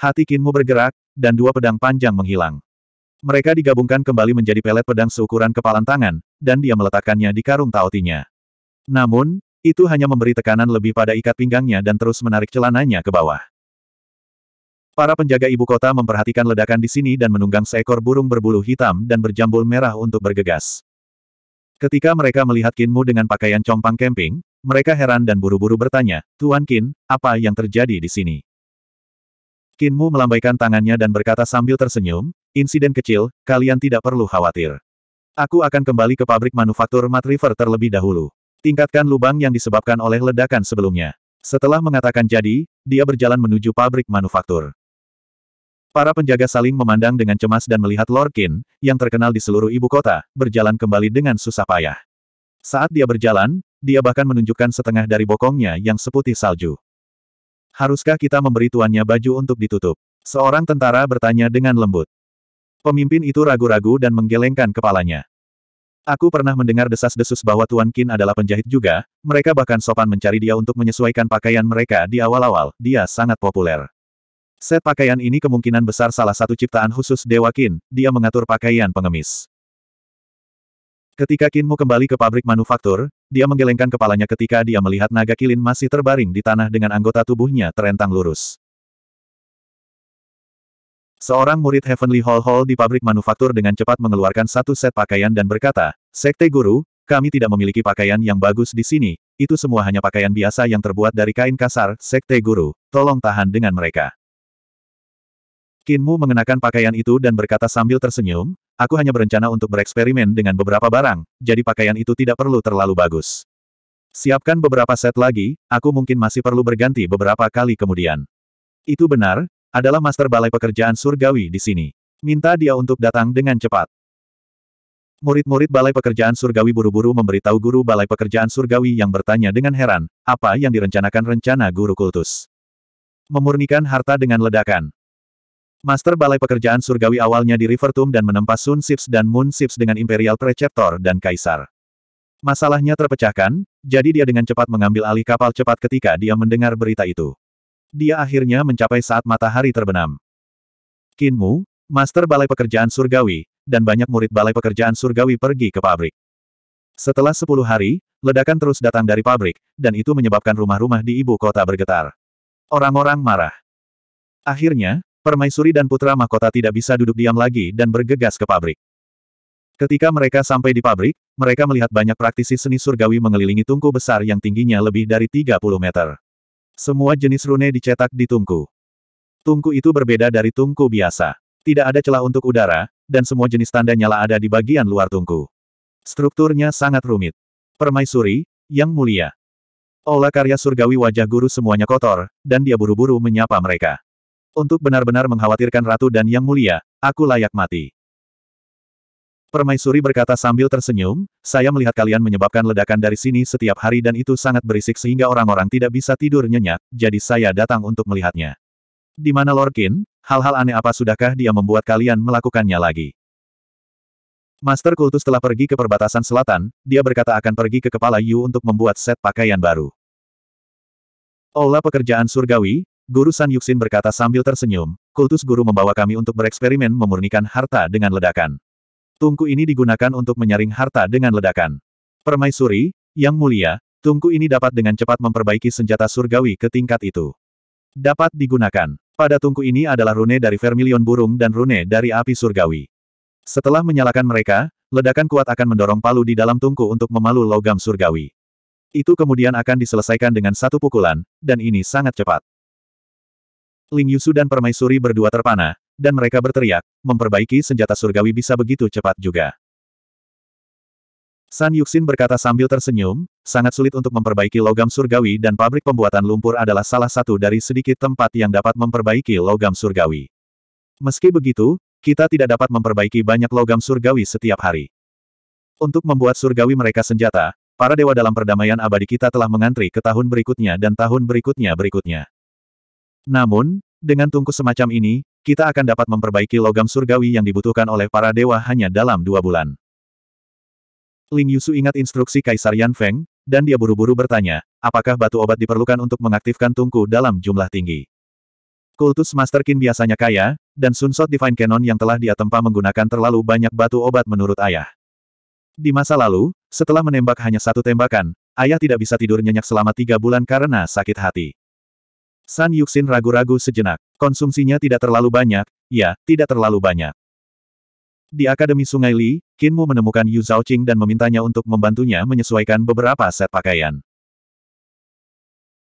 Hati Kinmu bergerak, dan dua pedang panjang menghilang. Mereka digabungkan kembali menjadi pelet pedang seukuran kepalan tangan, dan dia meletakkannya di karung taotinya. Namun, itu hanya memberi tekanan lebih pada ikat pinggangnya dan terus menarik celananya ke bawah. Para penjaga ibu kota memperhatikan ledakan di sini dan menunggang seekor burung berbulu hitam dan berjambul merah untuk bergegas. Ketika mereka melihat Kinmu dengan pakaian compang camping, mereka heran dan buru-buru bertanya, Tuan Kin, apa yang terjadi di sini? Kinmu melambaikan tangannya dan berkata sambil tersenyum, insiden kecil, kalian tidak perlu khawatir. Aku akan kembali ke pabrik manufaktur Mat River terlebih dahulu. Tingkatkan lubang yang disebabkan oleh ledakan sebelumnya. Setelah mengatakan jadi, dia berjalan menuju pabrik manufaktur. Para penjaga saling memandang dengan cemas dan melihat Lord yang terkenal di seluruh ibu kota, berjalan kembali dengan susah payah. Saat dia berjalan, dia bahkan menunjukkan setengah dari bokongnya yang seputih salju. Haruskah kita memberi tuannya baju untuk ditutup? Seorang tentara bertanya dengan lembut. Pemimpin itu ragu-ragu dan menggelengkan kepalanya. Aku pernah mendengar desas-desus bahwa Tuan Qin adalah penjahit juga, mereka bahkan sopan mencari dia untuk menyesuaikan pakaian mereka di awal-awal, dia sangat populer. Set pakaian ini kemungkinan besar salah satu ciptaan khusus Dewa Qin, dia mengatur pakaian pengemis. Ketika Qinmu kembali ke pabrik manufaktur, dia menggelengkan kepalanya ketika dia melihat naga kilin masih terbaring di tanah dengan anggota tubuhnya terentang lurus. Seorang murid Heavenly Hall Hall di pabrik manufaktur dengan cepat mengeluarkan satu set pakaian dan berkata, Sekte Guru, kami tidak memiliki pakaian yang bagus di sini, itu semua hanya pakaian biasa yang terbuat dari kain kasar, Sekte Guru, tolong tahan dengan mereka. Kinmu mengenakan pakaian itu dan berkata sambil tersenyum, aku hanya berencana untuk bereksperimen dengan beberapa barang, jadi pakaian itu tidak perlu terlalu bagus. Siapkan beberapa set lagi, aku mungkin masih perlu berganti beberapa kali kemudian. Itu benar, adalah master balai pekerjaan surgawi di sini. Minta dia untuk datang dengan cepat. Murid-murid balai pekerjaan surgawi buru-buru memberitahu guru balai pekerjaan surgawi yang bertanya dengan heran, apa yang direncanakan rencana guru kultus. Memurnikan harta dengan ledakan. Master Balai Pekerjaan Surgawi awalnya di Rivertum dan menempa Sun Sips dan Moon Sips dengan Imperial Preceptor dan Kaisar. Masalahnya terpecahkan, jadi dia dengan cepat mengambil alih kapal cepat ketika dia mendengar berita itu dia akhirnya mencapai saat matahari terbenam. Kinmu, Master Balai Pekerjaan Surgawi, dan banyak murid Balai Pekerjaan Surgawi pergi ke pabrik. Setelah sepuluh hari, ledakan terus datang dari pabrik, dan itu menyebabkan rumah-rumah di ibu kota bergetar. Orang-orang marah. Akhirnya, Permaisuri dan putra mahkota tidak bisa duduk diam lagi dan bergegas ke pabrik. Ketika mereka sampai di pabrik, mereka melihat banyak praktisi seni surgawi mengelilingi tungku besar yang tingginya lebih dari 30 meter. Semua jenis rune dicetak di tungku. Tungku itu berbeda dari tungku biasa. Tidak ada celah untuk udara, dan semua jenis tanda nyala ada di bagian luar tungku. Strukturnya sangat rumit. Permaisuri, yang mulia. Olah karya surgawi wajah guru semuanya kotor, dan dia buru-buru menyapa mereka. Untuk benar-benar mengkhawatirkan ratu dan yang mulia, aku layak mati. Permaisuri berkata sambil tersenyum, saya melihat kalian menyebabkan ledakan dari sini setiap hari dan itu sangat berisik sehingga orang-orang tidak bisa tidur nyenyak, jadi saya datang untuk melihatnya. Di mana Lorkin, hal-hal aneh apa sudahkah dia membuat kalian melakukannya lagi? Master Kultus telah pergi ke perbatasan selatan, dia berkata akan pergi ke kepala Yu untuk membuat set pakaian baru. Olah pekerjaan surgawi, Guru San Yuxin berkata sambil tersenyum, kultus guru membawa kami untuk bereksperimen memurnikan harta dengan ledakan. Tungku ini digunakan untuk menyaring harta dengan ledakan. Permaisuri, yang mulia, tungku ini dapat dengan cepat memperbaiki senjata surgawi ke tingkat itu. Dapat digunakan. Pada tungku ini adalah rune dari vermilion burung dan rune dari api surgawi. Setelah menyalakan mereka, ledakan kuat akan mendorong palu di dalam tungku untuk memalu logam surgawi. Itu kemudian akan diselesaikan dengan satu pukulan, dan ini sangat cepat. Ling Yusu dan Permaisuri berdua terpana, dan mereka berteriak, memperbaiki senjata surgawi bisa begitu cepat juga. San Yuxin berkata sambil tersenyum, sangat sulit untuk memperbaiki logam surgawi dan pabrik pembuatan lumpur adalah salah satu dari sedikit tempat yang dapat memperbaiki logam surgawi. Meski begitu, kita tidak dapat memperbaiki banyak logam surgawi setiap hari. Untuk membuat surgawi mereka senjata, para dewa dalam perdamaian abadi kita telah mengantri ke tahun berikutnya dan tahun berikutnya berikutnya. Namun, dengan tungku semacam ini, kita akan dapat memperbaiki logam surgawi yang dibutuhkan oleh para dewa hanya dalam dua bulan. Ling Yusu ingat instruksi Kaisar Yan Feng, dan dia buru-buru bertanya, apakah batu obat diperlukan untuk mengaktifkan tungku dalam jumlah tinggi. Kultus Master Qin biasanya kaya, dan Sunsot Divine Cannon yang telah dia tempa menggunakan terlalu banyak batu obat menurut ayah. Di masa lalu, setelah menembak hanya satu tembakan, ayah tidak bisa tidur nyenyak selama tiga bulan karena sakit hati. San Yuxin ragu-ragu sejenak. Konsumsinya tidak terlalu banyak, ya, tidak terlalu banyak. Di Akademi Sungai Li, Kinmu menemukan Yu Zhaoqing dan memintanya untuk membantunya menyesuaikan beberapa set pakaian.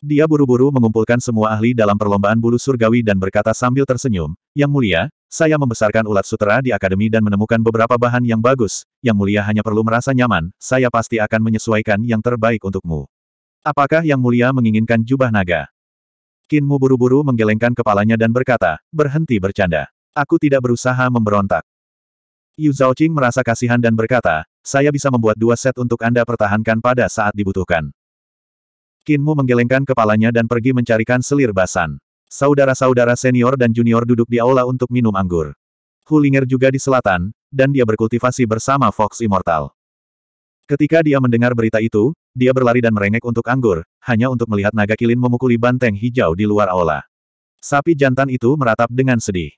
Dia buru-buru mengumpulkan semua ahli dalam perlombaan bulu surgawi dan berkata sambil tersenyum, Yang mulia, saya membesarkan ulat sutera di akademi dan menemukan beberapa bahan yang bagus, yang mulia hanya perlu merasa nyaman, saya pasti akan menyesuaikan yang terbaik untukmu. Apakah yang mulia menginginkan jubah naga? Kinmu buru-buru menggelengkan kepalanya dan berkata, berhenti bercanda. Aku tidak berusaha memberontak. Yu Zhaoqing merasa kasihan dan berkata, saya bisa membuat dua set untuk Anda pertahankan pada saat dibutuhkan. Kinmu menggelengkan kepalanya dan pergi mencarikan selir basan. Saudara-saudara senior dan junior duduk di aula untuk minum anggur. Hulinger juga di selatan, dan dia berkultivasi bersama Fox Immortal. Ketika dia mendengar berita itu, dia berlari dan merengek untuk anggur, hanya untuk melihat naga kilin memukuli banteng hijau di luar aula. Sapi jantan itu meratap dengan sedih.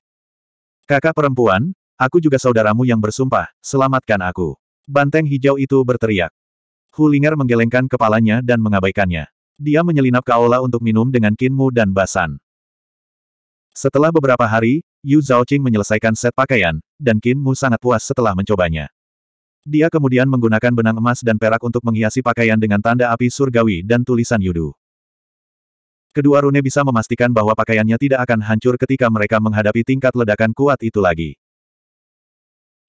Kakak perempuan, aku juga saudaramu yang bersumpah, selamatkan aku. Banteng hijau itu berteriak. Hulinger menggelengkan kepalanya dan mengabaikannya. Dia menyelinap ke aula untuk minum dengan Kinmu dan Basan. Setelah beberapa hari, Yu Zhaoqing menyelesaikan set pakaian, dan Kinmu sangat puas setelah mencobanya. Dia kemudian menggunakan benang emas dan perak untuk menghiasi pakaian dengan tanda api surgawi dan tulisan Yudu. Kedua rune bisa memastikan bahwa pakaiannya tidak akan hancur ketika mereka menghadapi tingkat ledakan kuat itu lagi.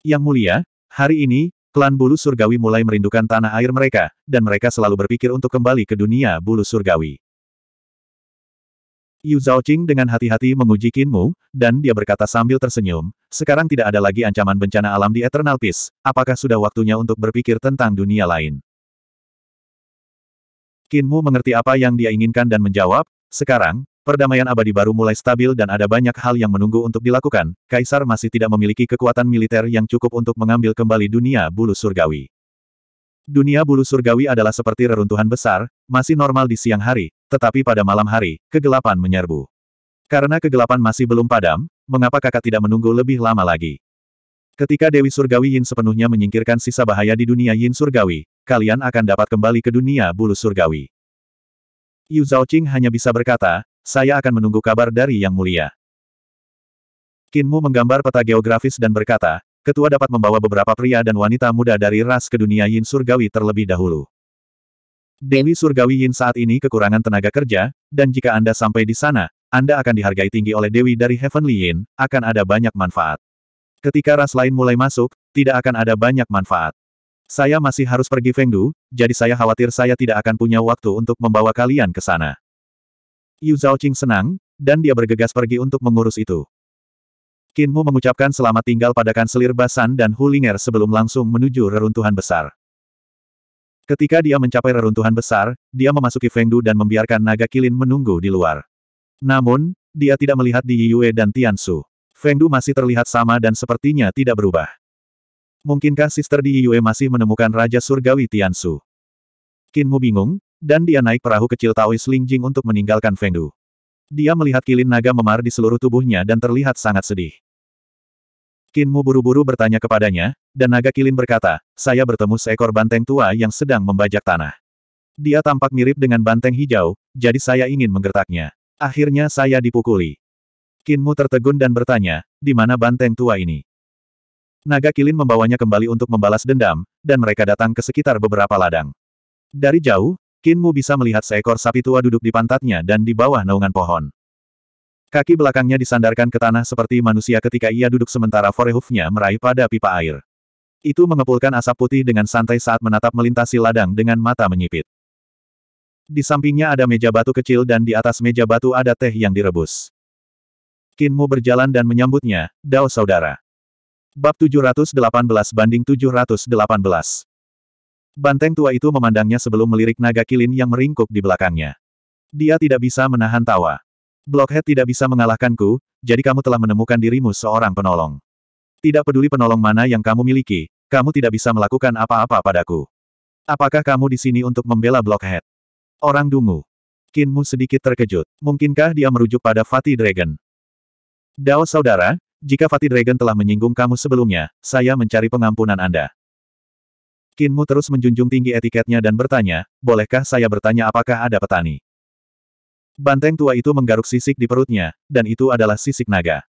Yang mulia, hari ini, klan bulu surgawi mulai merindukan tanah air mereka, dan mereka selalu berpikir untuk kembali ke dunia bulu surgawi. Yu Zhaoqing dengan hati-hati menguji Mu, dan dia berkata sambil tersenyum, sekarang tidak ada lagi ancaman bencana alam di Eternal Peace, apakah sudah waktunya untuk berpikir tentang dunia lain? Mu mengerti apa yang dia inginkan dan menjawab, sekarang, perdamaian abadi baru mulai stabil dan ada banyak hal yang menunggu untuk dilakukan, Kaisar masih tidak memiliki kekuatan militer yang cukup untuk mengambil kembali dunia bulu surgawi. Dunia bulu surgawi adalah seperti reruntuhan besar, masih normal di siang hari, tetapi pada malam hari, kegelapan menyerbu. Karena kegelapan masih belum padam, mengapa kakak tidak menunggu lebih lama lagi? Ketika Dewi Surgawi Yin sepenuhnya menyingkirkan sisa bahaya di dunia Yin Surgawi, kalian akan dapat kembali ke dunia bulu surgawi. Yu Zhaoqing hanya bisa berkata, saya akan menunggu kabar dari Yang Mulia. Kinmu menggambar peta geografis dan berkata, ketua dapat membawa beberapa pria dan wanita muda dari ras ke dunia Yin Surgawi terlebih dahulu. Dewi Surgawi Yin saat ini kekurangan tenaga kerja, dan jika Anda sampai di sana, Anda akan dihargai tinggi oleh Dewi dari Heavenly Yin, akan ada banyak manfaat. Ketika ras lain mulai masuk, tidak akan ada banyak manfaat. Saya masih harus pergi Fengdu, jadi saya khawatir saya tidak akan punya waktu untuk membawa kalian ke sana. Yu Zhaoqing senang, dan dia bergegas pergi untuk mengurus itu. Kinmu mengucapkan selamat tinggal pada kanselir Basan dan Hulinger sebelum langsung menuju reruntuhan besar. Ketika dia mencapai reruntuhan besar, dia memasuki Fengdu dan membiarkan naga kilin menunggu di luar. Namun, dia tidak melihat di Yue dan Tiansu. Fengdu masih terlihat sama dan sepertinya tidak berubah. Mungkinkah sister di Yue masih menemukan Raja Surgawi Tiansu? Kinmu bingung, dan dia naik perahu kecil Taois Lingjing untuk meninggalkan Fengdu. Dia melihat kilin naga memar di seluruh tubuhnya dan terlihat sangat sedih. Kinmu buru-buru bertanya kepadanya, dan naga kilin berkata, saya bertemu seekor banteng tua yang sedang membajak tanah. Dia tampak mirip dengan banteng hijau, jadi saya ingin menggertaknya. Akhirnya saya dipukuli. Kinmu tertegun dan bertanya, di mana banteng tua ini? Naga kilin membawanya kembali untuk membalas dendam, dan mereka datang ke sekitar beberapa ladang. Dari jauh, Kinmu bisa melihat seekor sapi tua duduk di pantatnya dan di bawah naungan pohon. Kaki belakangnya disandarkan ke tanah seperti manusia ketika ia duduk sementara forehoofnya meraih pada pipa air. Itu mengepulkan asap putih dengan santai saat menatap melintasi ladang dengan mata menyipit. Di sampingnya ada meja batu kecil dan di atas meja batu ada teh yang direbus. Kinmu berjalan dan menyambutnya, Dao Saudara. Bab 718 banding 718. Banteng tua itu memandangnya sebelum melirik naga kilin yang meringkuk di belakangnya. Dia tidak bisa menahan tawa. Blockhead tidak bisa mengalahkanku, jadi kamu telah menemukan dirimu seorang penolong. Tidak peduli penolong mana yang kamu miliki, kamu tidak bisa melakukan apa-apa padaku. Apakah kamu di sini untuk membela Blockhead? Orang dungu. Kinmu sedikit terkejut. Mungkinkah dia merujuk pada Fatih Dragon? Dao saudara, jika Fatih Dragon telah menyinggung kamu sebelumnya, saya mencari pengampunan Anda. Kinmu terus menjunjung tinggi etiketnya dan bertanya, bolehkah saya bertanya apakah ada petani? Banteng tua itu menggaruk sisik di perutnya, dan itu adalah sisik naga.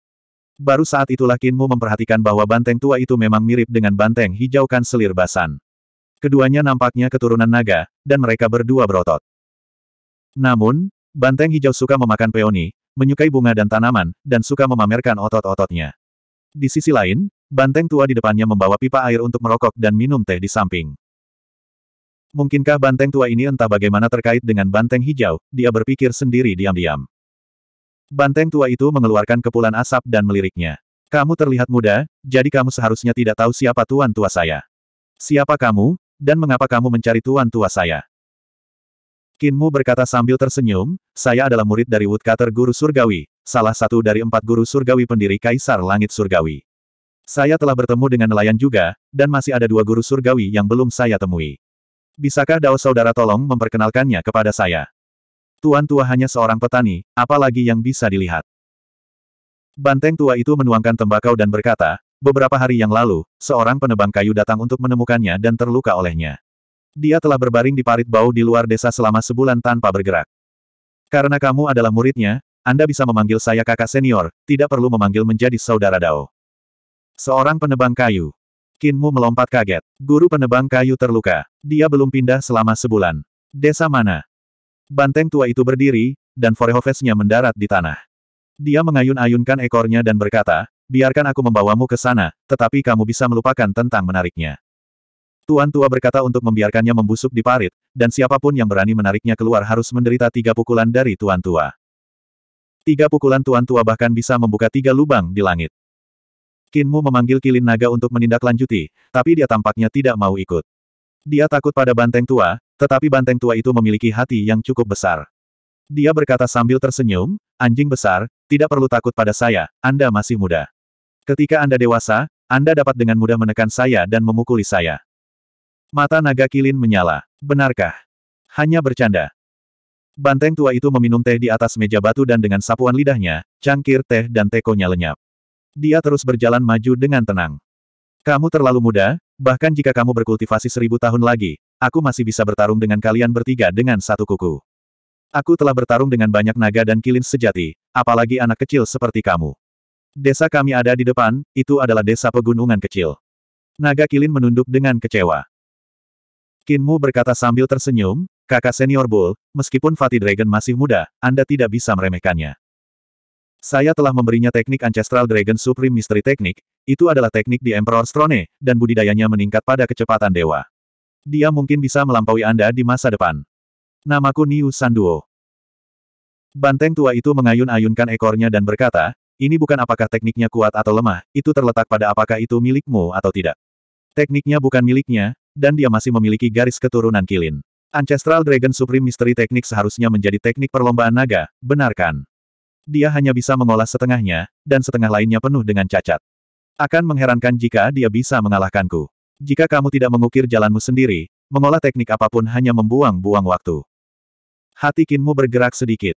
Baru saat itulah Kinmu memperhatikan bahwa banteng tua itu memang mirip dengan banteng hijau kanselir Basan. Keduanya nampaknya keturunan naga, dan mereka berdua berotot. Namun, banteng hijau suka memakan peoni, menyukai bunga dan tanaman, dan suka memamerkan otot-ototnya. Di sisi lain, banteng tua di depannya membawa pipa air untuk merokok dan minum teh di samping. Mungkinkah banteng tua ini entah bagaimana terkait dengan banteng hijau, dia berpikir sendiri diam-diam. Banteng tua itu mengeluarkan kepulan asap dan meliriknya. Kamu terlihat muda, jadi kamu seharusnya tidak tahu siapa tuan tua saya. Siapa kamu, dan mengapa kamu mencari tuan tua saya? Kinmu berkata sambil tersenyum, saya adalah murid dari woodcutter guru surgawi, salah satu dari empat guru surgawi pendiri Kaisar Langit Surgawi. Saya telah bertemu dengan nelayan juga, dan masih ada dua guru surgawi yang belum saya temui. Bisakah Dao saudara tolong memperkenalkannya kepada saya? Tuan tua hanya seorang petani, apalagi yang bisa dilihat. Banteng tua itu menuangkan tembakau dan berkata, beberapa hari yang lalu, seorang penebang kayu datang untuk menemukannya dan terluka olehnya. Dia telah berbaring di parit bau di luar desa selama sebulan tanpa bergerak. Karena kamu adalah muridnya, Anda bisa memanggil saya kakak senior, tidak perlu memanggil menjadi saudara Dao. Seorang penebang kayu. Kinmu melompat kaget. Guru penebang kayu terluka. Dia belum pindah selama sebulan. Desa mana? Banteng tua itu berdiri, dan Forehofesnya mendarat di tanah. Dia mengayun-ayunkan ekornya dan berkata, biarkan aku membawamu ke sana, tetapi kamu bisa melupakan tentang menariknya. Tuan tua berkata untuk membiarkannya membusuk di parit, dan siapapun yang berani menariknya keluar harus menderita tiga pukulan dari tuan tua. Tiga pukulan tuan tua bahkan bisa membuka tiga lubang di langit. Kinmu memanggil kilin naga untuk menindaklanjuti, tapi dia tampaknya tidak mau ikut. Dia takut pada banteng tua, tetapi banteng tua itu memiliki hati yang cukup besar. Dia berkata sambil tersenyum, anjing besar, tidak perlu takut pada saya, Anda masih muda. Ketika Anda dewasa, Anda dapat dengan mudah menekan saya dan memukuli saya. Mata naga kilin menyala. Benarkah? Hanya bercanda. Banteng tua itu meminum teh di atas meja batu dan dengan sapuan lidahnya, cangkir teh dan tekonya lenyap. Dia terus berjalan maju dengan tenang. Kamu terlalu muda, bahkan jika kamu berkultivasi seribu tahun lagi, aku masih bisa bertarung dengan kalian bertiga dengan satu kuku. Aku telah bertarung dengan banyak naga dan kilin sejati, apalagi anak kecil seperti kamu. Desa kami ada di depan, itu adalah desa pegunungan kecil. Naga kilin menunduk dengan kecewa. Kinmu berkata sambil tersenyum, kakak senior Bull, meskipun Fatih Dragon masih muda, Anda tidak bisa meremehkannya. Saya telah memberinya teknik Ancestral Dragon Supreme Mystery Technique, itu adalah teknik di Emperor Throne, dan budidayanya meningkat pada kecepatan dewa. Dia mungkin bisa melampaui Anda di masa depan. Namaku Niu Sanduo. Banteng tua itu mengayun-ayunkan ekornya dan berkata, ini bukan apakah tekniknya kuat atau lemah, itu terletak pada apakah itu milikmu atau tidak. Tekniknya bukan miliknya, dan dia masih memiliki garis keturunan kilin. Ancestral Dragon Supreme Mystery Technique seharusnya menjadi teknik perlombaan naga, benarkan? dia hanya bisa mengolah setengahnya, dan setengah lainnya penuh dengan cacat. Akan mengherankan jika dia bisa mengalahkanku. Jika kamu tidak mengukir jalanmu sendiri, mengolah teknik apapun hanya membuang-buang waktu. Hati Kinmu bergerak sedikit.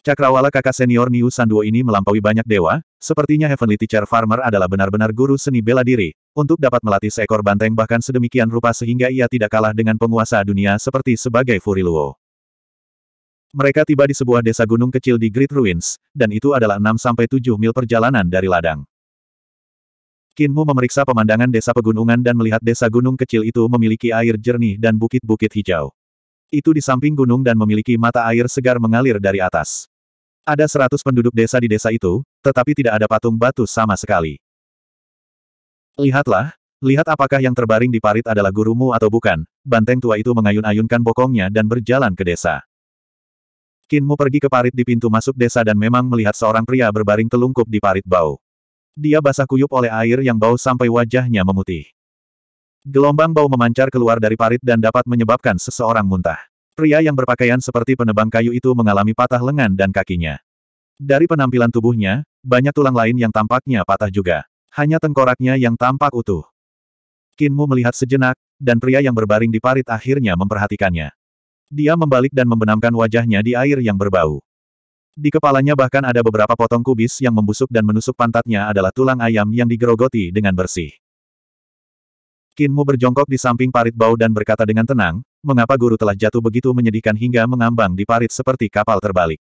Cakrawala kakak senior Niu Sanduo ini melampaui banyak dewa, sepertinya Heavenly Teacher Farmer adalah benar-benar guru seni bela diri, untuk dapat melatih seekor banteng bahkan sedemikian rupa sehingga ia tidak kalah dengan penguasa dunia seperti sebagai Furiluo. Mereka tiba di sebuah desa gunung kecil di Great Ruins, dan itu adalah 6-7 mil perjalanan dari ladang. Kinmu memeriksa pemandangan desa pegunungan dan melihat desa gunung kecil itu memiliki air jernih dan bukit-bukit hijau. Itu di samping gunung dan memiliki mata air segar mengalir dari atas. Ada seratus penduduk desa di desa itu, tetapi tidak ada patung batu sama sekali. Lihatlah, lihat apakah yang terbaring di parit adalah gurumu atau bukan, banteng tua itu mengayun-ayunkan bokongnya dan berjalan ke desa. Kinmu pergi ke parit di pintu masuk desa dan memang melihat seorang pria berbaring telungkup di parit bau. Dia basah kuyup oleh air yang bau sampai wajahnya memutih. Gelombang bau memancar keluar dari parit dan dapat menyebabkan seseorang muntah. Pria yang berpakaian seperti penebang kayu itu mengalami patah lengan dan kakinya. Dari penampilan tubuhnya, banyak tulang lain yang tampaknya patah juga. Hanya tengkoraknya yang tampak utuh. Kinmu melihat sejenak, dan pria yang berbaring di parit akhirnya memperhatikannya. Dia membalik dan membenamkan wajahnya di air yang berbau. Di kepalanya bahkan ada beberapa potong kubis yang membusuk dan menusuk pantatnya adalah tulang ayam yang digerogoti dengan bersih. Kinmu berjongkok di samping parit bau dan berkata dengan tenang, mengapa guru telah jatuh begitu menyedihkan hingga mengambang di parit seperti kapal terbalik.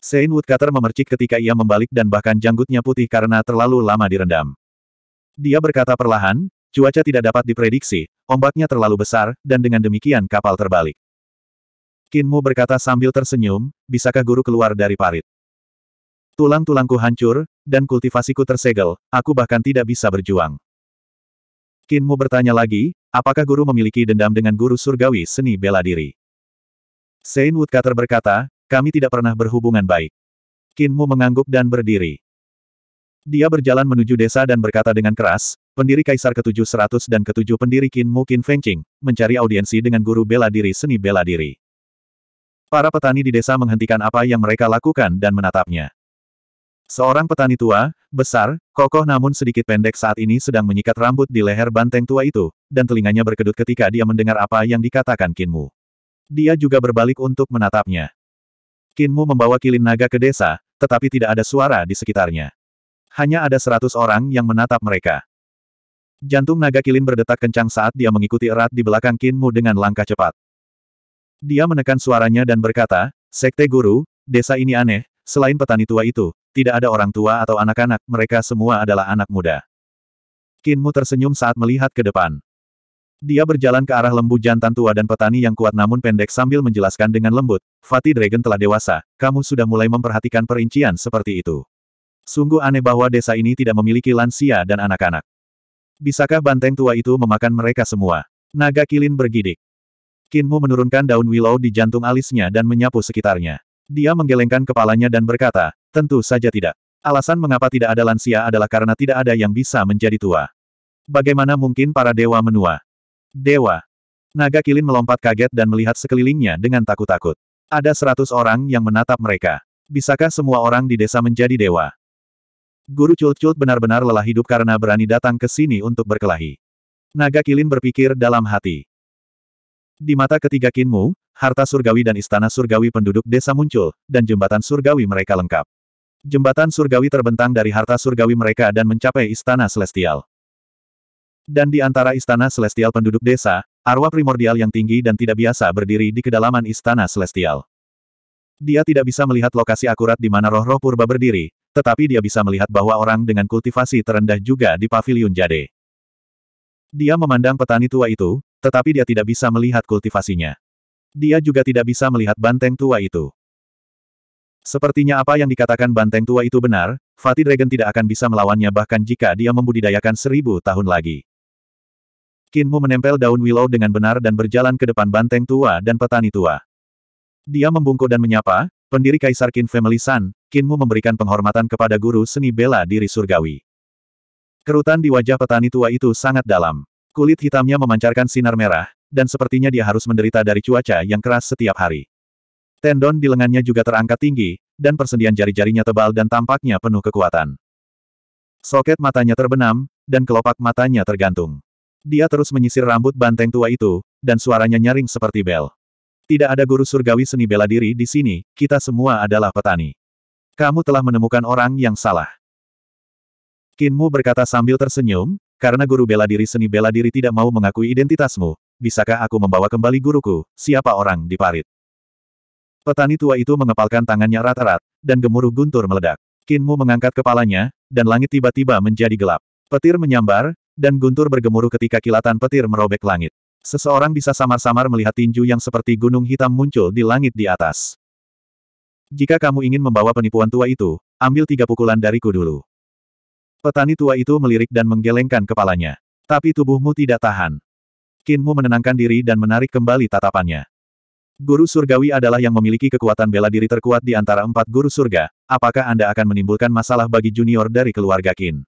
Sein Woodcutter memercik ketika ia membalik dan bahkan janggutnya putih karena terlalu lama direndam. Dia berkata perlahan, Cuaca tidak dapat diprediksi, ombaknya terlalu besar, dan dengan demikian kapal terbalik. Kinmu berkata sambil tersenyum, bisakah guru keluar dari parit? Tulang-tulangku hancur, dan kultivasiku tersegel, aku bahkan tidak bisa berjuang. Kinmu bertanya lagi, apakah guru memiliki dendam dengan guru surgawi seni bela diri? Sein Woodcutter berkata, kami tidak pernah berhubungan baik. Kinmu mengangguk dan berdiri. Dia berjalan menuju desa dan berkata dengan keras, pendiri Kaisar ketujuh seratus dan ketujuh pendiri Qin Mu Qin Qing, mencari audiensi dengan guru bela diri seni bela diri. Para petani di desa menghentikan apa yang mereka lakukan dan menatapnya. Seorang petani tua, besar, kokoh namun sedikit pendek saat ini sedang menyikat rambut di leher banteng tua itu, dan telinganya berkedut ketika dia mendengar apa yang dikatakan Mu. Dia juga berbalik untuk menatapnya. Mu membawa kilin naga ke desa, tetapi tidak ada suara di sekitarnya. Hanya ada seratus orang yang menatap mereka. Jantung naga kilin berdetak kencang saat dia mengikuti erat di belakang Kinmu dengan langkah cepat. Dia menekan suaranya dan berkata, Sekte Guru, desa ini aneh, selain petani tua itu, tidak ada orang tua atau anak-anak, mereka semua adalah anak muda. Kinmu tersenyum saat melihat ke depan. Dia berjalan ke arah lembu jantan tua dan petani yang kuat namun pendek sambil menjelaskan dengan lembut, Fatih Dragon telah dewasa, kamu sudah mulai memperhatikan perincian seperti itu. Sungguh aneh bahwa desa ini tidak memiliki lansia dan anak-anak. Bisakah banteng tua itu memakan mereka semua? Naga kilin bergidik. Kinmu menurunkan daun willow di jantung alisnya dan menyapu sekitarnya. Dia menggelengkan kepalanya dan berkata, tentu saja tidak. Alasan mengapa tidak ada lansia adalah karena tidak ada yang bisa menjadi tua. Bagaimana mungkin para dewa menua? Dewa. Naga kilin melompat kaget dan melihat sekelilingnya dengan takut-takut. Ada seratus orang yang menatap mereka. Bisakah semua orang di desa menjadi dewa? Guru Chult-Chult benar-benar lelah hidup karena berani datang ke sini untuk berkelahi. Naga Kilin berpikir dalam hati. Di mata ketiga Kinmu, harta surgawi dan istana surgawi penduduk desa muncul, dan jembatan surgawi mereka lengkap. Jembatan surgawi terbentang dari harta surgawi mereka dan mencapai istana celestial. Dan di antara istana celestial penduduk desa, arwah primordial yang tinggi dan tidak biasa berdiri di kedalaman istana celestial. Dia tidak bisa melihat lokasi akurat di mana roh-roh purba berdiri, tetapi dia bisa melihat bahwa orang dengan kultivasi terendah juga di pavilion jade. Dia memandang petani tua itu, tetapi dia tidak bisa melihat kultivasinya. Dia juga tidak bisa melihat banteng tua itu. Sepertinya apa yang dikatakan banteng tua itu benar, Fatih Dragon tidak akan bisa melawannya bahkan jika dia membudidayakan seribu tahun lagi. Kinmu menempel daun willow dengan benar dan berjalan ke depan banteng tua dan petani tua. Dia membungkuk dan menyapa, Pendiri Kaisar Qin Family Sun, Qinmu memberikan penghormatan kepada guru seni bela diri surgawi. Kerutan di wajah petani tua itu sangat dalam. Kulit hitamnya memancarkan sinar merah, dan sepertinya dia harus menderita dari cuaca yang keras setiap hari. Tendon di lengannya juga terangkat tinggi, dan persendian jari-jarinya tebal dan tampaknya penuh kekuatan. Soket matanya terbenam, dan kelopak matanya tergantung. Dia terus menyisir rambut banteng tua itu, dan suaranya nyaring seperti bel. Tidak ada guru surgawi seni bela diri di sini, kita semua adalah petani. Kamu telah menemukan orang yang salah. Kinmu berkata sambil tersenyum, karena guru bela diri seni bela diri tidak mau mengakui identitasmu, bisakah aku membawa kembali guruku, siapa orang di parit? Petani tua itu mengepalkan tangannya rata rat dan gemuruh guntur meledak. Kinmu mengangkat kepalanya, dan langit tiba-tiba menjadi gelap. Petir menyambar, dan guntur bergemuruh ketika kilatan petir merobek langit. Seseorang bisa samar-samar melihat tinju yang seperti gunung hitam muncul di langit di atas. Jika kamu ingin membawa penipuan tua itu, ambil tiga pukulan dariku dulu. Petani tua itu melirik dan menggelengkan kepalanya. Tapi tubuhmu tidak tahan. Kinmu menenangkan diri dan menarik kembali tatapannya. Guru surgawi adalah yang memiliki kekuatan bela diri terkuat di antara empat guru surga, apakah Anda akan menimbulkan masalah bagi junior dari keluarga Kin?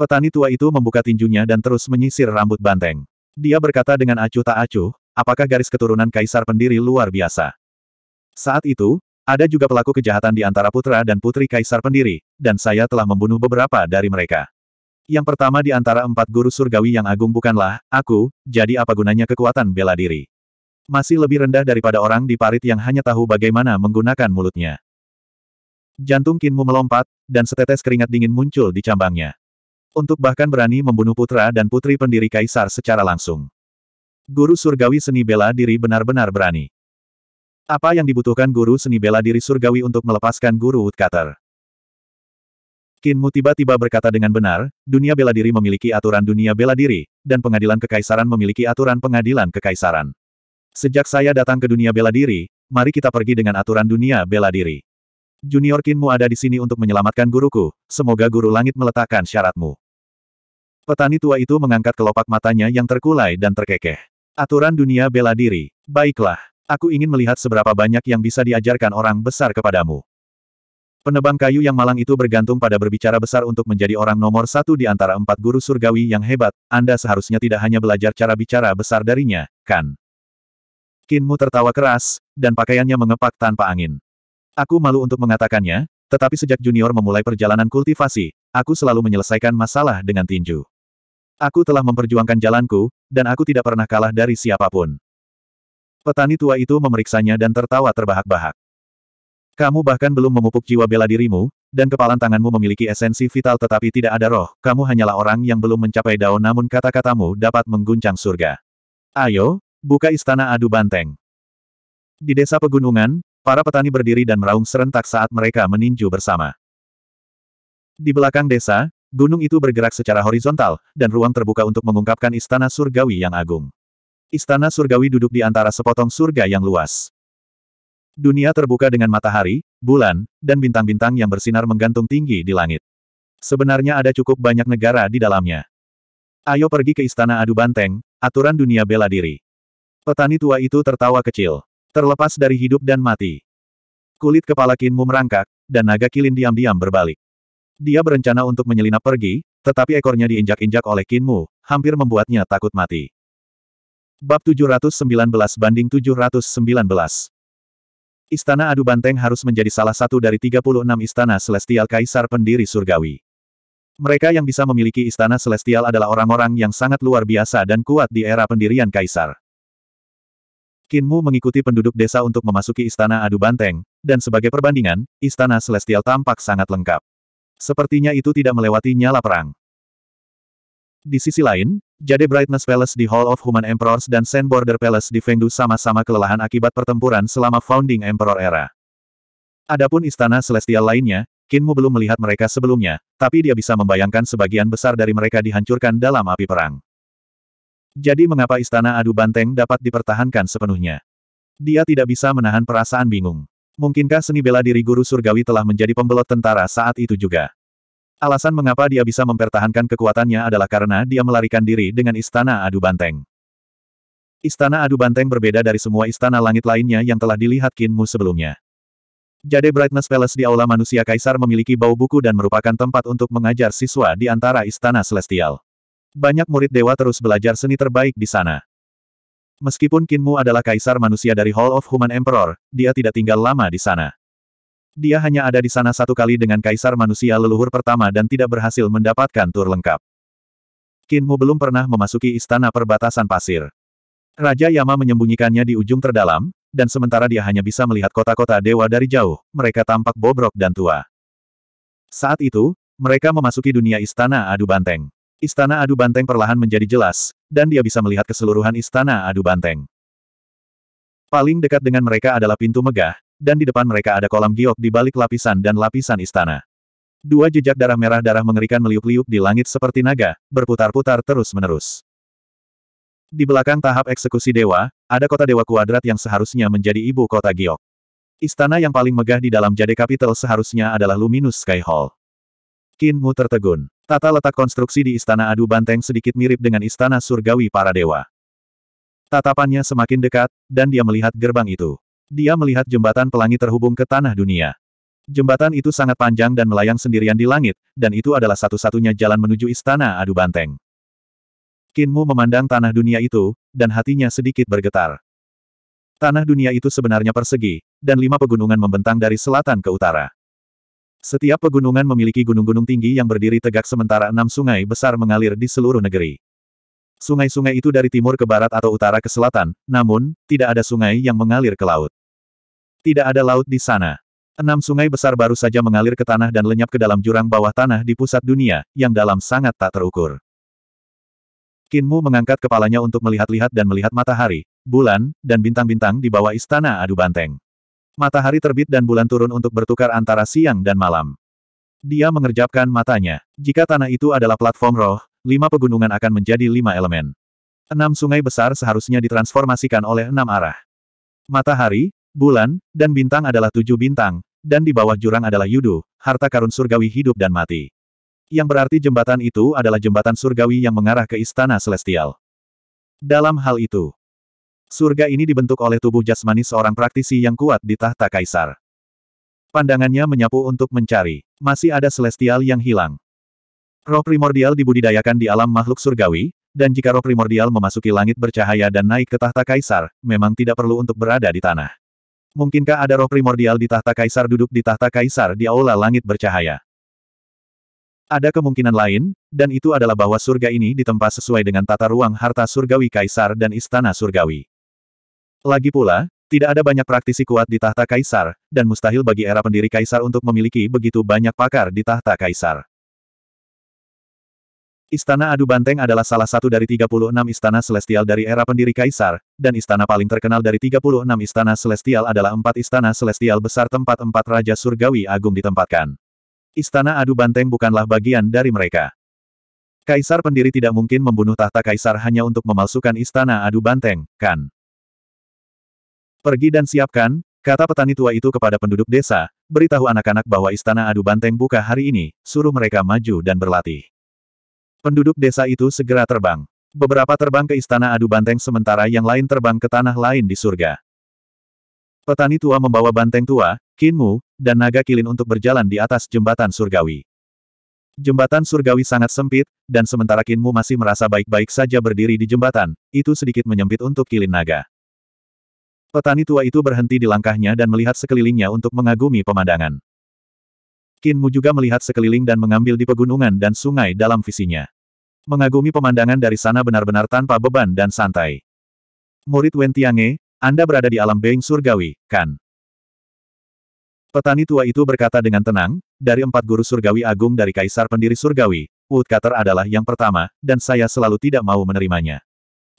Petani tua itu membuka tinjunya dan terus menyisir rambut banteng. Dia berkata dengan acuh tak acuh, apakah garis keturunan kaisar pendiri luar biasa? Saat itu, ada juga pelaku kejahatan di antara putra dan putri kaisar pendiri, dan saya telah membunuh beberapa dari mereka. Yang pertama di antara empat guru surgawi yang agung bukanlah, aku, jadi apa gunanya kekuatan bela diri? Masih lebih rendah daripada orang di parit yang hanya tahu bagaimana menggunakan mulutnya. Jantung Kinmu melompat, dan setetes keringat dingin muncul di cambangnya untuk bahkan berani membunuh putra dan putri pendiri kaisar secara langsung. Guru surgawi seni bela diri benar-benar berani. Apa yang dibutuhkan guru seni bela diri surgawi untuk melepaskan guru woodcutter? Kinmu tiba-tiba berkata dengan benar, dunia bela diri memiliki aturan dunia bela diri, dan pengadilan kekaisaran memiliki aturan pengadilan kekaisaran. Sejak saya datang ke dunia bela diri, mari kita pergi dengan aturan dunia bela diri. Junior Kinmu ada di sini untuk menyelamatkan guruku, semoga guru langit meletakkan syaratmu. Petani tua itu mengangkat kelopak matanya yang terkulai dan terkekeh. Aturan dunia bela diri. Baiklah, aku ingin melihat seberapa banyak yang bisa diajarkan orang besar kepadamu. Penebang kayu yang malang itu bergantung pada berbicara besar untuk menjadi orang nomor satu di antara empat guru surgawi yang hebat. Anda seharusnya tidak hanya belajar cara bicara besar darinya, kan? Kinmu tertawa keras, dan pakaiannya mengepak tanpa angin. Aku malu untuk mengatakannya, tetapi sejak junior memulai perjalanan kultivasi, aku selalu menyelesaikan masalah dengan tinju. Aku telah memperjuangkan jalanku, dan aku tidak pernah kalah dari siapapun. Petani tua itu memeriksanya dan tertawa terbahak-bahak. Kamu bahkan belum memupuk jiwa bela dirimu, dan kepalan tanganmu memiliki esensi vital tetapi tidak ada roh, kamu hanyalah orang yang belum mencapai daun namun kata-katamu dapat mengguncang surga. Ayo, buka istana adu banteng. Di desa pegunungan, para petani berdiri dan meraung serentak saat mereka meninju bersama. Di belakang desa, gunung itu bergerak secara horizontal, dan ruang terbuka untuk mengungkapkan istana surgawi yang agung. Istana surgawi duduk di antara sepotong surga yang luas. Dunia terbuka dengan matahari, bulan, dan bintang-bintang yang bersinar menggantung tinggi di langit. Sebenarnya ada cukup banyak negara di dalamnya. Ayo pergi ke istana adu banteng, aturan dunia bela diri. Petani tua itu tertawa kecil. Terlepas dari hidup dan mati. Kulit kepala Kinmu merangkak, dan naga kilin diam-diam berbalik. Dia berencana untuk menyelinap pergi, tetapi ekornya diinjak-injak oleh Kinmu, hampir membuatnya takut mati. Bab 719 banding 719 Istana Adu Banteng harus menjadi salah satu dari 36 istana Celestial Kaisar Pendiri Surgawi. Mereka yang bisa memiliki istana Celestial adalah orang-orang yang sangat luar biasa dan kuat di era pendirian Kaisar. Kinmu mengikuti penduduk desa untuk memasuki istana Adu Banteng, dan sebagai perbandingan, istana Celestial tampak sangat lengkap. Sepertinya itu tidak melewati nyala perang. Di sisi lain, Jade Brightness Palace di Hall of Human Emperors dan Sand Border Palace di Fengdu sama-sama kelelahan akibat pertempuran selama Founding Emperor era. Adapun istana celestial lainnya, Kinmu belum melihat mereka sebelumnya, tapi dia bisa membayangkan sebagian besar dari mereka dihancurkan dalam api perang. Jadi mengapa istana adu banteng dapat dipertahankan sepenuhnya? Dia tidak bisa menahan perasaan bingung. Mungkinkah seni bela diri guru surgawi telah menjadi pembelot tentara saat itu juga? Alasan mengapa dia bisa mempertahankan kekuatannya adalah karena dia melarikan diri dengan Istana Adu Banteng. Istana Adu Banteng berbeda dari semua istana langit lainnya yang telah dilihat Kinmu sebelumnya. Jade Brightness Palace di Aula Manusia Kaisar memiliki bau buku dan merupakan tempat untuk mengajar siswa di antara Istana Celestial. Banyak murid dewa terus belajar seni terbaik di sana. Meskipun Kinmu adalah kaisar manusia dari Hall of Human Emperor, dia tidak tinggal lama di sana. Dia hanya ada di sana satu kali dengan kaisar manusia leluhur pertama dan tidak berhasil mendapatkan tur lengkap. Kinmu belum pernah memasuki istana perbatasan pasir. Raja Yama menyembunyikannya di ujung terdalam, dan sementara dia hanya bisa melihat kota-kota dewa dari jauh, mereka tampak bobrok dan tua. Saat itu, mereka memasuki dunia istana adu banteng. Istana Adu Banteng perlahan menjadi jelas, dan dia bisa melihat keseluruhan Istana Adu Banteng. Paling dekat dengan mereka adalah pintu megah, dan di depan mereka ada kolam giok di balik lapisan dan lapisan istana. Dua jejak darah merah darah mengerikan meliuk-liuk di langit seperti naga, berputar-putar terus-menerus. Di belakang tahap eksekusi dewa, ada kota dewa kuadrat yang seharusnya menjadi ibu kota giok. Istana yang paling megah di dalam Jade Capital seharusnya adalah Luminous Sky Hall. Kinmu tertegun. Tata letak konstruksi di Istana Adu Banteng sedikit mirip dengan Istana Surgawi para Dewa. Tatapannya semakin dekat, dan dia melihat gerbang itu. Dia melihat jembatan pelangi terhubung ke tanah dunia. Jembatan itu sangat panjang dan melayang sendirian di langit, dan itu adalah satu-satunya jalan menuju Istana Adu Banteng. Kinmu memandang tanah dunia itu, dan hatinya sedikit bergetar. Tanah dunia itu sebenarnya persegi, dan lima pegunungan membentang dari selatan ke utara. Setiap pegunungan memiliki gunung-gunung tinggi yang berdiri tegak sementara enam sungai besar mengalir di seluruh negeri. Sungai-sungai itu dari timur ke barat atau utara ke selatan, namun, tidak ada sungai yang mengalir ke laut. Tidak ada laut di sana. Enam sungai besar baru saja mengalir ke tanah dan lenyap ke dalam jurang bawah tanah di pusat dunia, yang dalam sangat tak terukur. Kinmu mengangkat kepalanya untuk melihat-lihat dan melihat matahari, bulan, dan bintang-bintang di bawah istana adu banteng. Matahari terbit dan bulan turun untuk bertukar antara siang dan malam. Dia mengerjapkan matanya. Jika tanah itu adalah platform roh, lima pegunungan akan menjadi lima elemen. Enam sungai besar seharusnya ditransformasikan oleh enam arah. Matahari, bulan, dan bintang adalah tujuh bintang, dan di bawah jurang adalah yudu, harta karun surgawi hidup dan mati. Yang berarti jembatan itu adalah jembatan surgawi yang mengarah ke istana celestial. Dalam hal itu, Surga ini dibentuk oleh tubuh jasmani seorang praktisi yang kuat di tahta kaisar. Pandangannya menyapu untuk mencari. Masih ada celestial yang hilang. Roh primordial dibudidayakan di alam makhluk surgawi, dan jika roh primordial memasuki langit bercahaya dan naik ke tahta kaisar, memang tidak perlu untuk berada di tanah. Mungkinkah ada roh primordial di tahta kaisar duduk di tahta kaisar di aula langit bercahaya? Ada kemungkinan lain, dan itu adalah bahwa surga ini ditempa sesuai dengan tata ruang harta surgawi kaisar dan istana surgawi. Lagi pula, tidak ada banyak praktisi kuat di tahta kaisar, dan mustahil bagi era pendiri kaisar untuk memiliki begitu banyak pakar di tahta kaisar. Istana Adu Banteng adalah salah satu dari 36 istana celestial dari era pendiri kaisar, dan istana paling terkenal dari 36 istana celestial adalah empat istana celestial besar tempat empat raja surgawi agung ditempatkan. Istana Adu Banteng bukanlah bagian dari mereka. Kaisar pendiri tidak mungkin membunuh tahta kaisar hanya untuk memalsukan istana Adu Banteng, kan? Pergi dan siapkan, kata petani tua itu kepada penduduk desa, beritahu anak-anak bahwa istana adu banteng buka hari ini, suruh mereka maju dan berlatih. Penduduk desa itu segera terbang. Beberapa terbang ke istana adu banteng sementara yang lain terbang ke tanah lain di surga. Petani tua membawa banteng tua, kinmu, dan naga kilin untuk berjalan di atas jembatan surgawi. Jembatan surgawi sangat sempit, dan sementara kinmu masih merasa baik-baik saja berdiri di jembatan, itu sedikit menyempit untuk kilin naga. Petani tua itu berhenti di langkahnya dan melihat sekelilingnya untuk mengagumi pemandangan. Kinmu juga melihat sekeliling dan mengambil di pegunungan dan sungai dalam visinya. Mengagumi pemandangan dari sana benar-benar tanpa beban dan santai. Murid Wen Tiange, Anda berada di alam Beng Surgawi, kan? Petani tua itu berkata dengan tenang, dari empat guru surgawi agung dari kaisar pendiri surgawi, Woodcutter adalah yang pertama, dan saya selalu tidak mau menerimanya.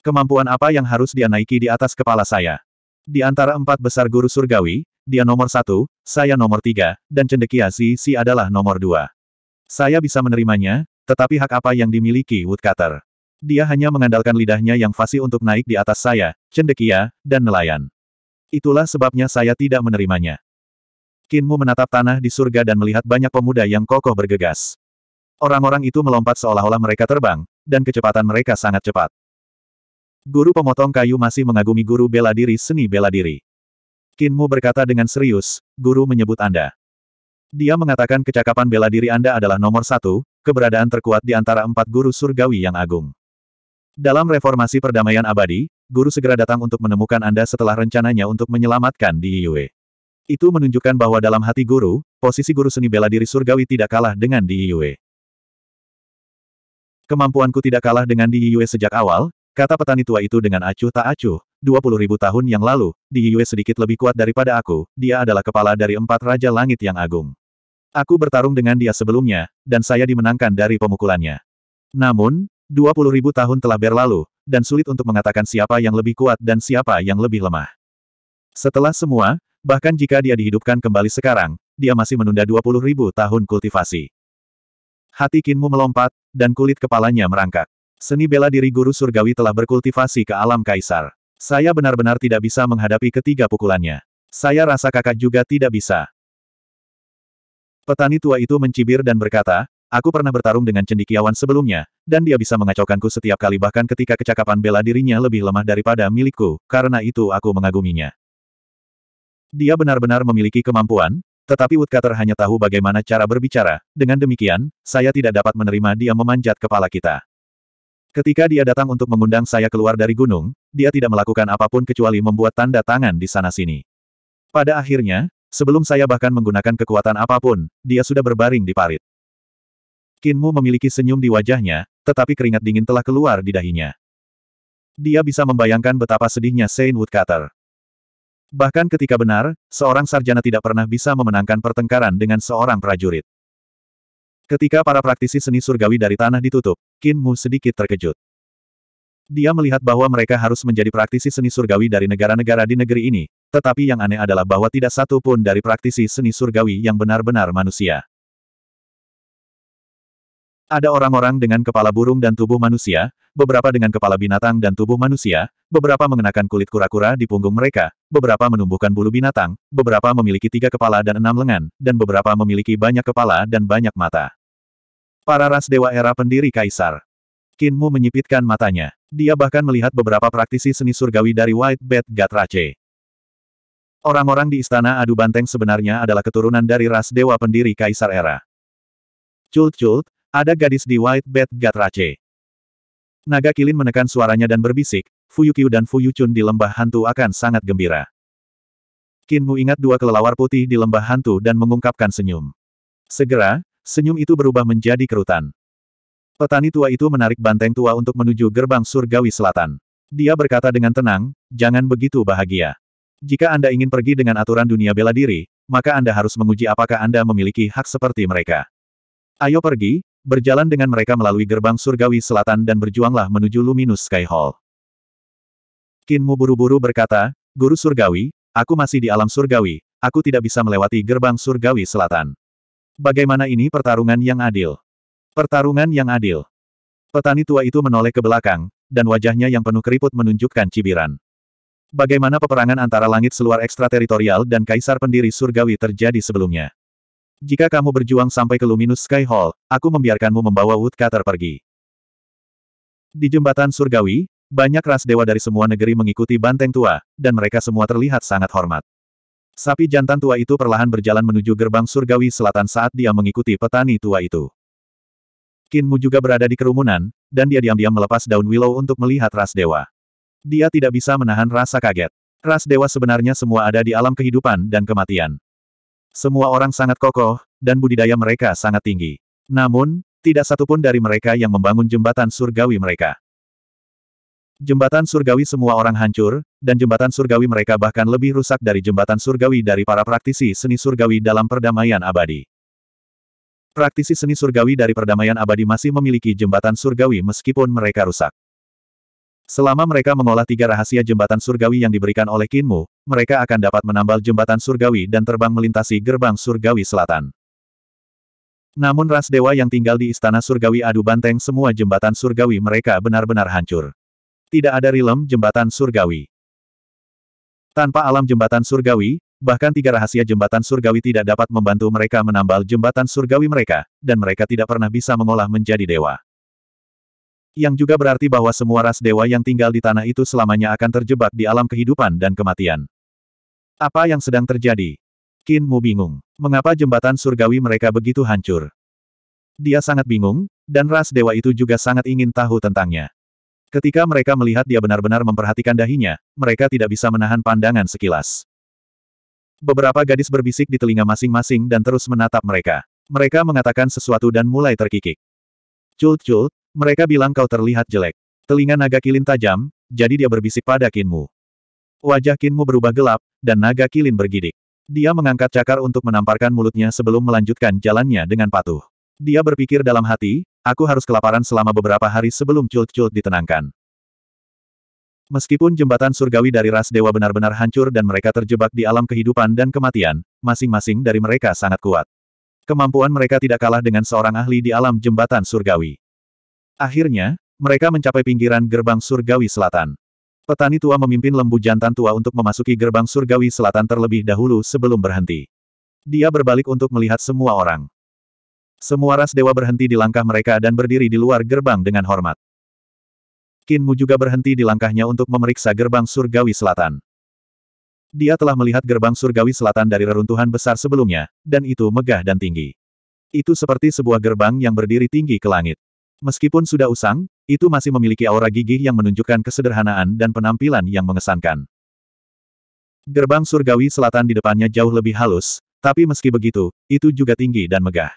Kemampuan apa yang harus dia naiki di atas kepala saya? Di antara empat besar guru surgawi, dia nomor satu, saya nomor tiga, dan Cendekia si Si adalah nomor dua. Saya bisa menerimanya, tetapi hak apa yang dimiliki Woodcutter? Dia hanya mengandalkan lidahnya yang fasih untuk naik di atas saya, cendekia, dan nelayan. Itulah sebabnya saya tidak menerimanya. Kinmu menatap tanah di surga dan melihat banyak pemuda yang kokoh bergegas. Orang-orang itu melompat seolah-olah mereka terbang, dan kecepatan mereka sangat cepat. Guru pemotong kayu masih mengagumi guru bela diri seni bela diri. Kinmu berkata dengan serius, guru menyebut Anda. Dia mengatakan kecakapan bela diri Anda adalah nomor satu, keberadaan terkuat di antara empat guru surgawi yang agung. Dalam reformasi perdamaian abadi, guru segera datang untuk menemukan Anda setelah rencananya untuk menyelamatkan di Yue. Itu menunjukkan bahwa dalam hati guru, posisi guru seni bela diri surgawi tidak kalah dengan di Yue. Kemampuanku tidak kalah dengan di Yue sejak awal, Kata petani tua itu dengan acuh tak acuh, 20.000 tahun yang lalu, di Yue sedikit lebih kuat daripada aku, dia adalah kepala dari empat Raja Langit yang agung. Aku bertarung dengan dia sebelumnya, dan saya dimenangkan dari pemukulannya. Namun, 20.000 ribu tahun telah berlalu, dan sulit untuk mengatakan siapa yang lebih kuat dan siapa yang lebih lemah. Setelah semua, bahkan jika dia dihidupkan kembali sekarang, dia masih menunda 20.000 ribu tahun kultivasi. Hati Kinmu melompat, dan kulit kepalanya merangkak. Seni bela diri guru surgawi telah berkultivasi ke alam kaisar. Saya benar-benar tidak bisa menghadapi ketiga pukulannya. Saya rasa kakak juga tidak bisa. Petani tua itu mencibir dan berkata, aku pernah bertarung dengan cendikiawan sebelumnya, dan dia bisa mengacaukanku setiap kali bahkan ketika kecakapan bela dirinya lebih lemah daripada milikku, karena itu aku mengaguminya. Dia benar-benar memiliki kemampuan, tetapi Woodcutter hanya tahu bagaimana cara berbicara, dengan demikian, saya tidak dapat menerima dia memanjat kepala kita. Ketika dia datang untuk mengundang saya keluar dari gunung, dia tidak melakukan apapun kecuali membuat tanda tangan di sana-sini. Pada akhirnya, sebelum saya bahkan menggunakan kekuatan apapun, dia sudah berbaring di parit. Kinmu memiliki senyum di wajahnya, tetapi keringat dingin telah keluar di dahinya. Dia bisa membayangkan betapa sedihnya Saint Woodcutter. Bahkan ketika benar, seorang sarjana tidak pernah bisa memenangkan pertengkaran dengan seorang prajurit. Ketika para praktisi seni surgawi dari tanah ditutup, Qin Mu sedikit terkejut. Dia melihat bahwa mereka harus menjadi praktisi seni surgawi dari negara-negara di negeri ini, tetapi yang aneh adalah bahwa tidak satu pun dari praktisi seni surgawi yang benar-benar manusia. Ada orang-orang dengan kepala burung dan tubuh manusia, beberapa dengan kepala binatang dan tubuh manusia, beberapa mengenakan kulit kura-kura di punggung mereka, beberapa menumbuhkan bulu binatang, beberapa memiliki tiga kepala dan enam lengan, dan beberapa memiliki banyak kepala dan banyak mata. Para ras dewa era pendiri kaisar. Kinmu menyipitkan matanya. Dia bahkan melihat beberapa praktisi seni surgawi dari White Bed Gatrace. Orang-orang di istana adu banteng sebenarnya adalah keturunan dari ras dewa pendiri kaisar era. Cult-cult, ada gadis di White Bed Gatrace. Naga Kilin menekan suaranya dan berbisik, Fuyukyu dan Fuyuchun di lembah hantu akan sangat gembira. Kinmu ingat dua kelelawar putih di lembah hantu dan mengungkapkan senyum. Segera, senyum itu berubah menjadi kerutan. Petani tua itu menarik banteng tua untuk menuju gerbang surgawi selatan. Dia berkata dengan tenang, jangan begitu bahagia. Jika Anda ingin pergi dengan aturan dunia bela diri, maka Anda harus menguji apakah Anda memiliki hak seperti mereka. Ayo pergi, berjalan dengan mereka melalui gerbang surgawi selatan dan berjuanglah menuju Luminous Sky Hall. Kinmu buru-buru berkata, Guru Surgawi, aku masih di alam surgawi, aku tidak bisa melewati gerbang surgawi selatan. Bagaimana ini pertarungan yang adil? Pertarungan yang adil. Petani tua itu menoleh ke belakang, dan wajahnya yang penuh keriput menunjukkan cibiran. Bagaimana peperangan antara langit seluar ekstrateritorial dan kaisar pendiri surgawi terjadi sebelumnya? Jika kamu berjuang sampai ke Luminous Sky Hall, aku membiarkanmu membawa Woodcutter pergi. Di jembatan surgawi, banyak ras dewa dari semua negeri mengikuti banteng tua, dan mereka semua terlihat sangat hormat. Sapi jantan tua itu perlahan berjalan menuju gerbang surgawi selatan saat dia mengikuti petani tua itu. Kinmu juga berada di kerumunan, dan dia diam-diam melepas daun willow untuk melihat ras dewa. Dia tidak bisa menahan rasa kaget. Ras dewa sebenarnya semua ada di alam kehidupan dan kematian. Semua orang sangat kokoh, dan budidaya mereka sangat tinggi. Namun, tidak satupun dari mereka yang membangun jembatan surgawi mereka. Jembatan surgawi semua orang hancur, dan jembatan surgawi mereka bahkan lebih rusak dari jembatan surgawi dari para praktisi seni surgawi dalam perdamaian abadi. Praktisi seni surgawi dari perdamaian abadi masih memiliki jembatan surgawi meskipun mereka rusak. Selama mereka mengolah tiga rahasia jembatan surgawi yang diberikan oleh Kinmu, mereka akan dapat menambal jembatan surgawi dan terbang melintasi gerbang surgawi selatan. Namun ras dewa yang tinggal di istana surgawi adu banteng semua jembatan surgawi mereka benar-benar hancur. Tidak ada rilem jembatan surgawi. Tanpa alam jembatan surgawi, bahkan tiga rahasia jembatan surgawi tidak dapat membantu mereka menambal jembatan surgawi mereka, dan mereka tidak pernah bisa mengolah menjadi dewa yang juga berarti bahwa semua ras dewa yang tinggal di tanah itu selamanya akan terjebak di alam kehidupan dan kematian. Apa yang sedang terjadi? Qin Mu bingung. Mengapa jembatan surgawi mereka begitu hancur? Dia sangat bingung, dan ras dewa itu juga sangat ingin tahu tentangnya. Ketika mereka melihat dia benar-benar memperhatikan dahinya, mereka tidak bisa menahan pandangan sekilas. Beberapa gadis berbisik di telinga masing-masing dan terus menatap mereka. Mereka mengatakan sesuatu dan mulai terkikik. Cult-cult, mereka bilang kau terlihat jelek. Telinga naga kilin tajam, jadi dia berbisik pada kinmu. Wajah kinmu berubah gelap, dan naga kilin bergidik. Dia mengangkat cakar untuk menamparkan mulutnya sebelum melanjutkan jalannya dengan patuh. Dia berpikir dalam hati, aku harus kelaparan selama beberapa hari sebelum cult-cult ditenangkan. Meskipun jembatan surgawi dari ras dewa benar-benar hancur dan mereka terjebak di alam kehidupan dan kematian, masing-masing dari mereka sangat kuat. Kemampuan mereka tidak kalah dengan seorang ahli di alam jembatan surgawi. Akhirnya, mereka mencapai pinggiran gerbang surgawi selatan. Petani tua memimpin lembu jantan tua untuk memasuki gerbang surgawi selatan terlebih dahulu sebelum berhenti. Dia berbalik untuk melihat semua orang. Semua ras dewa berhenti di langkah mereka dan berdiri di luar gerbang dengan hormat. Kinmu juga berhenti di langkahnya untuk memeriksa gerbang surgawi selatan. Dia telah melihat gerbang surgawi selatan dari reruntuhan besar sebelumnya, dan itu megah dan tinggi. Itu seperti sebuah gerbang yang berdiri tinggi ke langit. Meskipun sudah usang, itu masih memiliki aura gigih yang menunjukkan kesederhanaan dan penampilan yang mengesankan. Gerbang surgawi selatan di depannya jauh lebih halus, tapi meski begitu, itu juga tinggi dan megah.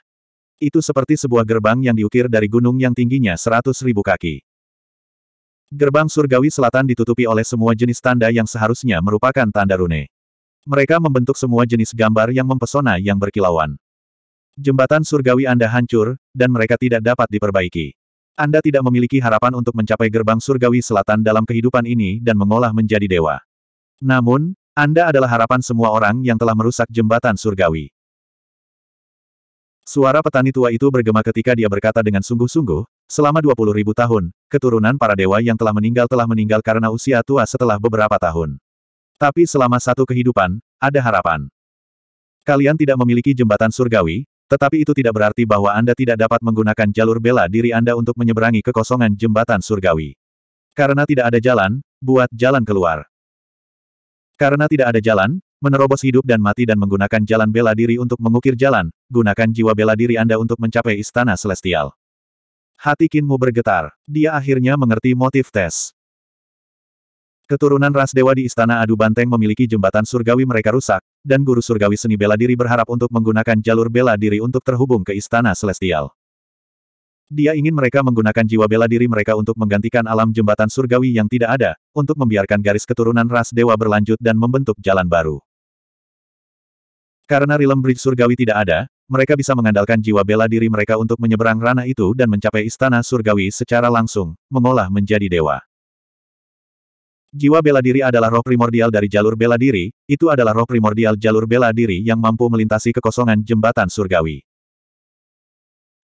Itu seperti sebuah gerbang yang diukir dari gunung yang tingginya seratus ribu kaki. Gerbang surgawi selatan ditutupi oleh semua jenis tanda yang seharusnya merupakan tanda rune. Mereka membentuk semua jenis gambar yang mempesona yang berkilauan. Jembatan surgawi Anda hancur, dan mereka tidak dapat diperbaiki. Anda tidak memiliki harapan untuk mencapai gerbang surgawi selatan dalam kehidupan ini dan mengolah menjadi dewa. Namun, Anda adalah harapan semua orang yang telah merusak jembatan surgawi. Suara petani tua itu bergema ketika dia berkata dengan sungguh-sungguh, selama 20 ribu tahun, keturunan para dewa yang telah meninggal telah meninggal karena usia tua setelah beberapa tahun. Tapi selama satu kehidupan, ada harapan. Kalian tidak memiliki jembatan surgawi, tetapi itu tidak berarti bahwa Anda tidak dapat menggunakan jalur bela diri Anda untuk menyeberangi kekosongan jembatan surgawi. Karena tidak ada jalan, buat jalan keluar. Karena tidak ada jalan, menerobos hidup dan mati dan menggunakan jalan bela diri untuk mengukir jalan, gunakan jiwa bela diri Anda untuk mencapai istana celestial. Hati Kinmu bergetar. Dia akhirnya mengerti motif tes. Keturunan ras dewa di istana adu banteng memiliki jembatan surgawi mereka rusak, dan guru surgawi seni bela diri berharap untuk menggunakan jalur bela diri untuk terhubung ke istana celestial. Dia ingin mereka menggunakan jiwa bela diri mereka untuk menggantikan alam jembatan surgawi yang tidak ada, untuk membiarkan garis keturunan ras dewa berlanjut dan membentuk jalan baru. Karena Rilem Bridge surgawi tidak ada, mereka bisa mengandalkan jiwa bela diri mereka untuk menyeberang ranah itu dan mencapai istana surgawi secara langsung, mengolah menjadi dewa. Jiwa bela diri adalah roh primordial dari jalur bela diri, itu adalah roh primordial jalur bela diri yang mampu melintasi kekosongan jembatan surgawi.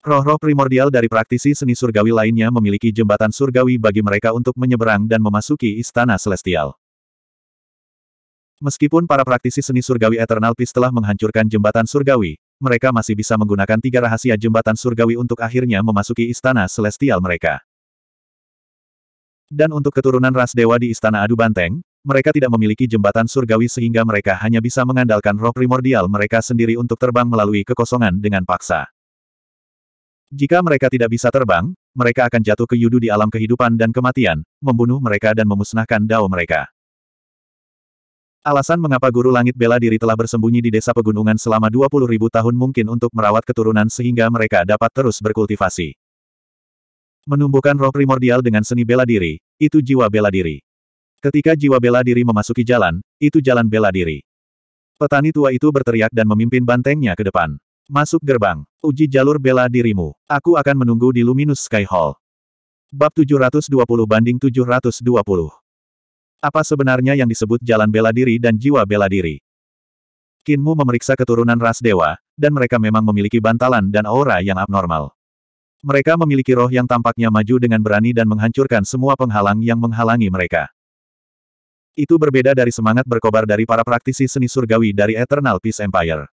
Roh-roh primordial dari praktisi seni surgawi lainnya memiliki jembatan surgawi bagi mereka untuk menyeberang dan memasuki istana celestial. Meskipun para praktisi seni surgawi Eternal Peace telah menghancurkan jembatan surgawi, mereka masih bisa menggunakan tiga rahasia jembatan surgawi untuk akhirnya memasuki istana celestial mereka. Dan untuk keturunan ras dewa di Istana Adu Banteng, mereka tidak memiliki jembatan surgawi sehingga mereka hanya bisa mengandalkan roh primordial mereka sendiri untuk terbang melalui kekosongan dengan paksa. Jika mereka tidak bisa terbang, mereka akan jatuh ke yudu di alam kehidupan dan kematian, membunuh mereka dan memusnahkan dao mereka. Alasan mengapa Guru Langit bela diri telah bersembunyi di desa pegunungan selama 20.000 tahun mungkin untuk merawat keturunan sehingga mereka dapat terus berkultivasi. Menumbuhkan roh primordial dengan seni bela diri, itu jiwa bela diri. Ketika jiwa bela diri memasuki jalan, itu jalan bela diri. Petani tua itu berteriak dan memimpin bantengnya ke depan. Masuk gerbang. Uji jalur bela dirimu. Aku akan menunggu di Luminous Sky Hall. Bab 720 banding 720. Apa sebenarnya yang disebut jalan bela diri dan jiwa bela diri? Kinmu memeriksa keturunan ras dewa, dan mereka memang memiliki bantalan dan aura yang abnormal. Mereka memiliki roh yang tampaknya maju dengan berani dan menghancurkan semua penghalang yang menghalangi mereka. Itu berbeda dari semangat berkobar dari para praktisi seni surgawi dari Eternal Peace Empire.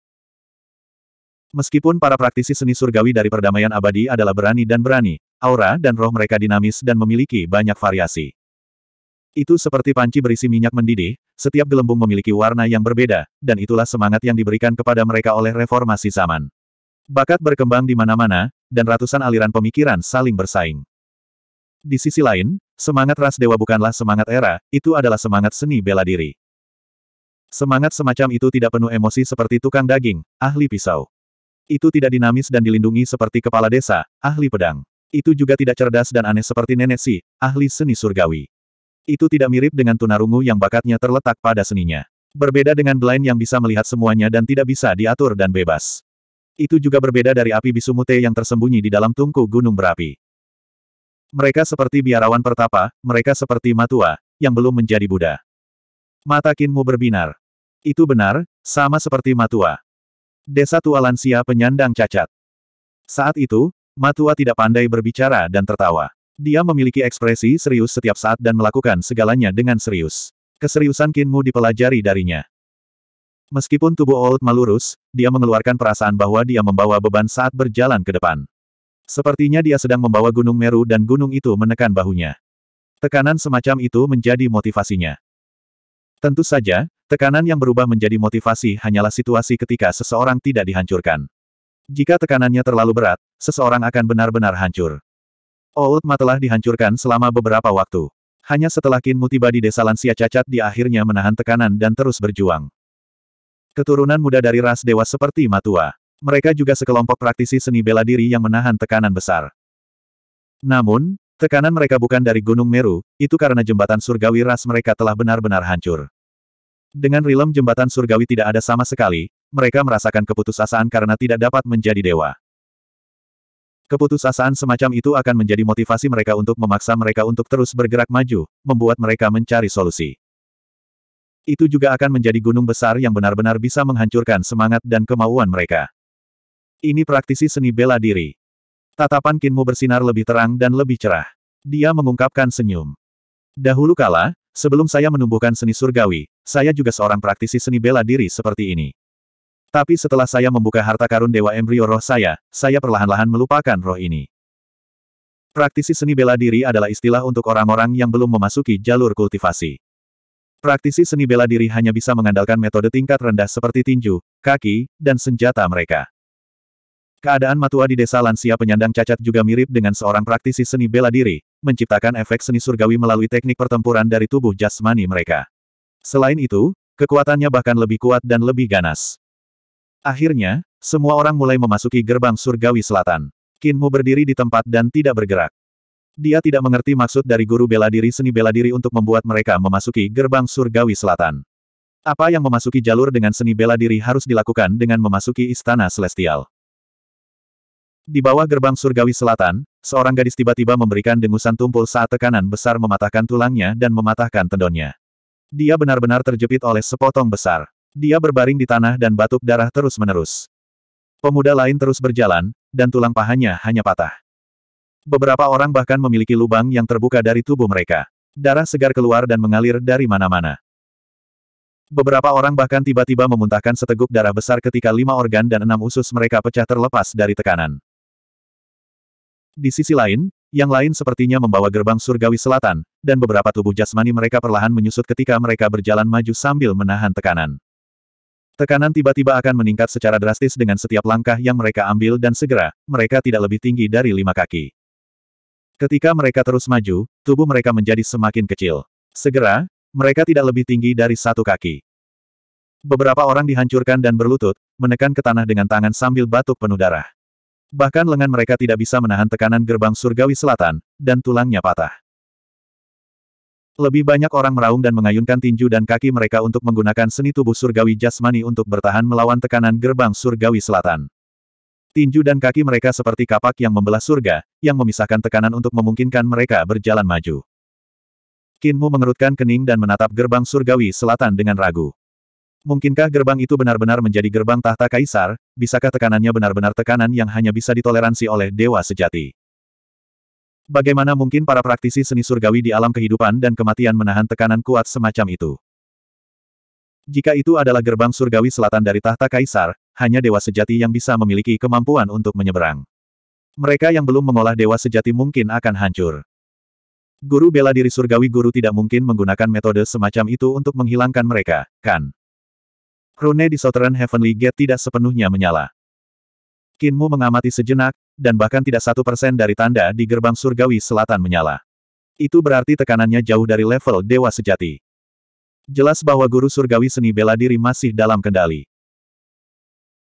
Meskipun para praktisi seni surgawi dari perdamaian abadi adalah berani dan berani, aura dan roh mereka dinamis dan memiliki banyak variasi. Itu seperti panci berisi minyak mendidih, setiap gelembung memiliki warna yang berbeda, dan itulah semangat yang diberikan kepada mereka oleh reformasi zaman. Bakat berkembang di mana-mana, dan ratusan aliran pemikiran saling bersaing. Di sisi lain, semangat ras dewa bukanlah semangat era, itu adalah semangat seni bela diri. Semangat semacam itu tidak penuh emosi seperti tukang daging, ahli pisau. Itu tidak dinamis dan dilindungi seperti kepala desa, ahli pedang. Itu juga tidak cerdas dan aneh seperti nenek si, ahli seni surgawi. Itu tidak mirip dengan tunarungu yang bakatnya terletak pada seninya. Berbeda dengan blind yang bisa melihat semuanya dan tidak bisa diatur dan bebas. Itu juga berbeda dari api bisumute yang tersembunyi di dalam tungku gunung berapi. Mereka seperti biarawan pertapa, mereka seperti matua, yang belum menjadi Buddha. Mata Kinmu berbinar. Itu benar, sama seperti matua. Desa tua lansia penyandang cacat. Saat itu, matua tidak pandai berbicara dan tertawa. Dia memiliki ekspresi serius setiap saat dan melakukan segalanya dengan serius. Keseriusan Kinmu dipelajari darinya. Meskipun tubuh Old malurus, dia mengeluarkan perasaan bahwa dia membawa beban saat berjalan ke depan. Sepertinya dia sedang membawa Gunung Meru dan gunung itu menekan bahunya. Tekanan semacam itu menjadi motivasinya. Tentu saja, tekanan yang berubah menjadi motivasi hanyalah situasi ketika seseorang tidak dihancurkan. Jika tekanannya terlalu berat, seseorang akan benar-benar hancur. Ma telah dihancurkan selama beberapa waktu. Hanya setelah Kinmu tiba di desa lansia cacat dia akhirnya menahan tekanan dan terus berjuang. Keturunan muda dari ras dewa seperti Matua. Mereka juga sekelompok praktisi seni bela diri yang menahan tekanan besar. Namun, tekanan mereka bukan dari Gunung Meru, itu karena jembatan surgawi ras mereka telah benar-benar hancur. Dengan rilem jembatan surgawi tidak ada sama sekali, mereka merasakan keputusasaan karena tidak dapat menjadi dewa. Keputusasaan semacam itu akan menjadi motivasi mereka untuk memaksa mereka untuk terus bergerak maju, membuat mereka mencari solusi itu juga akan menjadi gunung besar yang benar-benar bisa menghancurkan semangat dan kemauan mereka. Ini praktisi seni bela diri. Tatapan Kinmu bersinar lebih terang dan lebih cerah. Dia mengungkapkan senyum. Dahulu kala, sebelum saya menumbuhkan seni surgawi, saya juga seorang praktisi seni bela diri seperti ini. Tapi setelah saya membuka harta karun dewa embrio roh saya, saya perlahan-lahan melupakan roh ini. Praktisi seni bela diri adalah istilah untuk orang-orang yang belum memasuki jalur kultivasi. Praktisi seni bela diri hanya bisa mengandalkan metode tingkat rendah seperti tinju, kaki, dan senjata mereka. Keadaan matua di desa lansia penyandang cacat juga mirip dengan seorang praktisi seni bela diri, menciptakan efek seni surgawi melalui teknik pertempuran dari tubuh jasmani mereka. Selain itu, kekuatannya bahkan lebih kuat dan lebih ganas. Akhirnya, semua orang mulai memasuki gerbang surgawi selatan. Kinmu berdiri di tempat dan tidak bergerak. Dia tidak mengerti maksud dari guru bela diri seni bela diri untuk membuat mereka memasuki gerbang surgawi selatan. Apa yang memasuki jalur dengan seni bela diri harus dilakukan dengan memasuki istana celestial. Di bawah gerbang surgawi selatan, seorang gadis tiba-tiba memberikan dengusan tumpul saat tekanan besar mematahkan tulangnya dan mematahkan tendonnya. Dia benar-benar terjepit oleh sepotong besar. Dia berbaring di tanah dan batuk darah terus-menerus. Pemuda lain terus berjalan, dan tulang pahanya hanya patah. Beberapa orang bahkan memiliki lubang yang terbuka dari tubuh mereka. Darah segar keluar dan mengalir dari mana-mana. Beberapa orang bahkan tiba-tiba memuntahkan seteguk darah besar ketika lima organ dan enam usus mereka pecah terlepas dari tekanan. Di sisi lain, yang lain sepertinya membawa gerbang surgawi selatan, dan beberapa tubuh jasmani mereka perlahan menyusut ketika mereka berjalan maju sambil menahan tekanan. Tekanan tiba-tiba akan meningkat secara drastis dengan setiap langkah yang mereka ambil dan segera, mereka tidak lebih tinggi dari lima kaki. Ketika mereka terus maju, tubuh mereka menjadi semakin kecil. Segera, mereka tidak lebih tinggi dari satu kaki. Beberapa orang dihancurkan dan berlutut, menekan ke tanah dengan tangan sambil batuk penuh darah. Bahkan lengan mereka tidak bisa menahan tekanan gerbang surgawi selatan, dan tulangnya patah. Lebih banyak orang meraung dan mengayunkan tinju dan kaki mereka untuk menggunakan seni tubuh surgawi jasmani untuk bertahan melawan tekanan gerbang surgawi selatan. Tinju dan kaki mereka seperti kapak yang membelah surga, yang memisahkan tekanan untuk memungkinkan mereka berjalan maju. Kinmu mengerutkan kening dan menatap gerbang surgawi selatan dengan ragu. Mungkinkah gerbang itu benar-benar menjadi gerbang tahta kaisar, bisakah tekanannya benar-benar tekanan yang hanya bisa ditoleransi oleh dewa sejati? Bagaimana mungkin para praktisi seni surgawi di alam kehidupan dan kematian menahan tekanan kuat semacam itu? Jika itu adalah gerbang surgawi selatan dari tahta kaisar, hanya dewa sejati yang bisa memiliki kemampuan untuk menyeberang. Mereka yang belum mengolah dewa sejati mungkin akan hancur. Guru bela diri surgawi guru tidak mungkin menggunakan metode semacam itu untuk menghilangkan mereka, kan? Rune di Southern Heavenly Gate tidak sepenuhnya menyala. Kinmu mengamati sejenak, dan bahkan tidak satu persen dari tanda di gerbang surgawi selatan menyala. Itu berarti tekanannya jauh dari level dewa sejati. Jelas bahwa guru surgawi seni bela diri masih dalam kendali.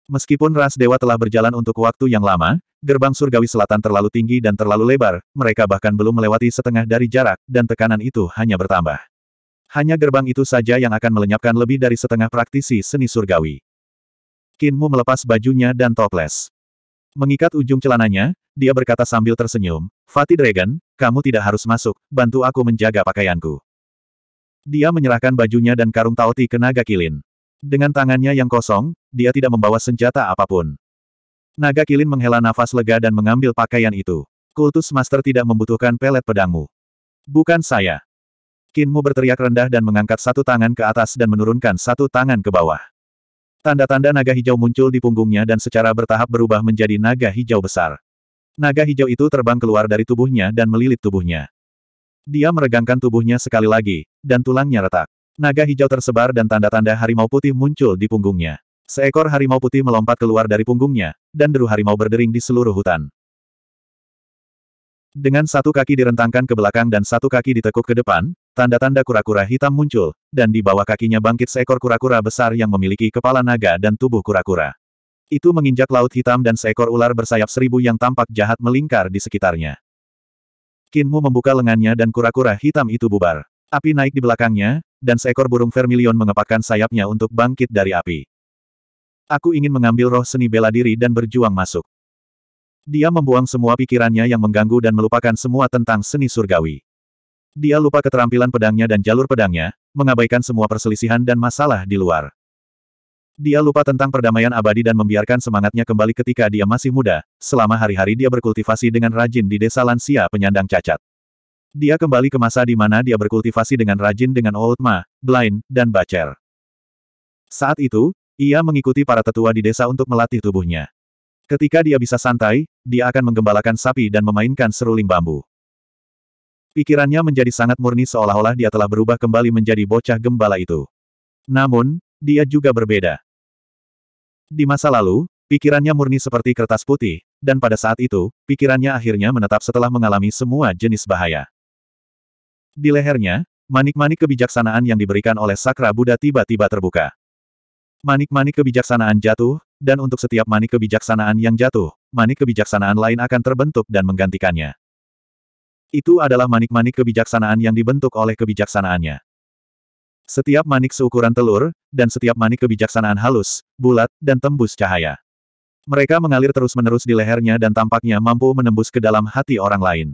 Meskipun ras dewa telah berjalan untuk waktu yang lama, gerbang surgawi selatan terlalu tinggi dan terlalu lebar, mereka bahkan belum melewati setengah dari jarak, dan tekanan itu hanya bertambah. Hanya gerbang itu saja yang akan melenyapkan lebih dari setengah praktisi seni surgawi. Kinmu melepas bajunya dan toples. Mengikat ujung celananya, dia berkata sambil tersenyum, Fatih Dragon, kamu tidak harus masuk, bantu aku menjaga pakaianku. Dia menyerahkan bajunya dan karung tauti ke naga kilin. Dengan tangannya yang kosong, dia tidak membawa senjata apapun. Naga kilin menghela nafas lega dan mengambil pakaian itu. Kultus master tidak membutuhkan pelet pedangmu. Bukan saya. Kinmu berteriak rendah dan mengangkat satu tangan ke atas dan menurunkan satu tangan ke bawah. Tanda-tanda naga hijau muncul di punggungnya dan secara bertahap berubah menjadi naga hijau besar. Naga hijau itu terbang keluar dari tubuhnya dan melilit tubuhnya. Dia meregangkan tubuhnya sekali lagi, dan tulangnya retak. Naga hijau tersebar dan tanda-tanda harimau putih muncul di punggungnya. Seekor harimau putih melompat keluar dari punggungnya, dan deru harimau berdering di seluruh hutan. Dengan satu kaki direntangkan ke belakang dan satu kaki ditekuk ke depan, tanda-tanda kura-kura hitam muncul, dan di bawah kakinya bangkit seekor kura-kura besar yang memiliki kepala naga dan tubuh kura-kura. Itu menginjak laut hitam dan seekor ular bersayap seribu yang tampak jahat melingkar di sekitarnya. Kinmu membuka lengannya dan kura-kura hitam itu bubar. Api naik di belakangnya, dan seekor burung vermilion mengepakkan sayapnya untuk bangkit dari api. Aku ingin mengambil roh seni bela diri dan berjuang masuk. Dia membuang semua pikirannya yang mengganggu dan melupakan semua tentang seni surgawi. Dia lupa keterampilan pedangnya dan jalur pedangnya, mengabaikan semua perselisihan dan masalah di luar. Dia lupa tentang perdamaian abadi dan membiarkan semangatnya kembali ketika dia masih muda, selama hari-hari dia berkultivasi dengan rajin di desa lansia penyandang cacat. Dia kembali ke masa di mana dia berkultivasi dengan rajin dengan Old Ma, Blind, dan Bacer. Saat itu, ia mengikuti para tetua di desa untuk melatih tubuhnya. Ketika dia bisa santai, dia akan menggembalakan sapi dan memainkan seruling bambu. Pikirannya menjadi sangat murni seolah-olah dia telah berubah kembali menjadi bocah gembala itu. Namun, dia juga berbeda. Di masa lalu, pikirannya murni seperti kertas putih, dan pada saat itu, pikirannya akhirnya menetap setelah mengalami semua jenis bahaya. Di lehernya, manik-manik kebijaksanaan yang diberikan oleh Sakra Buddha tiba-tiba terbuka. Manik-manik kebijaksanaan jatuh, dan untuk setiap manik kebijaksanaan yang jatuh, manik kebijaksanaan lain akan terbentuk dan menggantikannya. Itu adalah manik-manik kebijaksanaan yang dibentuk oleh kebijaksanaannya. Setiap manik seukuran telur, dan setiap manik kebijaksanaan halus, bulat, dan tembus cahaya. Mereka mengalir terus-menerus di lehernya dan tampaknya mampu menembus ke dalam hati orang lain.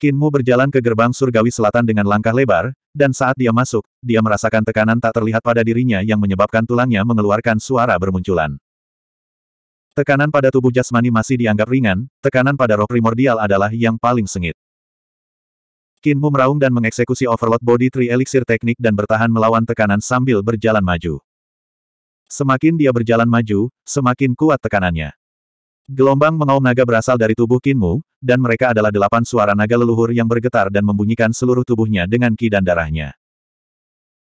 Kinmu berjalan ke gerbang surgawi selatan dengan langkah lebar, dan saat dia masuk, dia merasakan tekanan tak terlihat pada dirinya yang menyebabkan tulangnya mengeluarkan suara bermunculan. Tekanan pada tubuh jasmani masih dianggap ringan, tekanan pada roh primordial adalah yang paling sengit. Kinmu meraung dan mengeksekusi Overload Body Tree Elixir teknik dan bertahan melawan tekanan sambil berjalan maju. Semakin dia berjalan maju, semakin kuat tekanannya. Gelombang mengaum naga berasal dari tubuh Kinmu, dan mereka adalah delapan suara naga leluhur yang bergetar dan membunyikan seluruh tubuhnya dengan ki dan darahnya.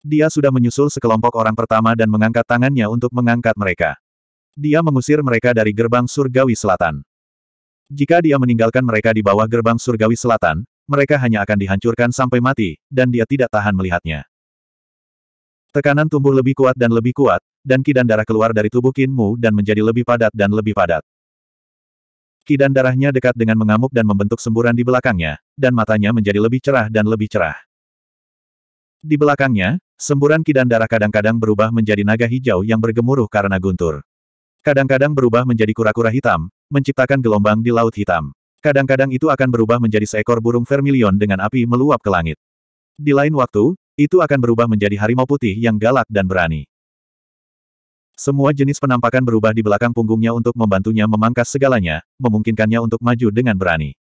Dia sudah menyusul sekelompok orang pertama dan mengangkat tangannya untuk mengangkat mereka. Dia mengusir mereka dari gerbang surgawi selatan. Jika dia meninggalkan mereka di bawah gerbang surgawi selatan, mereka hanya akan dihancurkan sampai mati, dan dia tidak tahan melihatnya. Tekanan tumbuh lebih kuat dan lebih kuat, dan kidan darah keluar dari tubuh mu dan menjadi lebih padat dan lebih padat. Kidan darahnya dekat dengan mengamuk dan membentuk semburan di belakangnya, dan matanya menjadi lebih cerah dan lebih cerah. Di belakangnya, semburan kidan darah kadang-kadang berubah menjadi naga hijau yang bergemuruh karena guntur. Kadang-kadang berubah menjadi kura-kura hitam, menciptakan gelombang di laut hitam. Kadang-kadang itu akan berubah menjadi seekor burung vermilion dengan api meluap ke langit. Di lain waktu, itu akan berubah menjadi harimau putih yang galak dan berani. Semua jenis penampakan berubah di belakang punggungnya untuk membantunya memangkas segalanya, memungkinkannya untuk maju dengan berani.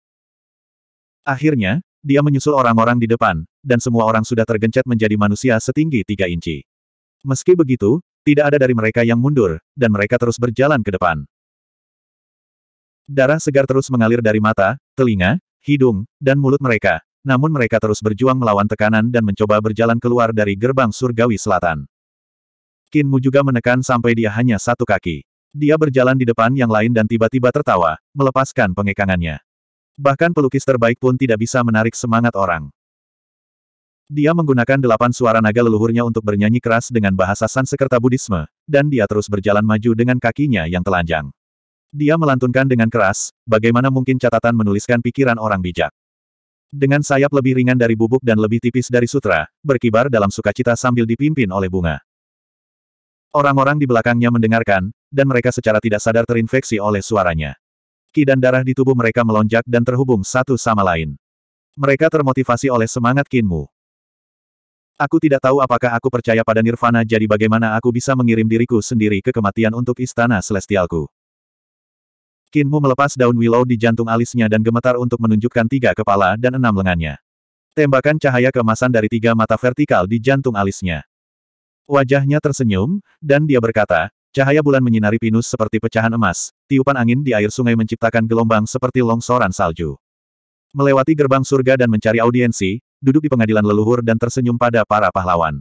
Akhirnya, dia menyusul orang-orang di depan, dan semua orang sudah tergencet menjadi manusia setinggi tiga inci. Meski begitu, tidak ada dari mereka yang mundur, dan mereka terus berjalan ke depan. Darah segar terus mengalir dari mata, telinga, hidung, dan mulut mereka. Namun mereka terus berjuang melawan tekanan dan mencoba berjalan keluar dari gerbang surgawi selatan. Kinmu juga menekan sampai dia hanya satu kaki. Dia berjalan di depan yang lain dan tiba-tiba tertawa, melepaskan pengekangannya. Bahkan pelukis terbaik pun tidak bisa menarik semangat orang. Dia menggunakan delapan suara naga leluhurnya untuk bernyanyi keras dengan bahasa Sansekerta Buddhisme, dan dia terus berjalan maju dengan kakinya yang telanjang. Dia melantunkan dengan keras, bagaimana mungkin catatan menuliskan pikiran orang bijak. Dengan sayap lebih ringan dari bubuk dan lebih tipis dari sutra, berkibar dalam sukacita sambil dipimpin oleh bunga. Orang-orang di belakangnya mendengarkan, dan mereka secara tidak sadar terinfeksi oleh suaranya. Ki dan darah di tubuh mereka melonjak dan terhubung satu sama lain. Mereka termotivasi oleh semangat Kinmu. Aku tidak tahu apakah aku percaya pada Nirvana jadi bagaimana aku bisa mengirim diriku sendiri ke kematian untuk istana celestialku. Kinmu melepas daun willow di jantung alisnya dan gemetar untuk menunjukkan tiga kepala dan enam lengannya. Tembakan cahaya kemasan dari tiga mata vertikal di jantung alisnya. Wajahnya tersenyum, dan dia berkata, cahaya bulan menyinari pinus seperti pecahan emas, tiupan angin di air sungai menciptakan gelombang seperti longsoran salju. Melewati gerbang surga dan mencari audiensi, duduk di pengadilan leluhur dan tersenyum pada para pahlawan.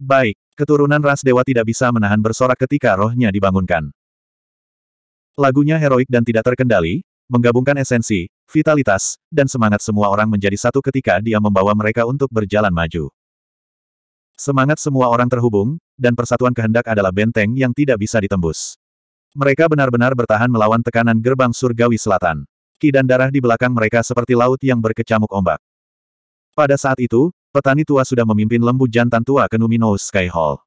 Baik, keturunan ras dewa tidak bisa menahan bersorak ketika rohnya dibangunkan. Lagunya heroik dan tidak terkendali, menggabungkan esensi, vitalitas, dan semangat semua orang menjadi satu ketika dia membawa mereka untuk berjalan maju. Semangat semua orang terhubung, dan persatuan kehendak adalah benteng yang tidak bisa ditembus. Mereka benar-benar bertahan melawan tekanan gerbang surgawi selatan. Ki dan darah di belakang mereka seperti laut yang berkecamuk ombak. Pada saat itu, petani tua sudah memimpin lembu jantan tua ke Numinous Sky Hall.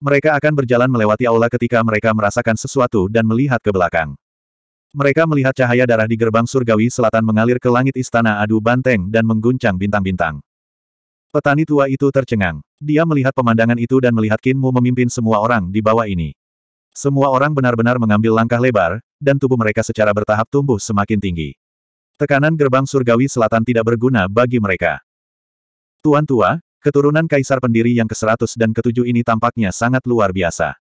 Mereka akan berjalan melewati aula ketika mereka merasakan sesuatu dan melihat ke belakang. Mereka melihat cahaya darah di gerbang surgawi selatan mengalir ke langit istana adu banteng dan mengguncang bintang-bintang. Petani tua itu tercengang. Dia melihat pemandangan itu dan melihat Kinmu memimpin semua orang di bawah ini. Semua orang benar-benar mengambil langkah lebar, dan tubuh mereka secara bertahap tumbuh semakin tinggi. Tekanan gerbang surgawi selatan tidak berguna bagi mereka. Tuan tua, Keturunan kaisar pendiri yang ke-100 dan ke-7 ini tampaknya sangat luar biasa.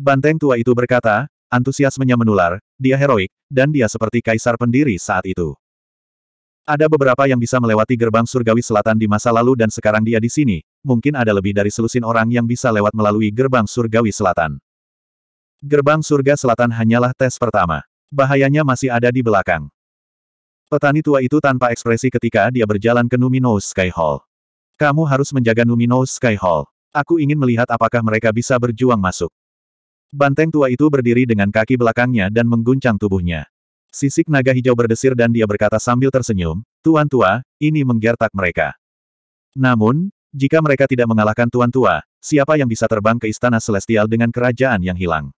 Banteng tua itu berkata, antusiasmenya menular, dia heroik, dan dia seperti kaisar pendiri saat itu. Ada beberapa yang bisa melewati gerbang surgawi selatan di masa lalu dan sekarang dia di sini, mungkin ada lebih dari selusin orang yang bisa lewat melalui gerbang surgawi selatan. Gerbang surga selatan hanyalah tes pertama. Bahayanya masih ada di belakang. Petani tua itu tanpa ekspresi ketika dia berjalan ke Numinous Sky Hall. Kamu harus menjaga Numinous Sky Hall. Aku ingin melihat apakah mereka bisa berjuang masuk. Banteng tua itu berdiri dengan kaki belakangnya dan mengguncang tubuhnya. Sisik naga hijau berdesir dan dia berkata sambil tersenyum, Tuan tua, ini menggertak mereka. Namun, jika mereka tidak mengalahkan Tuan tua, siapa yang bisa terbang ke istana Celestial dengan kerajaan yang hilang?